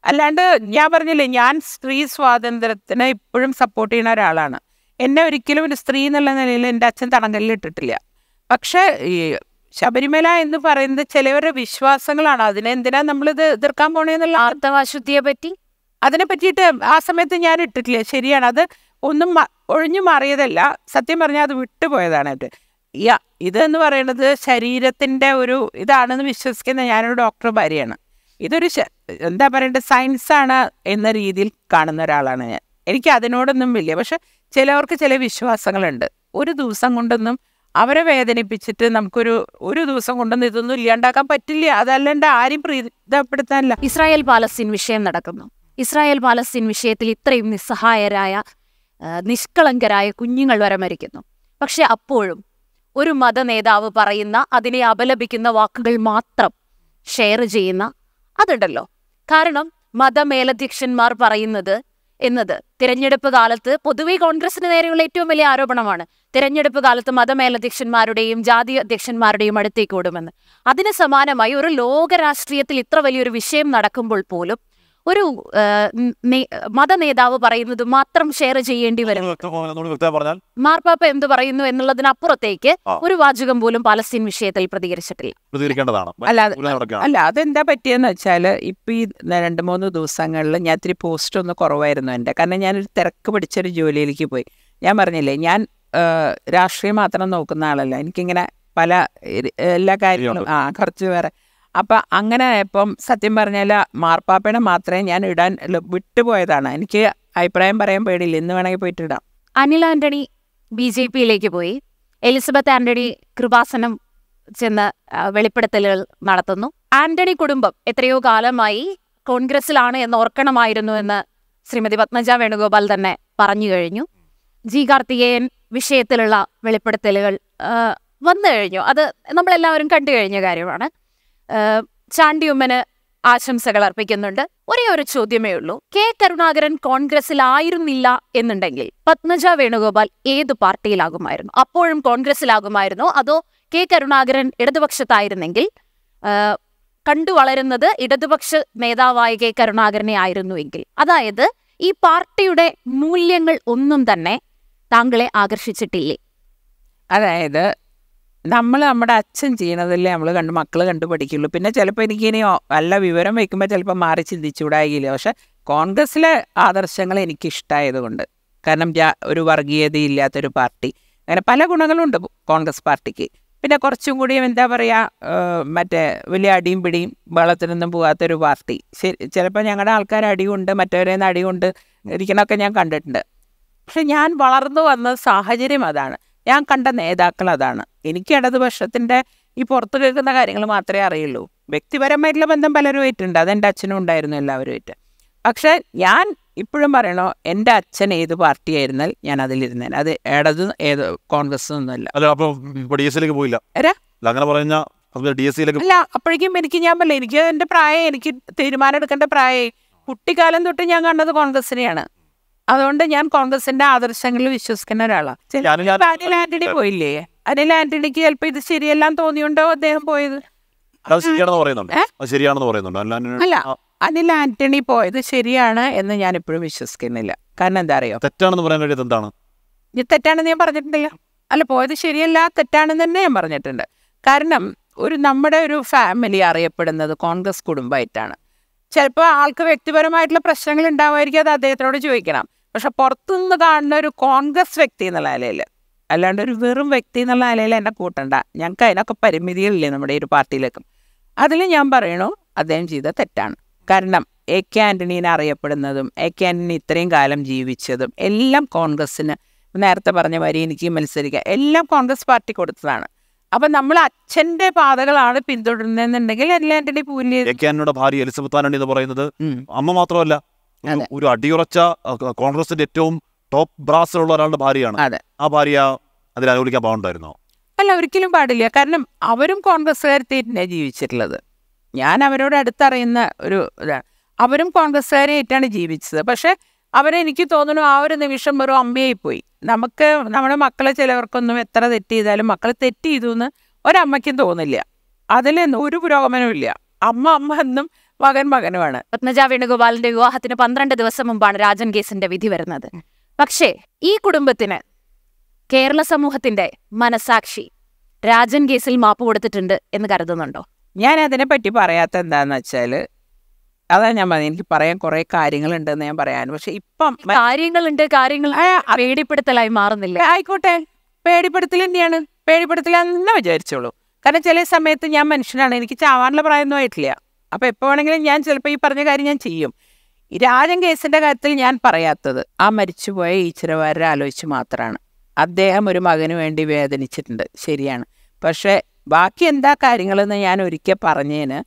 അല്ലാണ്ട് ഞാൻ പറഞ്ഞില്ലേ ഞാൻ സ്ത്രീ സ്വാതന്ത്ര്യത്തിന് ഇപ്പോഴും സപ്പോർട്ട് ചെയ്യുന്ന ഒരാളാണ് എന്നെ ഒരിക്കലും ഒരു സ്ത്രീ എന്നുള്ള നിലയിൽ എൻ്റെ അച്ഛൻ തടങ്കലിലിട്ടിട്ടില്ല പക്ഷേ ഈ ശബരിമല എന്ന് പറയുന്നത് ചിലവരുടെ വിശ്വാസങ്ങളാണ് അതിനെന്തിനാ നമ്മളിത് എതിർക്കാൻ പോണേന്നുള്ള ആർത്തവാശുദ്ധിയെ പറ്റി അതിനെ പറ്റിയിട്ട് ആ സമയത്ത് ഞാൻ ഇട്ടിട്ടില്ല ശരിയാണ് അത് ഒന്നും ഒഴിഞ്ഞു മാറിയതല്ല സത്യം പറഞ്ഞാൽ അത് വിട്ടുപോയതാണ് അത് യാ ഇതെന്ന് പറയുന്നത് ശരീരത്തിൻ്റെ ഒരു ഇതാണെന്ന് വിശ്വസിക്കുന്ന ഞാനൊരു ഡോക്ടർ ഭാര്യയാണ് ഇതൊരു എന്താ പറയേണ്ടത് സയൻസാണ് എന്ന രീതിയിൽ കാണുന്ന ഒരാളാണ് ഞാൻ എനിക്ക് അതിനോടൊന്നും വലിയ പക്ഷെ ചിലവർക്ക് ചില വിശ്വാസങ്ങളുണ്ട് ഒരു ദിവസം കൊണ്ടൊന്നും അവരെ വേദനിപ്പിച്ചിട്ട് നമുക്കൊരു ഒരു ദിവസം കൊണ്ടൊന്നും ഇതൊന്നും ഇല്ലാണ്ടാക്കാൻ പറ്റില്ല അതല്ലാണ്ട് ആരും പ്രീതപ്പെടുത്താനില്ല ഇസ്രായേൽ പാലസ്തീൻ വിഷയം നടക്കുന്നു ഇസ്രായേൽ പാലസ്തീൻ വിഷയത്തിൽ ഇത്രയും നിസ്സഹായരായ നിഷ്കളങ്കരായ കുഞ്ഞുങ്ങൾ വരെ മരിക്കുന്നു പക്ഷെ അപ്പോഴും ഒരു മത നേതാവ് പറയുന്ന അതിനെ അപലപിക്കുന്ന വാക്കുകൾ മാത്രം ഷെയർ ചെയ്യുന്ന അതുണ്ടല്ലോ കാരണം മതമേലധ്യക്ഷന്മാർ പറയുന്നത് എന്നത് തിരഞ്ഞെടുപ്പ് കാലത്ത് പൊതുവെ കോൺഗ്രസിന് നേരെയുള്ള ഏറ്റവും വലിയ ആരോപണമാണ് തിരഞ്ഞെടുപ്പ് കാലത്ത് മതമേലധ്യക്ഷന്മാരുടെയും ജാതി അധ്യക്ഷന്മാരുടെയും അടുത്തേക്ക് ഓടുമെന്ന് അതിന് സമാനമായി ഒരു ലോക രാഷ്ട്രീയത്തിൽ ഇത്ര വലിയൊരു വിഷയം നടക്കുമ്പോൾ പോലും ഒരു മത നേതാവ് പറയുന്നത് മാത്രം ഷെയർ ചെയ്യേണ്ടി വരും മാർപ്പാപ്പ എന്ത് പറയുന്നു എന്നുള്ളതിനപ്പുറത്തേക്ക് ഒരു വാചകം പോലും പാലസ്തീൻ വിഷയത്തിൽ പ്രതികരിച്ചിട്ടില്ല അല്ല അതെന്താ പറ്റിയെന്ന് വെച്ചാൽ ഇപ്പൊ ഈ രണ്ട് മൂന്ന് ദിവസങ്ങളിൽ ഞാൻ ഇത്തിരി പോസ്റ്റ് ഒന്ന് കുറവായിരുന്നു എന്റെ കാരണം ഞാനൊരു തിരക്ക് പിടിച്ചൊരു ജോലിയിലേക്ക് പോയി ഞാൻ പറഞ്ഞില്ലേ ഞാൻ രാഷ്ട്രീയം മാത്രം നോക്കുന്ന ആളല്ല എനിക്കിങ്ങനെ പല എല്ലാ കാര്യങ്ങളും ആ കുറച്ച് വേറെ അപ്പം അങ്ങനെ ഇപ്പം സത്യം പറഞ്ഞാൽ മാർപ്പാപ്പയുടെ മാത്രമേ ഞാൻ ഇടാൻ വിട്ടുപോയതാണ് എനിക്ക് അഭിപ്രായം പറയാൻ പേടിയില്ല ഇന്ന് വേണമെങ്കിൽ പോയിട്ട് ഇടാം അനിൽ ആന്റണി ബി ജെ പിയിലേക്ക് പോയി എലിസബത്ത് ആന്റണി കൃപാസനം ചെന്ന് വെളിപ്പെടുത്തലുകൾ നടത്തുന്നു ആന്റണി കുടുംബം എത്രയോ കാലമായി കോൺഗ്രസിലാണ് എന്ന് ഓർക്കണമായിരുന്നു എന്ന് ശ്രീമതി പത്മജ വേണുഗോപാൽ തന്നെ പറഞ്ഞു കഴിഞ്ഞു ജി കാർത്തികേയൻ വിഷയത്തിലുള്ള വെളിപ്പെടുത്തലുകൾ വന്നു കഴിഞ്ഞു അത് നമ്മളെല്ലാവരും കണ്ടു കഴിഞ്ഞ കാര്യമാണ് ചാണ്ടിയമ്മന് ആശംസകൾ അർപ്പിക്കുന്നുണ്ട് ഒരേ ഒരു ചോദ്യമേ ഉള്ളൂ കെ കരുണാകരൻ ആയിരുന്നില്ല എന്നുണ്ടെങ്കിൽ പത്മജ വേണുഗോപാൽ ഏത് പാർട്ടിയിലാകുമായിരുന്നു അപ്പോഴും കോൺഗ്രസിലാകുമായിരുന്നോ അതോ കെ കരുണാകരൻ ഇടതുപക്ഷത്തായിരുന്നെങ്കിൽ കണ്ടു വളരുന്നത് ഇടതുപക്ഷ നേതാവായ കെ കരുണാകരനെ ആയിരുന്നുവെങ്കിൽ അതായത് ഈ പാർട്ടിയുടെ മൂല്യങ്ങൾ ഒന്നും തന്നെ താങ്കളെ ആകർഷിച്ചിട്ടില്ലേ അതായത് നമ്മൾ നമ്മുടെ അച്ഛൻ ചെയ്യണതല്ലേ നമ്മൾ കണ്ട് മക്കൾ കണ്ട് പഠിക്കുള്ളൂ പിന്നെ ചിലപ്പോൾ എനിക്കിനി നല്ല വിവരം വയ്ക്കുമ്പോൾ ചിലപ്പോൾ മാറി ചിന്തിച്ചുകൂടായില്ല പക്ഷെ കോൺഗ്രസ്സിലെ ആദർശങ്ങൾ എനിക്കിഷ്ടമായതുകൊണ്ട് കാരണം ഒരു വർഗീയതയില്ലാത്തൊരു പാർട്ടി അങ്ങനെ പല ഗുണങ്ങളുണ്ട് കോൺഗ്രസ് പാർട്ടിക്ക് പിന്നെ കുറച്ചും കൂടി എന്താ പറയുക മറ്റേ വലിയ അടിയും പിടിയും ബഹളത്തിനൊന്നും പോകാത്തൊരു പാർട്ടി ശരി ചിലപ്പോൾ ഞങ്ങളുടെ ആൾക്കാർ അടിയുണ്ട് മറ്റവരെ അടിയുണ്ട് ഇരിക്കണമൊക്കെ ഞാൻ കണ്ടിട്ടുണ്ട് പക്ഷെ ഞാൻ വളർന്നു വന്ന സാഹചര്യം അതാണ് ഞാൻ കണ്ട നേതാക്കൾ അതാണ് എനിക്ക് ഇടതുപക്ഷത്തിൻ്റെ ഈ പുറത്ത് കേൾക്കുന്ന കാര്യങ്ങൾ മാത്രമേ അറിയുള്ളൂ വ്യക്തിപരമായിട്ടുള്ള ബന്ധം പലരും ആയിട്ടുണ്ട് അതെൻ്റെ അച്ഛനും ഉണ്ടായിരുന്നു എല്ലാവരുമായിട്ട് പക്ഷേ ഞാൻ ഇപ്പോഴും പറയണോ എൻ്റെ അച്ഛൻ ഏത് പാർട്ടി ആയിരുന്നാൽ ഞാൻ അതിലിരുന്നേൻ അത് ഇടത് ഏത് കോൺഗ്രസ് ഒന്നുമല്ല പോയില്ല അങ്ങനെ അല്ല അപ്പോഴേക്കും എനിക്ക് ഞാൻ പറയില്ല എനിക്ക് എൻ്റെ പ്രായം എനിക്ക് തീരുമാനം എടുക്കേണ്ട പ്രായം കുട്ടിക്കാലം തൊട്ട് ഞാൻ കണ്ടത് കോൺഗ്രസിനെയാണ് അതുകൊണ്ട് ഞാൻ കോൺഗ്രസിന്റെ ആദർശങ്ങളിൽ വിശ്വസിക്കുന്ന ഒരാളാണ് അനിൽ ആന്റണി പോയില്ലേ അനിൽ ആന്റണിക്ക് ചിലപ്പോ ഇത് ശരിയെല്ലാം തോന്നിയുണ്ടോ അദ്ദേഹം പോയത് അല്ല അനിൽ ആന്റണി പോയത് ശരിയാണ് എന്ന് ഞാൻ ഇപ്പോഴും വിശ്വസിക്കുന്നില്ല കാരണം എന്താ അറിയോ തെറ്റാണെന്ന് പറയാൻ കഴിയുന്നത് എന്താണ് തെറ്റാണെന്ന് ഞാൻ പറഞ്ഞിട്ടില്ല അല്ല പോയത് ശരിയല്ല തെറ്റാണെന്ന് തന്നെ ഞാൻ പറഞ്ഞിട്ടുണ്ട് കാരണം ഒരു നമ്മുടെ ഒരു ഫാമിലി അറിയപ്പെടുന്നത് കോൺഗ്രസ് കുടുംബമായിട്ടാണ് ചിലപ്പോൾ ആൾക്ക് വ്യക്തിപരമായിട്ടുള്ള പ്രശ്നങ്ങൾ ഉണ്ടാവുമായിരിക്കും അത് അദ്ദേഹത്തിനോട് ചോദിക്കണം പക്ഷെ പുറത്തുനിന്ന് കാണുന്ന ഒരു കോൺഗ്രസ് വ്യക്തി എന്നുള്ള നിലയിൽ അല്ലാണ്ട് ഒരു വെറും വ്യക്തി എന്നുള്ള നിലയിൽ എന്നെ കൂട്ടണ്ട ഞങ്ങൾക്ക് അതിനൊക്കെ പരിമിതികളില്ലേ നമ്മുടെ ഒരു പാർട്ടിയിലേക്കും അതിൽ ഞാൻ പറയണു അദ്ദേഹം ചെയ്ത തെറ്റാണ് കാരണം എ കെ ആൻ്റണീനെ അറിയപ്പെടുന്നതും എ കെ ആൻ്റണി ഇത്രയും കാലം ജീവിച്ചതും എല്ലാം കോൺഗ്രസ്സിന് നേരത്തെ പറഞ്ഞ വരി എനിക്ക് മത്സരിക്കുക എല്ലാം കോൺഗ്രസ് പാർട്ടി കൊടുത്തതാണ് അപ്പം നമ്മൾ അച്ഛന്റെ പാതകളാണ് പിന്തുടരുന്നതെന്നുണ്ടെങ്കിൽ എല്ലാ ആന്റണി പൂല്യ ഭാര്യ എലിസബത്ത് ആന്റണി എന്ന് പറയുന്നത് അമ്മ മാത്രമല്ല ഒരു അടിയുറച്ച കോൺഗ്രസിന്റെ ഏറ്റവും ടോപ്പ് ബ്രാസിലുള്ള ഒരാളുടെ ഭാര്യയാണ് ആ ഭാര്യ അതിൽ അനുകൂലിക്കാൻ പാടുണ്ടായിരുന്നോ അല്ല ഒരിക്കലും പാടില്ല കാരണം അവരും കോൺഗ്രസ്സുകാർ തന്നെ ജീവിച്ചിട്ടുള്ളത് ഞാൻ അവരോട് അടുത്തറിയുന്ന ഒരു ഇതാണ് അവരും കോൺഗ്രസ്സുകാരെ ആയിട്ടാണ് ജീവിച്ചത് പക്ഷേ എനിക്ക് തോന്നുന്നു ആ ഒരു നിമിഷം വെറും അമ്മയായി പോയി നമുക്ക് നമ്മുടെ മക്കളെ ചിലവർക്കൊന്നും എത്ര തെറ്റ് ചെയ്താലും മക്കളെ തെറ്റ് ചെയ്തു എന്ന് ഒരമ്മയ്ക്കും തോന്നില്ല അതിലൊന്നും ഒരു പുരോഗമനവും ഇല്ല അമ്മ അമ്മ എന്നും മകൻ മകനുമാണ് പത്മജ വേണുഗോപാലിന്റെ വിവാഹത്തിന് പന്ത്രണ്ട് ദിവസം മുമ്പാണ് രാജൻ കേസിന്റെ വിധി വരുന്നത് പക്ഷേ ഈ കുടുംബത്തിന് കേരള സമൂഹത്തിന്റെ മനസാക്ഷി രാജൻ കേസിൽ മാപ്പ് കൊടുത്തിട്ടുണ്ട് എന്ന് കരുതുന്നുണ്ടോ ഞാൻ അതിനെപ്പറ്റി പറയാത്ത എന്താന്ന് വെച്ചാല് അതാ ഞാൻ പറഞ്ഞു എനിക്ക് പറയാൻ കുറെ എന്ന് ഞാൻ പറയാൻ പക്ഷെ ഇപ്പം കാര്യങ്ങളുണ്ട് കാര്യങ്ങൾ പേടിപ്പെടുത്തലായി മാറുന്നില്ല ആയിക്കോട്ടെ പേടിപ്പെടുത്തൽ തന്നെയാണ് പേടിപ്പെടുത്തലെന്നെ വിചാരിച്ചോളൂ കാരണം ചില സമയത്ത് ഞാൻ മനുഷ്യനാണ് എനിക്ക് ചാവാനുള്ള പ്രായമൊന്നും ആയിട്ടില്ല അപ്പോൾ എപ്പോൾ വേണമെങ്കിലും ഞാൻ ചിലപ്പോൾ ഈ പറഞ്ഞ കാര്യം ഞാൻ ചെയ്യും രാജൻ കേസിൻ്റെ കാര്യത്തിൽ ഞാൻ പറയാത്തത് ആ മരിച്ചുപോയ ഈശ്വരവാരെ ആലോചിച്ച് മാത്രമാണ് അദ്ദേഹം ഒരു മകന് വേണ്ടി വേദനിച്ചിട്ടുണ്ട് ശരിയാണ് പക്ഷേ ബാക്കി എന്താ കാര്യങ്ങളെന്ന് ഞാൻ ഒരിക്കൽ പറഞ്ഞതിന്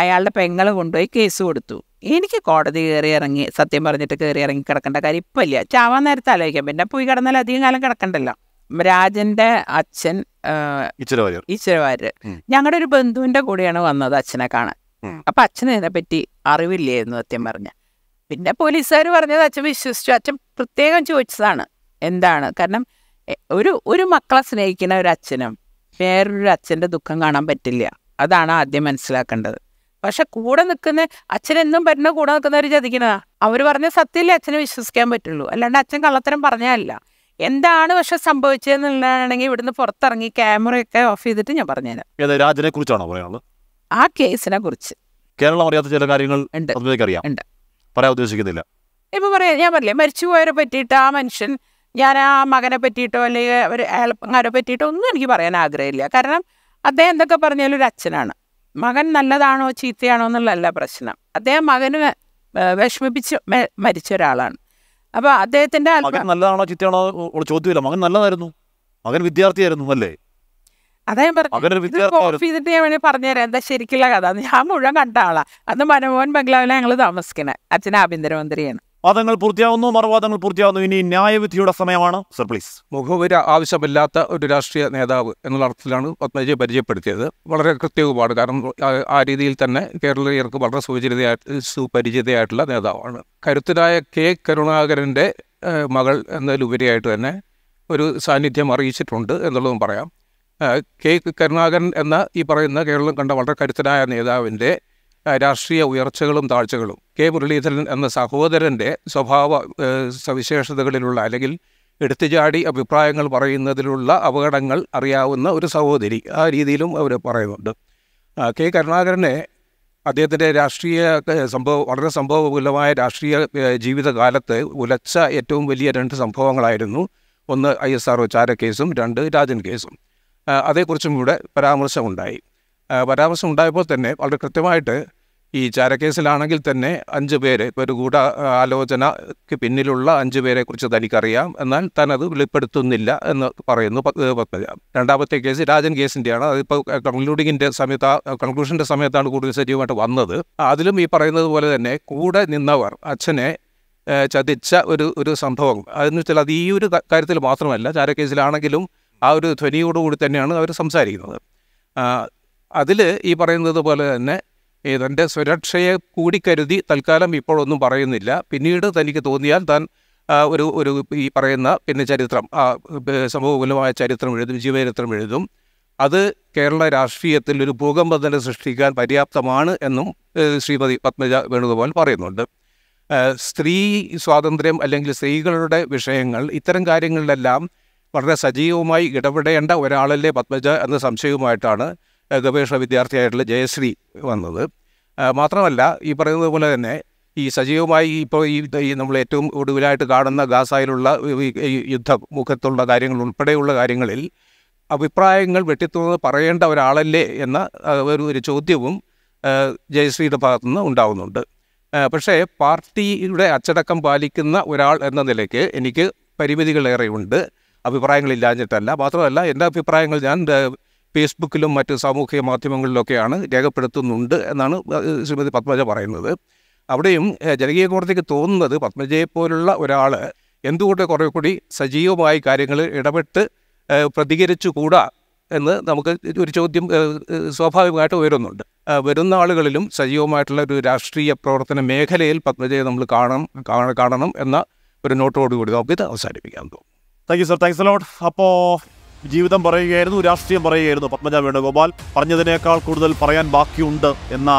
അയാളുടെ പെങ്ങൾ കൊണ്ടുപോയി കേസ് കൊടുത്തു എനിക്ക് കോടതി കയറി ഇറങ്ങി സത്യം പറഞ്ഞിട്ട് കയറി ഇറങ്ങി കിടക്കേണ്ട കാര്യം ഇപ്പം ഇല്ല ചാവാൻ നേരത്തെ ആലോചിക്കാം പിന്നെ പോയി കിടന്നാൽ അധികം കാലം കിടക്കണ്ടല്ലോ രാജന്റെ അച്ഛൻ ഈശ്വരവാര് ഞങ്ങളുടെ ഒരു ബന്ധുവിന്റെ കൂടെയാണ് വന്നത് അച്ഛനെ കാണാൻ അപ്പൊ അച്ഛന് പറ്റി അറിവില്ലായിരുന്നു സത്യം പറഞ്ഞ പിന്നെ പോലീസുകാർ പറഞ്ഞത് അച്ഛൻ വിശ്വസിച്ചു അച്ഛൻ പ്രത്യേകം ചോദിച്ചതാണ് എന്താണ് കാരണം ഒരു ഒരു മക്കളെ സ്നേഹിക്കുന്ന ഒരു അച്ഛനും വേറൊരു അച്ഛൻ്റെ ദുഃഖം കാണാൻ പറ്റില്ല അതാണ് ആദ്യം മനസ്സിലാക്കേണ്ടത് പക്ഷെ കൂടെ നിൽക്കുന്ന അച്ഛനെന്നും പറ്റുന്ന കൂടെ നിൽക്കുന്നവർ ചതിക്കുന്നതാ അവർ പറഞ്ഞ സത്യമല്ലേ അച്ഛനെ വിശ്വസിക്കാൻ പറ്റുള്ളൂ അല്ലാണ്ട് അച്ഛൻ കള്ളത്തരം പറഞ്ഞതല്ല എന്താണ് പക്ഷെ സംഭവിച്ചതെന്നുള്ളതാണെങ്കിൽ ഇവിടുന്ന് പുറത്തിറങ്ങി ക്യാമറയൊക്കെ ഓഫ് ചെയ്തിട്ട് ഞാൻ പറഞ്ഞുതരാം രാജനെ കുറിച്ചാണോ പറയാനുള്ളത് ആ കേസിനെ കുറിച്ച് കേരളം അറിയാത്ത ചില കാര്യങ്ങൾ പറയാൻ ഉദ്ദേശിക്കുന്നില്ല ഇപ്പൊ പറയാ ഞാൻ പറഞ്ഞില്ലേ മരിച്ചുപോയവരെ പറ്റിയിട്ട് ആ മനുഷ്യൻ ഞാൻ ആ മകനെ പറ്റിയിട്ടോ അല്ലെങ്കിൽ ഒരു അയൽപ്പങ്ങാരെ പറ്റിയിട്ടോ ഒന്നും എനിക്ക് പറയാൻ ആഗ്രഹമില്ല കാരണം അദ്ദേഹം എന്തൊക്കെ പറഞ്ഞാലും ഒരു അച്ഛനാണ് മകൻ നല്ലതാണോ ചീത്തയാണോ എന്നുള്ളതല്ല പ്രശ്നം അദ്ദേഹം മകന് വിഷമിപ്പിച്ച് മരിച്ച ഒരാളാണ് അപ്പൊ അദ്ദേഹത്തിന്റെ നല്ലതാണോ ചീത്തയാണോ ചോദ്യമില്ല മകൻ നല്ലതായിരുന്നു മകൻ വിദ്യാർത്ഥിയായിരുന്നു അല്ലേ അതായത് പറഞ്ഞു ഓഫ് പറഞ്ഞുതരാം എന്താ ശരിക്കുള്ള കഥ ഞാൻ മുഴുവൻ കണ്ട ആളാ അന്ന് മനമോഹൻ ബംഗ്ലാവിലാണ് ഞങ്ങൾ താമസിക്കുന്നത് അച്ഛൻ ആഭ്യന്തരമന്ത്രിയാണ് വാദങ്ങൾ പൂർത്തിയാവുന്നു മറുവാദങ്ങൾ പൂർത്തിയാവുന്നു ഇനി ന്യായവിധിയുടെ സമയമാണ് സർ പ്ലീസ് മുഖവിര ആവശ്യമില്ലാത്ത ഒരു രാഷ്ട്രീയ നേതാവ് എന്നുള്ള അർത്ഥത്തിലാണ് പത്മജിയെ പരിചയപ്പെടുത്തിയത് വളരെ കൃത്യവുമാണ് കാരണം ആ രീതിയിൽ തന്നെ കേരളീയർക്ക് വളരെ സുപരിചിതയായിട്ട് സുപരിചിതയായിട്ടുള്ള നേതാവാണ് കരുത്തരായ കെ കരുണാകരൻ്റെ മകൾ എന്നതിലുപരിയായിട്ട് തന്നെ ഒരു സാന്നിധ്യം അറിയിച്ചിട്ടുണ്ട് എന്നുള്ളതും പറയാം കെ കരുണാകരൻ എന്ന ഈ പറയുന്ന കേരളം കണ്ട വളരെ കരുത്തനായ നേതാവിൻ്റെ രാഷ്ട്രീയ ഉയർച്ചകളും താഴ്ചകളും കെ മുരളീധരൻ എന്ന സഹോദരൻ്റെ സ്വഭാവ സവിശേഷതകളിലുള്ള അല്ലെങ്കിൽ എടുത്തുചാടി അഭിപ്രായങ്ങൾ പറയുന്നതിലുള്ള അപകടങ്ങൾ അറിയാവുന്ന ഒരു സഹോദരി ആ രീതിയിലും അവർ പറയുന്നുണ്ട് കെ കരുണാകരനെ അദ്ദേഹത്തിൻ്റെ രാഷ്ട്രീയ സംഭവം വളരെ സംഭവമൂലമായ രാഷ്ട്രീയ ജീവിതകാലത്ത് ഉലച്ച ഏറ്റവും വലിയ രണ്ട് സംഭവങ്ങളായിരുന്നു ഒന്ന് ഐ എസ് ആർ ഒ ചാര കേസും രണ്ട് രാജൻ കേസും അതേക്കുറിച്ചും കൂടെ പരാമർശമുണ്ടായി പരാമർശം ഉണ്ടായപ്പോൾ തന്നെ വളരെ കൃത്യമായിട്ട് ഈ ചാരക്കേസിലാണെങ്കിൽ തന്നെ അഞ്ച് പേര് ഒരു ഗൂഢ ആലോചനയ്ക്ക് പിന്നിലുള്ള അഞ്ച് പേരെക്കുറിച്ച് തനിക്കറിയാം എന്നാൽ താൻ അത് വെളിപ്പെടുത്തുന്നില്ല എന്ന് പറയുന്നു പത്മജ രണ്ടാമത്തെ കേസ് രാജൻ കേസിൻ്റെയാണ് അതിപ്പോൾ കൺക്ലൂഡിങ്ങിൻ്റെ സമയത്ത് കൺക്ലൂഷൻ്റെ സമയത്താണ് കൂടുതൽ സജീവമായിട്ട് വന്നത് അതിലും ഈ പറയുന്നത് പോലെ തന്നെ കൂടെ നിന്നവർ അച്ഛനെ ചതിച്ച ഒരു ഒരു സംഭവം അതെന്ന് വെച്ചാൽ അത് ഈ ഒരു കാര്യത്തിൽ മാത്രമല്ല ചാരക്കേസിലാണെങ്കിലും ആ ഒരു കൂടി തന്നെയാണ് അവർ സംസാരിക്കുന്നത് അതിൽ ഈ പറയുന്നത് പോലെ തന്നെ തൻ്റെ സുരക്ഷയെ കൂടി കരുതി തൽക്കാലം ഇപ്പോഴൊന്നും പറയുന്നില്ല പിന്നീട് തനിക്ക് തോന്നിയാൽ താൻ ഒരു ഒരു ഈ പറയുന്ന പിന്നെ ചരിത്രം സമൂഹപൂലമായ ചരിത്രം എഴുതും ജീവചരിത്രം എഴുതും അത് കേരള രാഷ്ട്രീയത്തിൽ ഒരു ഭൂകമ്പം തന്നെ സൃഷ്ടിക്കാൻ പര്യാപ്തമാണ് എന്നും ശ്രീമതി പത്മജ വേണുഗോപാൽ പറയുന്നുണ്ട് സ്ത്രീ സ്വാതന്ത്ര്യം അല്ലെങ്കിൽ സ്ത്രീകളുടെ വിഷയങ്ങൾ ഇത്തരം കാര്യങ്ങളിലെല്ലാം വളരെ സജീവമായി ഇടപെടേണ്ട ഒരാളല്ലേ പത്മജ എന്ന സംശയവുമായിട്ടാണ് ഗവേഷണ വിദ്യാർത്ഥിയായിട്ടുള്ള ജയശ്രീ വന്നത് മാത്രമല്ല ഈ പറയുന്നത് പോലെ തന്നെ ഈ സജീവമായി ഇപ്പോൾ ഈ നമ്മൾ ഏറ്റവും ഒടുവിലായിട്ട് കാണുന്ന ഗാസായിലുള്ള യുദ്ധ മുഖത്തുള്ള കാര്യങ്ങൾ ഉൾപ്പെടെയുള്ള കാര്യങ്ങളിൽ അഭിപ്രായങ്ങൾ വെട്ടിത്തുറന്ന് പറയേണ്ട ഒരാളല്ലേ എന്ന ഒരു ഒരു ചോദ്യവും ജയശ്രീയുടെ ഭാഗത്തുനിന്ന് ഉണ്ടാവുന്നുണ്ട് പക്ഷേ പാർട്ടിയുടെ അച്ചടക്കം പാലിക്കുന്ന ഒരാൾ എന്ന നിലയ്ക്ക് എനിക്ക് പരിമിതികളേറെയുണ്ട് അഭിപ്രായങ്ങളില്ലാഞ്ഞിട്ടല്ല മാത്രമല്ല എൻ്റെ അഭിപ്രായങ്ങൾ ഞാൻ ഫേസ്ബുക്കിലും മറ്റ് സാമൂഹിക മാധ്യമങ്ങളിലൊക്കെയാണ് രേഖപ്പെടുത്തുന്നുണ്ട് എന്നാണ് ശ്രീമതി പത്മജ പറയുന്നത് അവിടെയും ജനകീയ കോടതിക്ക് തോന്നുന്നത് പോലുള്ള ഒരാൾ എന്തുകൊണ്ട് കുറേ കൂടി സജീവമായി കാര്യങ്ങൾ ഇടപെട്ട് പ്രതികരിച്ചുകൂടാ എന്ന് നമുക്ക് ഒരു ചോദ്യം സ്വാഭാവികമായിട്ട് ഉയരുന്നുണ്ട് വരുന്ന ആളുകളിലും സജീവമായിട്ടുള്ള ഒരു രാഷ്ട്രീയ പ്രവർത്തന മേഖലയിൽ പത്മജയെ നമ്മൾ കാണണം കാണണം എന്ന ഒരു നോട്ടോടുകൂടി നമുക്ക് ഇത് അവസാനിപ്പിക്കാൻ തോന്നും thank you sir thanks load അപ്പോൾ ജീവിതം പറയുകയായിരുന്നു രാഷ്ട്രീയം പറയുകയായിരുന്നു പത്മജ വേണുഗോപാൽ പറഞ്ഞതിനേക്കാൾ കൂടുതൽ പറയാൻ ബാക്കിയുണ്ട് എന്ന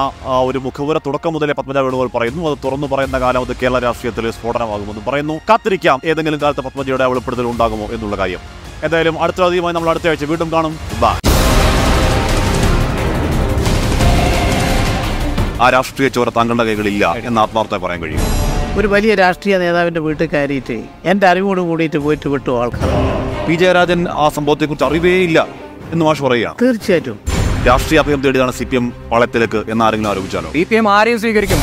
ഒരു മുഖവുര തുടക്കം മുതലേ പത്മജ വേണുഗോപാൽ പറയുന്നു അത് തുറന്നു പറയുന്ന കാലം അത് കേരള രാഷ്ട്രീയത്തിൽ സ്ഫോടനമാകുമെന്ന് പറയുന്നു കാത്തിരിക്കാം ഏതെങ്കിലും കാലത്ത് പത്മജയുടെ വെളിപ്പെടുത്തൽ ഉണ്ടാകുമോ എന്നുള്ള കാര്യം എന്തായാലും അടുത്ത അധികമായി നമ്മൾ അടുത്ത ആഴ്ച വീണ്ടും കാണും ബൈ ആ രാഷ്ട്രീയ ചോര താങ്കളുടെ കൈകളില്ല എന്ന് ആത്മാർത്ഥമായി പറയാൻ കഴിയും ഒരു വലിയ രാഷ്ട്രീയ നേതാവിൻ്റെ വീട്ടിൽ കയറിയിട്ട് എൻ്റെ അറിവോട് കൂടിയിട്ട് പോയിട്ട് വിട്ടു ആൾക്കാർ പി ജയരാജൻ ആ സംഭവത്തെക്കുറിച്ച് അറിവേ ഇല്ല എന്ന് മാഷ് പറയുക തീർച്ചയായിട്ടും രാഷ്ട്രീയ അഭയം തേടിയതാണ് സി പി എം വളത്തിലേക്ക് എന്ന് ആരോപിച്ചാലോ സി പി എം ആരെയും സ്വീകരിക്കും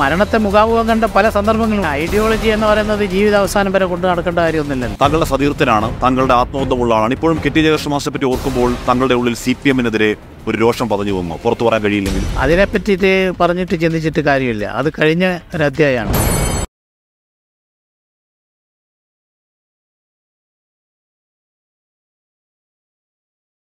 മരണത്തെ മുഖാമുഖം കണ്ട പല സന്ദർഭങ്ങളും ഐഡിയോളജി എന്ന് പറയുന്നത് ജീവിതാവസാനം വരെ കൊണ്ടു നടക്കേണ്ട കാര്യമൊന്നുമില്ല തങ്ങളുടെ സതീർത്ഥനാണ് തങ്ങളുടെ ആത്മബന്ധമുള്ള ഇപ്പോഴും കെട്ടി ജയകൃഷ്ണമാസെ പറ്റി ഓർക്കുമ്പോൾ തങ്ങളുടെ ഉള്ളിൽ സി പി എമ്മിനെതിരെ ഒരു രോഷം പതഞ്ഞു വന്നു പുറത്തു പറയാൻ കഴിയില്ലെങ്കിൽ അതിനെപ്പറ്റി പറഞ്ഞിട്ട് ചിന്തിച്ചിട്ട് കാര്യമില്ല അത് കഴിഞ്ഞ ഒരു അധ്യായമാണ്